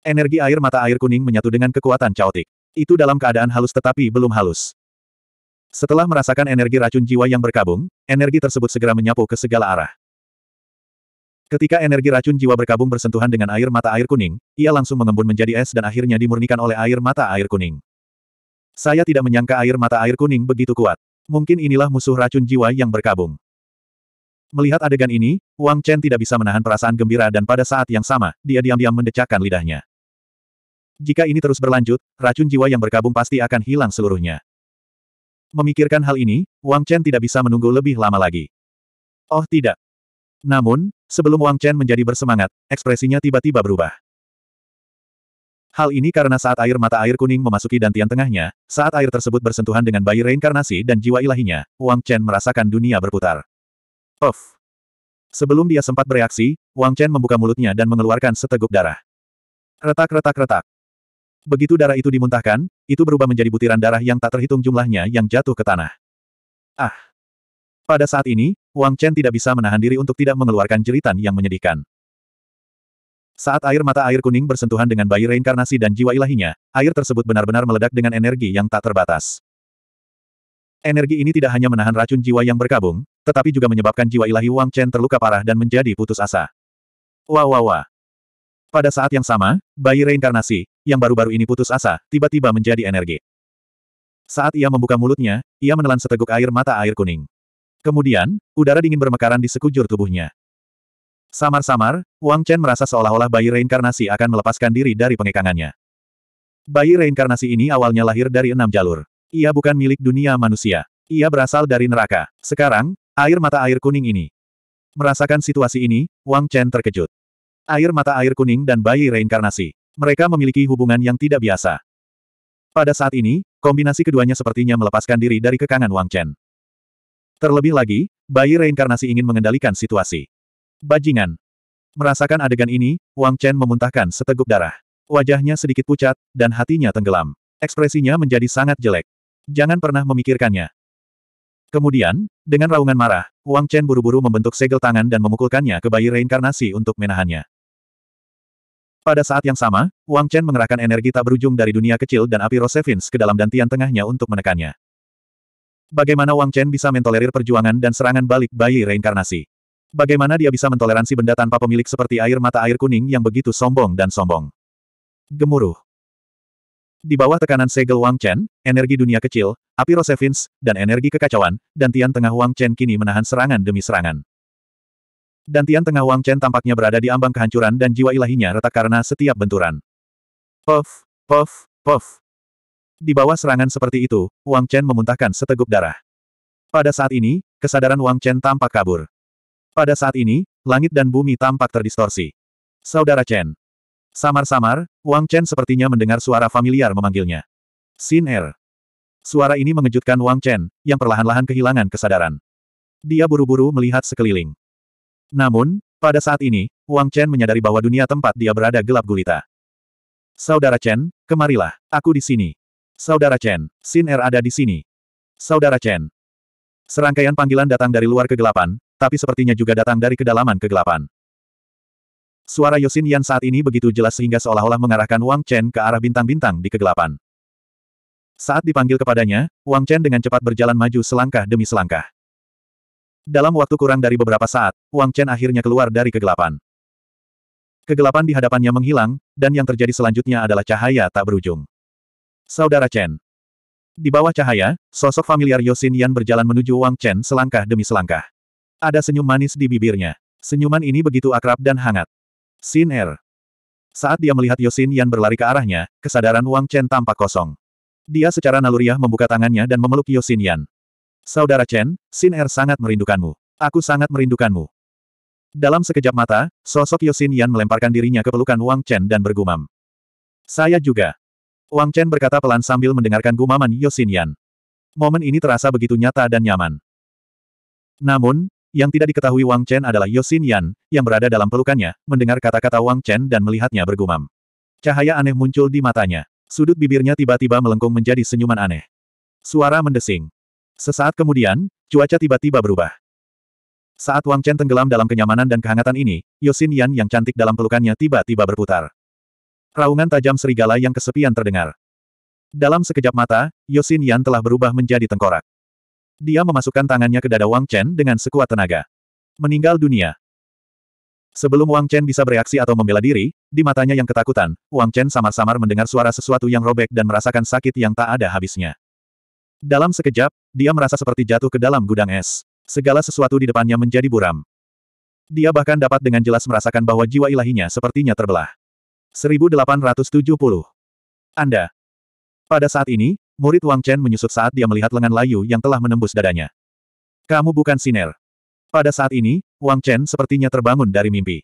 Energi air mata air kuning menyatu dengan kekuatan caotik. Itu dalam keadaan halus tetapi belum halus. Setelah merasakan energi racun jiwa yang berkabung, energi tersebut segera menyapu ke segala arah. Ketika energi racun jiwa berkabung bersentuhan dengan air mata air kuning, ia langsung mengembun menjadi es dan akhirnya dimurnikan oleh air mata air kuning. Saya tidak menyangka air mata air kuning begitu kuat. Mungkin inilah musuh racun jiwa yang berkabung. Melihat adegan ini, Wang Chen tidak bisa menahan perasaan gembira dan pada saat yang sama, dia diam-diam mendecakkan lidahnya. Jika ini terus berlanjut, racun jiwa yang berkabung pasti akan hilang seluruhnya. Memikirkan hal ini, Wang Chen tidak bisa menunggu lebih lama lagi. Oh tidak. Namun, sebelum Wang Chen menjadi bersemangat, ekspresinya tiba-tiba berubah. Hal ini karena saat air mata air kuning memasuki dantian tengahnya, saat air tersebut bersentuhan dengan bayi reinkarnasi dan jiwa ilahinya, Wang Chen merasakan dunia berputar. Off. Sebelum dia sempat bereaksi, Wang Chen membuka mulutnya dan mengeluarkan seteguk darah. Retak-retak-retak. Begitu darah itu dimuntahkan, itu berubah menjadi butiran darah yang tak terhitung jumlahnya yang jatuh ke tanah. Ah! Pada saat ini, Wang Chen tidak bisa menahan diri untuk tidak mengeluarkan jeritan yang menyedihkan. Saat air mata air kuning bersentuhan dengan bayi reinkarnasi dan jiwa ilahinya, air tersebut benar-benar meledak dengan energi yang tak terbatas. Energi ini tidak hanya menahan racun jiwa yang berkabung, tetapi juga menyebabkan jiwa ilahi Wang Chen terluka parah dan menjadi putus asa. Wah wah wah. Pada saat yang sama, bayi reinkarnasi, yang baru-baru ini putus asa, tiba-tiba menjadi energi. Saat ia membuka mulutnya, ia menelan seteguk air mata air kuning. Kemudian, udara dingin bermekaran di sekujur tubuhnya. Samar-samar, Wang Chen merasa seolah-olah bayi reinkarnasi akan melepaskan diri dari pengekangannya. Bayi reinkarnasi ini awalnya lahir dari enam jalur. Ia bukan milik dunia manusia. Ia berasal dari neraka. Sekarang, air mata air kuning ini. Merasakan situasi ini, Wang Chen terkejut. Air mata air kuning dan bayi reinkarnasi. Mereka memiliki hubungan yang tidak biasa. Pada saat ini, kombinasi keduanya sepertinya melepaskan diri dari kekangan Wang Chen. Terlebih lagi, bayi reinkarnasi ingin mengendalikan situasi. Bajingan. Merasakan adegan ini, Wang Chen memuntahkan seteguk darah. Wajahnya sedikit pucat, dan hatinya tenggelam. Ekspresinya menjadi sangat jelek. Jangan pernah memikirkannya. Kemudian, dengan raungan marah, Wang Chen buru-buru membentuk segel tangan dan memukulkannya ke bayi reinkarnasi untuk menahannya. Pada saat yang sama, Wang Chen mengerahkan energi tak berujung dari dunia kecil dan api Rosevins ke dalam dantian tengahnya untuk menekannya. Bagaimana Wang Chen bisa mentolerir perjuangan dan serangan balik bayi reinkarnasi? Bagaimana dia bisa mentoleransi benda tanpa pemilik seperti air mata air kuning yang begitu sombong dan sombong? Gemuruh. Di bawah tekanan segel Wang Chen, energi dunia kecil, api Rosevins, dan energi kekacauan, dantian tengah Wang Chen kini menahan serangan demi serangan. Dan Tian Tengah Wang Chen tampaknya berada di ambang kehancuran dan jiwa ilahinya retak karena setiap benturan. Puff, puff, puff. Di bawah serangan seperti itu, Wang Chen memuntahkan seteguk darah. Pada saat ini, kesadaran Wang Chen tampak kabur. Pada saat ini, langit dan bumi tampak terdistorsi. Saudara Chen. Samar-samar, Wang Chen sepertinya mendengar suara familiar memanggilnya. Xin Er. Suara ini mengejutkan Wang Chen, yang perlahan-lahan kehilangan kesadaran. Dia buru-buru melihat sekeliling. Namun, pada saat ini, Wang Chen menyadari bahwa dunia tempat dia berada gelap gulita. Saudara Chen, kemarilah, aku di sini. Saudara Chen, Sin Er ada di sini. Saudara Chen. Serangkaian panggilan datang dari luar kegelapan, tapi sepertinya juga datang dari kedalaman kegelapan. Suara Yosin Yan saat ini begitu jelas sehingga seolah-olah mengarahkan Wang Chen ke arah bintang-bintang di kegelapan. Saat dipanggil kepadanya, Wang Chen dengan cepat berjalan maju selangkah demi selangkah. Dalam waktu kurang dari beberapa saat, Wang Chen akhirnya keluar dari kegelapan. Kegelapan di hadapannya menghilang, dan yang terjadi selanjutnya adalah cahaya tak berujung. Saudara Chen. Di bawah cahaya, sosok familiar Yosin Yan berjalan menuju Wang Chen selangkah demi selangkah. Ada senyum manis di bibirnya. Senyuman ini begitu akrab dan hangat. Sin Er. Saat dia melihat Yosin Yan berlari ke arahnya, kesadaran Wang Chen tampak kosong. Dia secara naluriah membuka tangannya dan memeluk Yosin Yan. Saudara Chen, Sin Er sangat merindukanmu. Aku sangat merindukanmu. Dalam sekejap mata, sosok Yosin Yan melemparkan dirinya ke pelukan Wang Chen dan bergumam. Saya juga. Wang Chen berkata pelan sambil mendengarkan gumaman Yosin Yan. Momen ini terasa begitu nyata dan nyaman. Namun, yang tidak diketahui Wang Chen adalah Yosin Yan, yang berada dalam pelukannya, mendengar kata-kata Wang Chen dan melihatnya bergumam. Cahaya aneh muncul di matanya. Sudut bibirnya tiba-tiba melengkung menjadi senyuman aneh. Suara mendesing. Sesaat kemudian, cuaca tiba-tiba berubah. Saat Wang Chen tenggelam dalam kenyamanan dan kehangatan ini, Yosin Yan yang cantik dalam pelukannya tiba-tiba berputar. Raungan tajam serigala yang kesepian terdengar. Dalam sekejap mata, Yosin Yan telah berubah menjadi tengkorak. Dia memasukkan tangannya ke dada Wang Chen dengan sekuat tenaga. Meninggal dunia. Sebelum Wang Chen bisa bereaksi atau membela diri, di matanya yang ketakutan, Wang Chen samar-samar mendengar suara sesuatu yang robek dan merasakan sakit yang tak ada habisnya. Dalam sekejap, dia merasa seperti jatuh ke dalam gudang es. Segala sesuatu di depannya menjadi buram. Dia bahkan dapat dengan jelas merasakan bahwa jiwa ilahinya sepertinya terbelah. 1870. Anda. Pada saat ini, murid Wang Chen menyusut saat dia melihat lengan layu yang telah menembus dadanya. Kamu bukan Siner. Pada saat ini, Wang Chen sepertinya terbangun dari mimpi.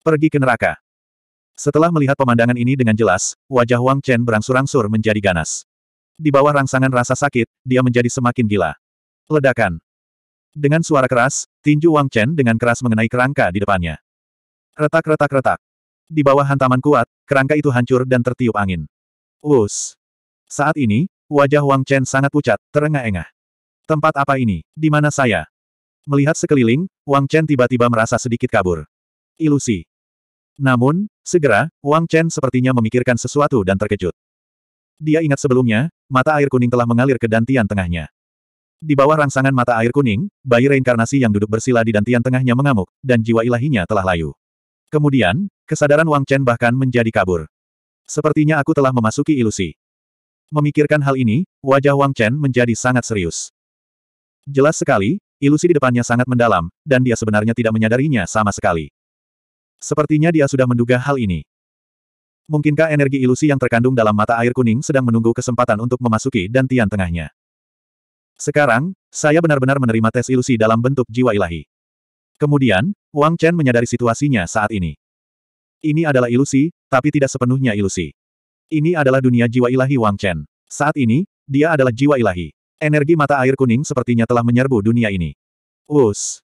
Pergi ke neraka. Setelah melihat pemandangan ini dengan jelas, wajah Wang Chen berangsur-angsur menjadi ganas. Di bawah rangsangan rasa sakit, dia menjadi semakin gila. Ledakan. Dengan suara keras, tinju Wang Chen dengan keras mengenai kerangka di depannya. Retak-retak-retak. Di bawah hantaman kuat, kerangka itu hancur dan tertiup angin. Us. Saat ini, wajah Wang Chen sangat pucat, terengah-engah. Tempat apa ini? Di mana saya? Melihat sekeliling, Wang Chen tiba-tiba merasa sedikit kabur. Ilusi. Namun, segera, Wang Chen sepertinya memikirkan sesuatu dan terkejut. Dia ingat sebelumnya, mata air kuning telah mengalir ke dantian tengahnya. Di bawah rangsangan mata air kuning, bayi reinkarnasi yang duduk bersila di dantian tengahnya mengamuk, dan jiwa ilahinya telah layu. Kemudian, kesadaran Wang Chen bahkan menjadi kabur. Sepertinya aku telah memasuki ilusi. Memikirkan hal ini, wajah Wang Chen menjadi sangat serius. Jelas sekali, ilusi di depannya sangat mendalam, dan dia sebenarnya tidak menyadarinya sama sekali. Sepertinya dia sudah menduga hal ini. Mungkinkah energi ilusi yang terkandung dalam mata air kuning sedang menunggu kesempatan untuk memasuki dan tian tengahnya? Sekarang, saya benar-benar menerima tes ilusi dalam bentuk jiwa ilahi. Kemudian, Wang Chen menyadari situasinya saat ini. Ini adalah ilusi, tapi tidak sepenuhnya ilusi. Ini adalah dunia jiwa ilahi Wang Chen. Saat ini, dia adalah jiwa ilahi. Energi mata air kuning sepertinya telah menyerbu dunia ini. Us.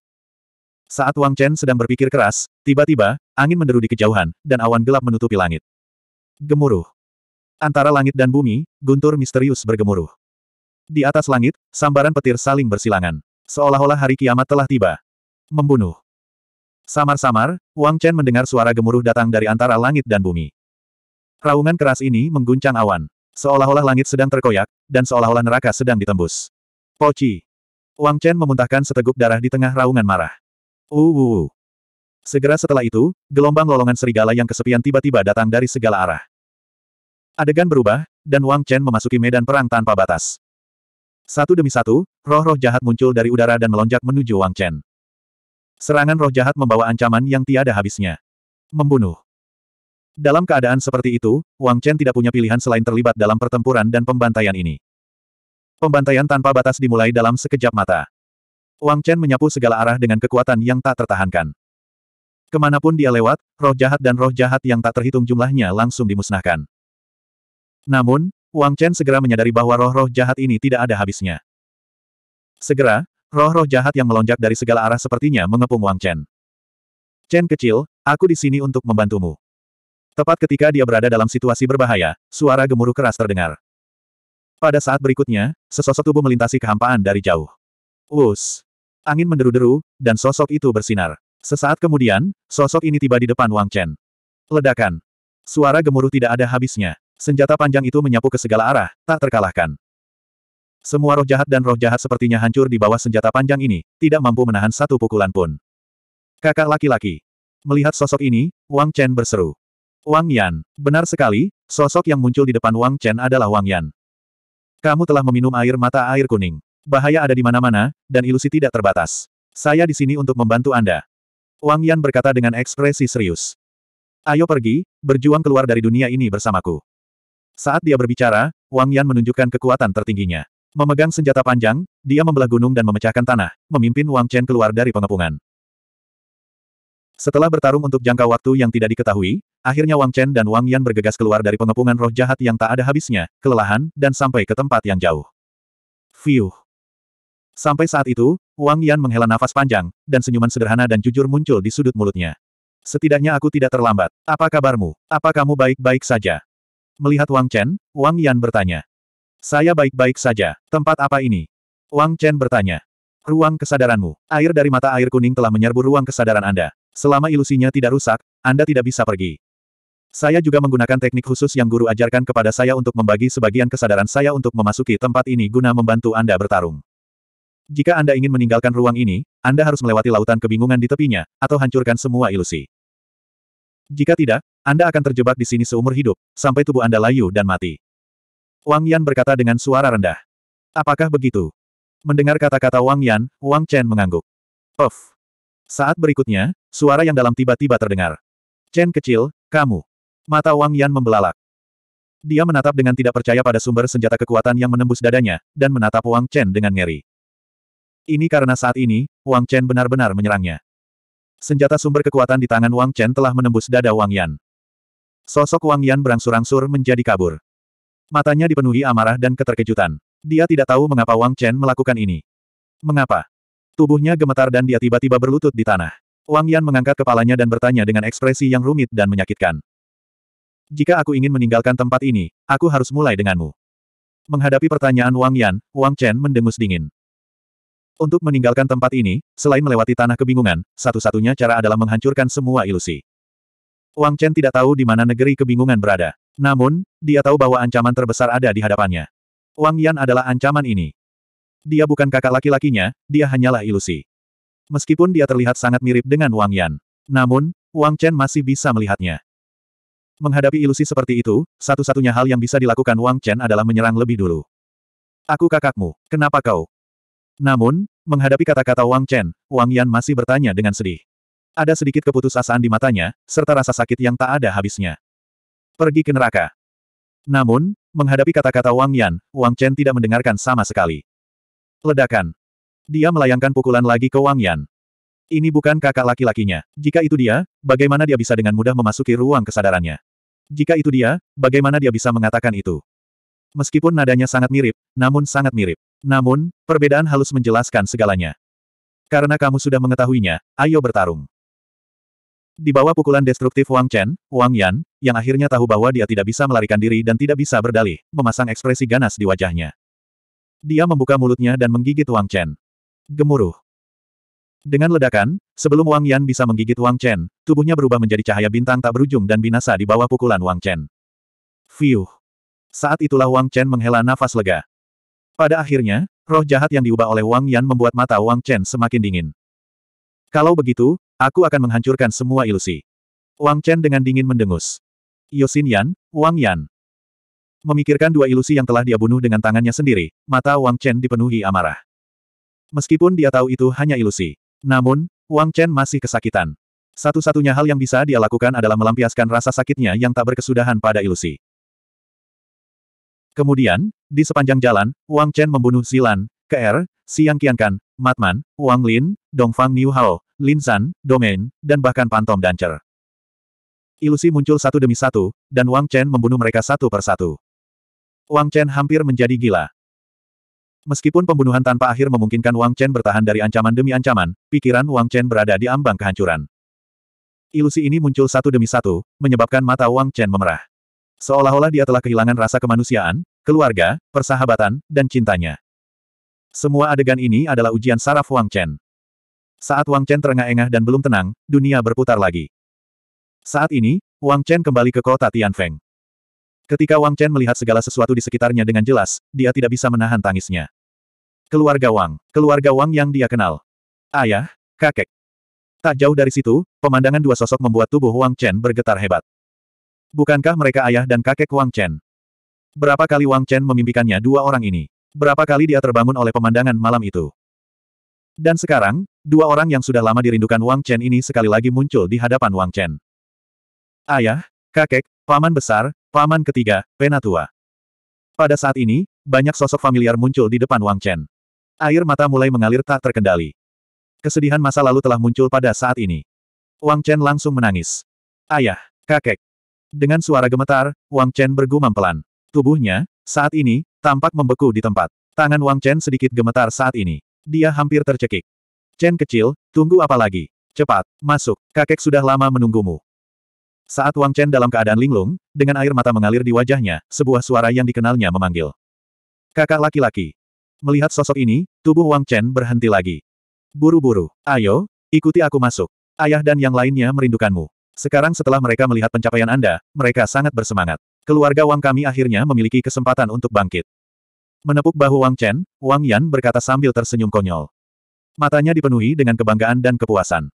Saat Wang Chen sedang berpikir keras, tiba-tiba, angin menderu di kejauhan, dan awan gelap menutupi langit. Gemuruh. Antara langit dan bumi, guntur misterius bergemuruh. Di atas langit, sambaran petir saling bersilangan. Seolah-olah hari kiamat telah tiba. Membunuh. Samar-samar, Wang Chen mendengar suara gemuruh datang dari antara langit dan bumi. Raungan keras ini mengguncang awan. Seolah-olah langit sedang terkoyak, dan seolah-olah neraka sedang ditembus. Poci. Wang Chen memuntahkan seteguk darah di tengah raungan marah. uh. Segera setelah itu, gelombang lolongan serigala yang kesepian tiba-tiba datang dari segala arah. Adegan berubah, dan Wang Chen memasuki medan perang tanpa batas. Satu demi satu, roh-roh jahat muncul dari udara dan melonjak menuju Wang Chen. Serangan roh jahat membawa ancaman yang tiada habisnya. Membunuh. Dalam keadaan seperti itu, Wang Chen tidak punya pilihan selain terlibat dalam pertempuran dan pembantaian ini. Pembantaian tanpa batas dimulai dalam sekejap mata. Wang Chen menyapu segala arah dengan kekuatan yang tak tertahankan. Kemanapun dia lewat, roh jahat dan roh jahat yang tak terhitung jumlahnya langsung dimusnahkan. Namun, Wang Chen segera menyadari bahwa roh-roh jahat ini tidak ada habisnya. Segera, roh-roh jahat yang melonjak dari segala arah sepertinya mengepung Wang Chen. Chen kecil, aku di sini untuk membantumu. Tepat ketika dia berada dalam situasi berbahaya, suara gemuruh keras terdengar. Pada saat berikutnya, sesosok tubuh melintasi kehampaan dari jauh. Us! Angin menderu-deru, dan sosok itu bersinar. Sesaat kemudian, sosok ini tiba di depan Wang Chen. Ledakan. Suara gemuruh tidak ada habisnya. Senjata panjang itu menyapu ke segala arah, tak terkalahkan. Semua roh jahat dan roh jahat sepertinya hancur di bawah senjata panjang ini, tidak mampu menahan satu pukulan pun. Kakak laki-laki. Melihat sosok ini, Wang Chen berseru. Wang Yan, benar sekali, sosok yang muncul di depan Wang Chen adalah Wang Yan. Kamu telah meminum air mata air kuning. Bahaya ada di mana-mana, dan ilusi tidak terbatas. Saya di sini untuk membantu Anda. Wang Yan berkata dengan ekspresi serius. Ayo pergi, berjuang keluar dari dunia ini bersamaku. Saat dia berbicara, Wang Yan menunjukkan kekuatan tertingginya. Memegang senjata panjang, dia membelah gunung dan memecahkan tanah, memimpin Wang Chen keluar dari pengepungan. Setelah bertarung untuk jangka waktu yang tidak diketahui, akhirnya Wang Chen dan Wang Yan bergegas keluar dari pengepungan roh jahat yang tak ada habisnya, kelelahan, dan sampai ke tempat yang jauh. Fiuh! Sampai saat itu, Wang Yan menghela nafas panjang, dan senyuman sederhana dan jujur muncul di sudut mulutnya. Setidaknya aku tidak terlambat. Apa kabarmu? Apa kamu baik-baik saja? Melihat Wang Chen, Wang Yan bertanya. Saya baik-baik saja. Tempat apa ini? Wang Chen bertanya. Ruang kesadaranmu. Air dari mata air kuning telah menyerbu ruang kesadaran Anda. Selama ilusinya tidak rusak, Anda tidak bisa pergi. Saya juga menggunakan teknik khusus yang guru ajarkan kepada saya untuk membagi sebagian kesadaran saya untuk memasuki tempat ini guna membantu Anda bertarung. Jika Anda ingin meninggalkan ruang ini, Anda harus melewati lautan kebingungan di tepinya, atau hancurkan semua ilusi. Jika tidak, Anda akan terjebak di sini seumur hidup, sampai tubuh Anda layu dan mati. Wang Yan berkata dengan suara rendah. Apakah begitu? Mendengar kata-kata Wang Yan, Wang Chen mengangguk. Of. Saat berikutnya, suara yang dalam tiba-tiba terdengar. Chen kecil, kamu. Mata Wang Yan membelalak. Dia menatap dengan tidak percaya pada sumber senjata kekuatan yang menembus dadanya, dan menatap Wang Chen dengan ngeri. Ini karena saat ini, Wang Chen benar-benar menyerangnya. Senjata sumber kekuatan di tangan Wang Chen telah menembus dada Wang Yan. Sosok Wang Yan berangsur-angsur menjadi kabur. Matanya dipenuhi amarah dan keterkejutan. Dia tidak tahu mengapa Wang Chen melakukan ini. Mengapa? Tubuhnya gemetar dan dia tiba-tiba berlutut di tanah. Wang Yan mengangkat kepalanya dan bertanya dengan ekspresi yang rumit dan menyakitkan. Jika aku ingin meninggalkan tempat ini, aku harus mulai denganmu. Menghadapi pertanyaan Wang Yan, Wang Chen mendengus dingin. Untuk meninggalkan tempat ini, selain melewati tanah kebingungan, satu-satunya cara adalah menghancurkan semua ilusi. Wang Chen tidak tahu di mana negeri kebingungan berada. Namun, dia tahu bahwa ancaman terbesar ada di hadapannya. Wang Yan adalah ancaman ini. Dia bukan kakak laki-lakinya, dia hanyalah ilusi. Meskipun dia terlihat sangat mirip dengan Wang Yan. Namun, Wang Chen masih bisa melihatnya. Menghadapi ilusi seperti itu, satu-satunya hal yang bisa dilakukan Wang Chen adalah menyerang lebih dulu. Aku kakakmu, kenapa kau? Namun, menghadapi kata-kata Wang Chen, Wang Yan masih bertanya dengan sedih. Ada sedikit keputusasaan di matanya, serta rasa sakit yang tak ada habisnya. Pergi ke neraka. Namun, menghadapi kata-kata Wang Yan, Wang Chen tidak mendengarkan sama sekali. Ledakan. Dia melayangkan pukulan lagi ke Wang Yan. Ini bukan kakak laki-lakinya. Jika itu dia, bagaimana dia bisa dengan mudah memasuki ruang kesadarannya? Jika itu dia, bagaimana dia bisa mengatakan itu? Meskipun nadanya sangat mirip, namun sangat mirip. Namun, perbedaan halus menjelaskan segalanya. Karena kamu sudah mengetahuinya, ayo bertarung. Di bawah pukulan destruktif Wang Chen, Wang Yan, yang akhirnya tahu bahwa dia tidak bisa melarikan diri dan tidak bisa berdalih, memasang ekspresi ganas di wajahnya. Dia membuka mulutnya dan menggigit Wang Chen. Gemuruh. Dengan ledakan, sebelum Wang Yan bisa menggigit Wang Chen, tubuhnya berubah menjadi cahaya bintang tak berujung dan binasa di bawah pukulan Wang Chen. Fiuh. Saat itulah Wang Chen menghela nafas lega. Pada akhirnya, roh jahat yang diubah oleh Wang Yan membuat mata Wang Chen semakin dingin. Kalau begitu, aku akan menghancurkan semua ilusi. Wang Chen dengan dingin mendengus. Yosin Yan, Wang Yan. Memikirkan dua ilusi yang telah dia bunuh dengan tangannya sendiri, mata Wang Chen dipenuhi amarah. Meskipun dia tahu itu hanya ilusi. Namun, Wang Chen masih kesakitan. Satu-satunya hal yang bisa dia lakukan adalah melampiaskan rasa sakitnya yang tak berkesudahan pada ilusi. Kemudian, di sepanjang jalan, Wang Chen membunuh Zilan, Ke'er, Siang Kiankan, Matman, Wang Lin, Dongfang Niu Hao, Lin San, Domain, dan bahkan Pantom Dancer. Ilusi muncul satu demi satu, dan Wang Chen membunuh mereka satu per satu. Wang Chen hampir menjadi gila. Meskipun pembunuhan tanpa akhir memungkinkan Wang Chen bertahan dari ancaman demi ancaman, pikiran Wang Chen berada di ambang kehancuran. Ilusi ini muncul satu demi satu, menyebabkan mata Wang Chen memerah. Seolah-olah dia telah kehilangan rasa kemanusiaan, keluarga, persahabatan, dan cintanya. Semua adegan ini adalah ujian saraf Wang Chen. Saat Wang Chen terengah-engah dan belum tenang, dunia berputar lagi. Saat ini, Wang Chen kembali ke kota Tianfeng. Ketika Wang Chen melihat segala sesuatu di sekitarnya dengan jelas, dia tidak bisa menahan tangisnya. Keluarga Wang, keluarga Wang yang dia kenal. Ayah, kakek. Tak jauh dari situ, pemandangan dua sosok membuat tubuh Wang Chen bergetar hebat. Bukankah mereka ayah dan kakek Wang Chen? Berapa kali Wang Chen memimpikannya dua orang ini? Berapa kali dia terbangun oleh pemandangan malam itu? Dan sekarang, dua orang yang sudah lama dirindukan Wang Chen ini sekali lagi muncul di hadapan Wang Chen. Ayah, kakek, paman besar, paman ketiga, penatua. Pada saat ini, banyak sosok familiar muncul di depan Wang Chen. Air mata mulai mengalir tak terkendali. Kesedihan masa lalu telah muncul pada saat ini. Wang Chen langsung menangis. Ayah, kakek, dengan suara gemetar, Wang Chen bergumam pelan. Tubuhnya, saat ini, tampak membeku di tempat. Tangan Wang Chen sedikit gemetar saat ini. Dia hampir tercekik. Chen kecil, tunggu apa lagi? Cepat, masuk, kakek sudah lama menunggumu. Saat Wang Chen dalam keadaan linglung, dengan air mata mengalir di wajahnya, sebuah suara yang dikenalnya memanggil. Kakak laki-laki. Melihat sosok ini, tubuh Wang Chen berhenti lagi. Buru-buru, ayo, ikuti aku masuk. Ayah dan yang lainnya merindukanmu. Sekarang setelah mereka melihat pencapaian Anda, mereka sangat bersemangat. Keluarga Wang kami akhirnya memiliki kesempatan untuk bangkit. Menepuk bahu Wang Chen, Wang Yan berkata sambil tersenyum konyol. Matanya dipenuhi dengan kebanggaan dan kepuasan.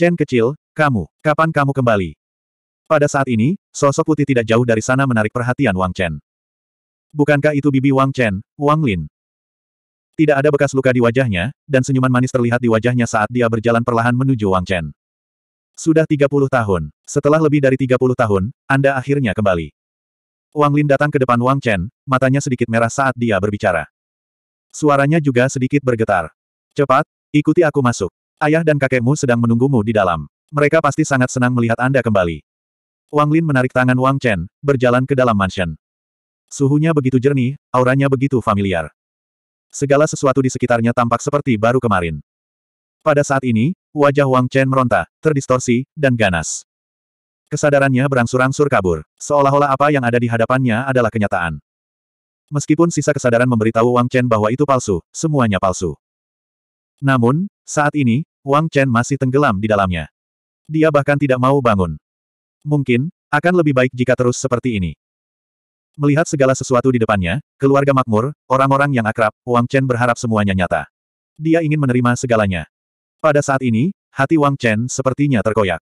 Chen kecil, kamu, kapan kamu kembali? Pada saat ini, sosok putih tidak jauh dari sana menarik perhatian Wang Chen. Bukankah itu bibi Wang Chen, Wang Lin? Tidak ada bekas luka di wajahnya, dan senyuman manis terlihat di wajahnya saat dia berjalan perlahan menuju Wang Chen. Sudah 30 tahun. Setelah lebih dari 30 tahun, Anda akhirnya kembali. Wang Lin datang ke depan Wang Chen, matanya sedikit merah saat dia berbicara. Suaranya juga sedikit bergetar. Cepat, ikuti aku masuk. Ayah dan kakekmu sedang menunggumu di dalam. Mereka pasti sangat senang melihat Anda kembali. Wang Lin menarik tangan Wang Chen, berjalan ke dalam mansion. Suhunya begitu jernih, auranya begitu familiar. Segala sesuatu di sekitarnya tampak seperti baru kemarin. Pada saat ini, wajah Wang Chen meronta, terdistorsi, dan ganas. Kesadarannya berangsur-angsur kabur, seolah-olah apa yang ada di hadapannya adalah kenyataan. Meskipun sisa kesadaran memberitahu Wang Chen bahwa itu palsu, semuanya palsu. Namun, saat ini, Wang Chen masih tenggelam di dalamnya. Dia bahkan tidak mau bangun. Mungkin, akan lebih baik jika terus seperti ini. Melihat segala sesuatu di depannya, keluarga makmur, orang-orang yang akrab, Wang Chen berharap semuanya nyata. Dia ingin menerima segalanya. Pada saat ini, hati Wang Chen sepertinya terkoyak.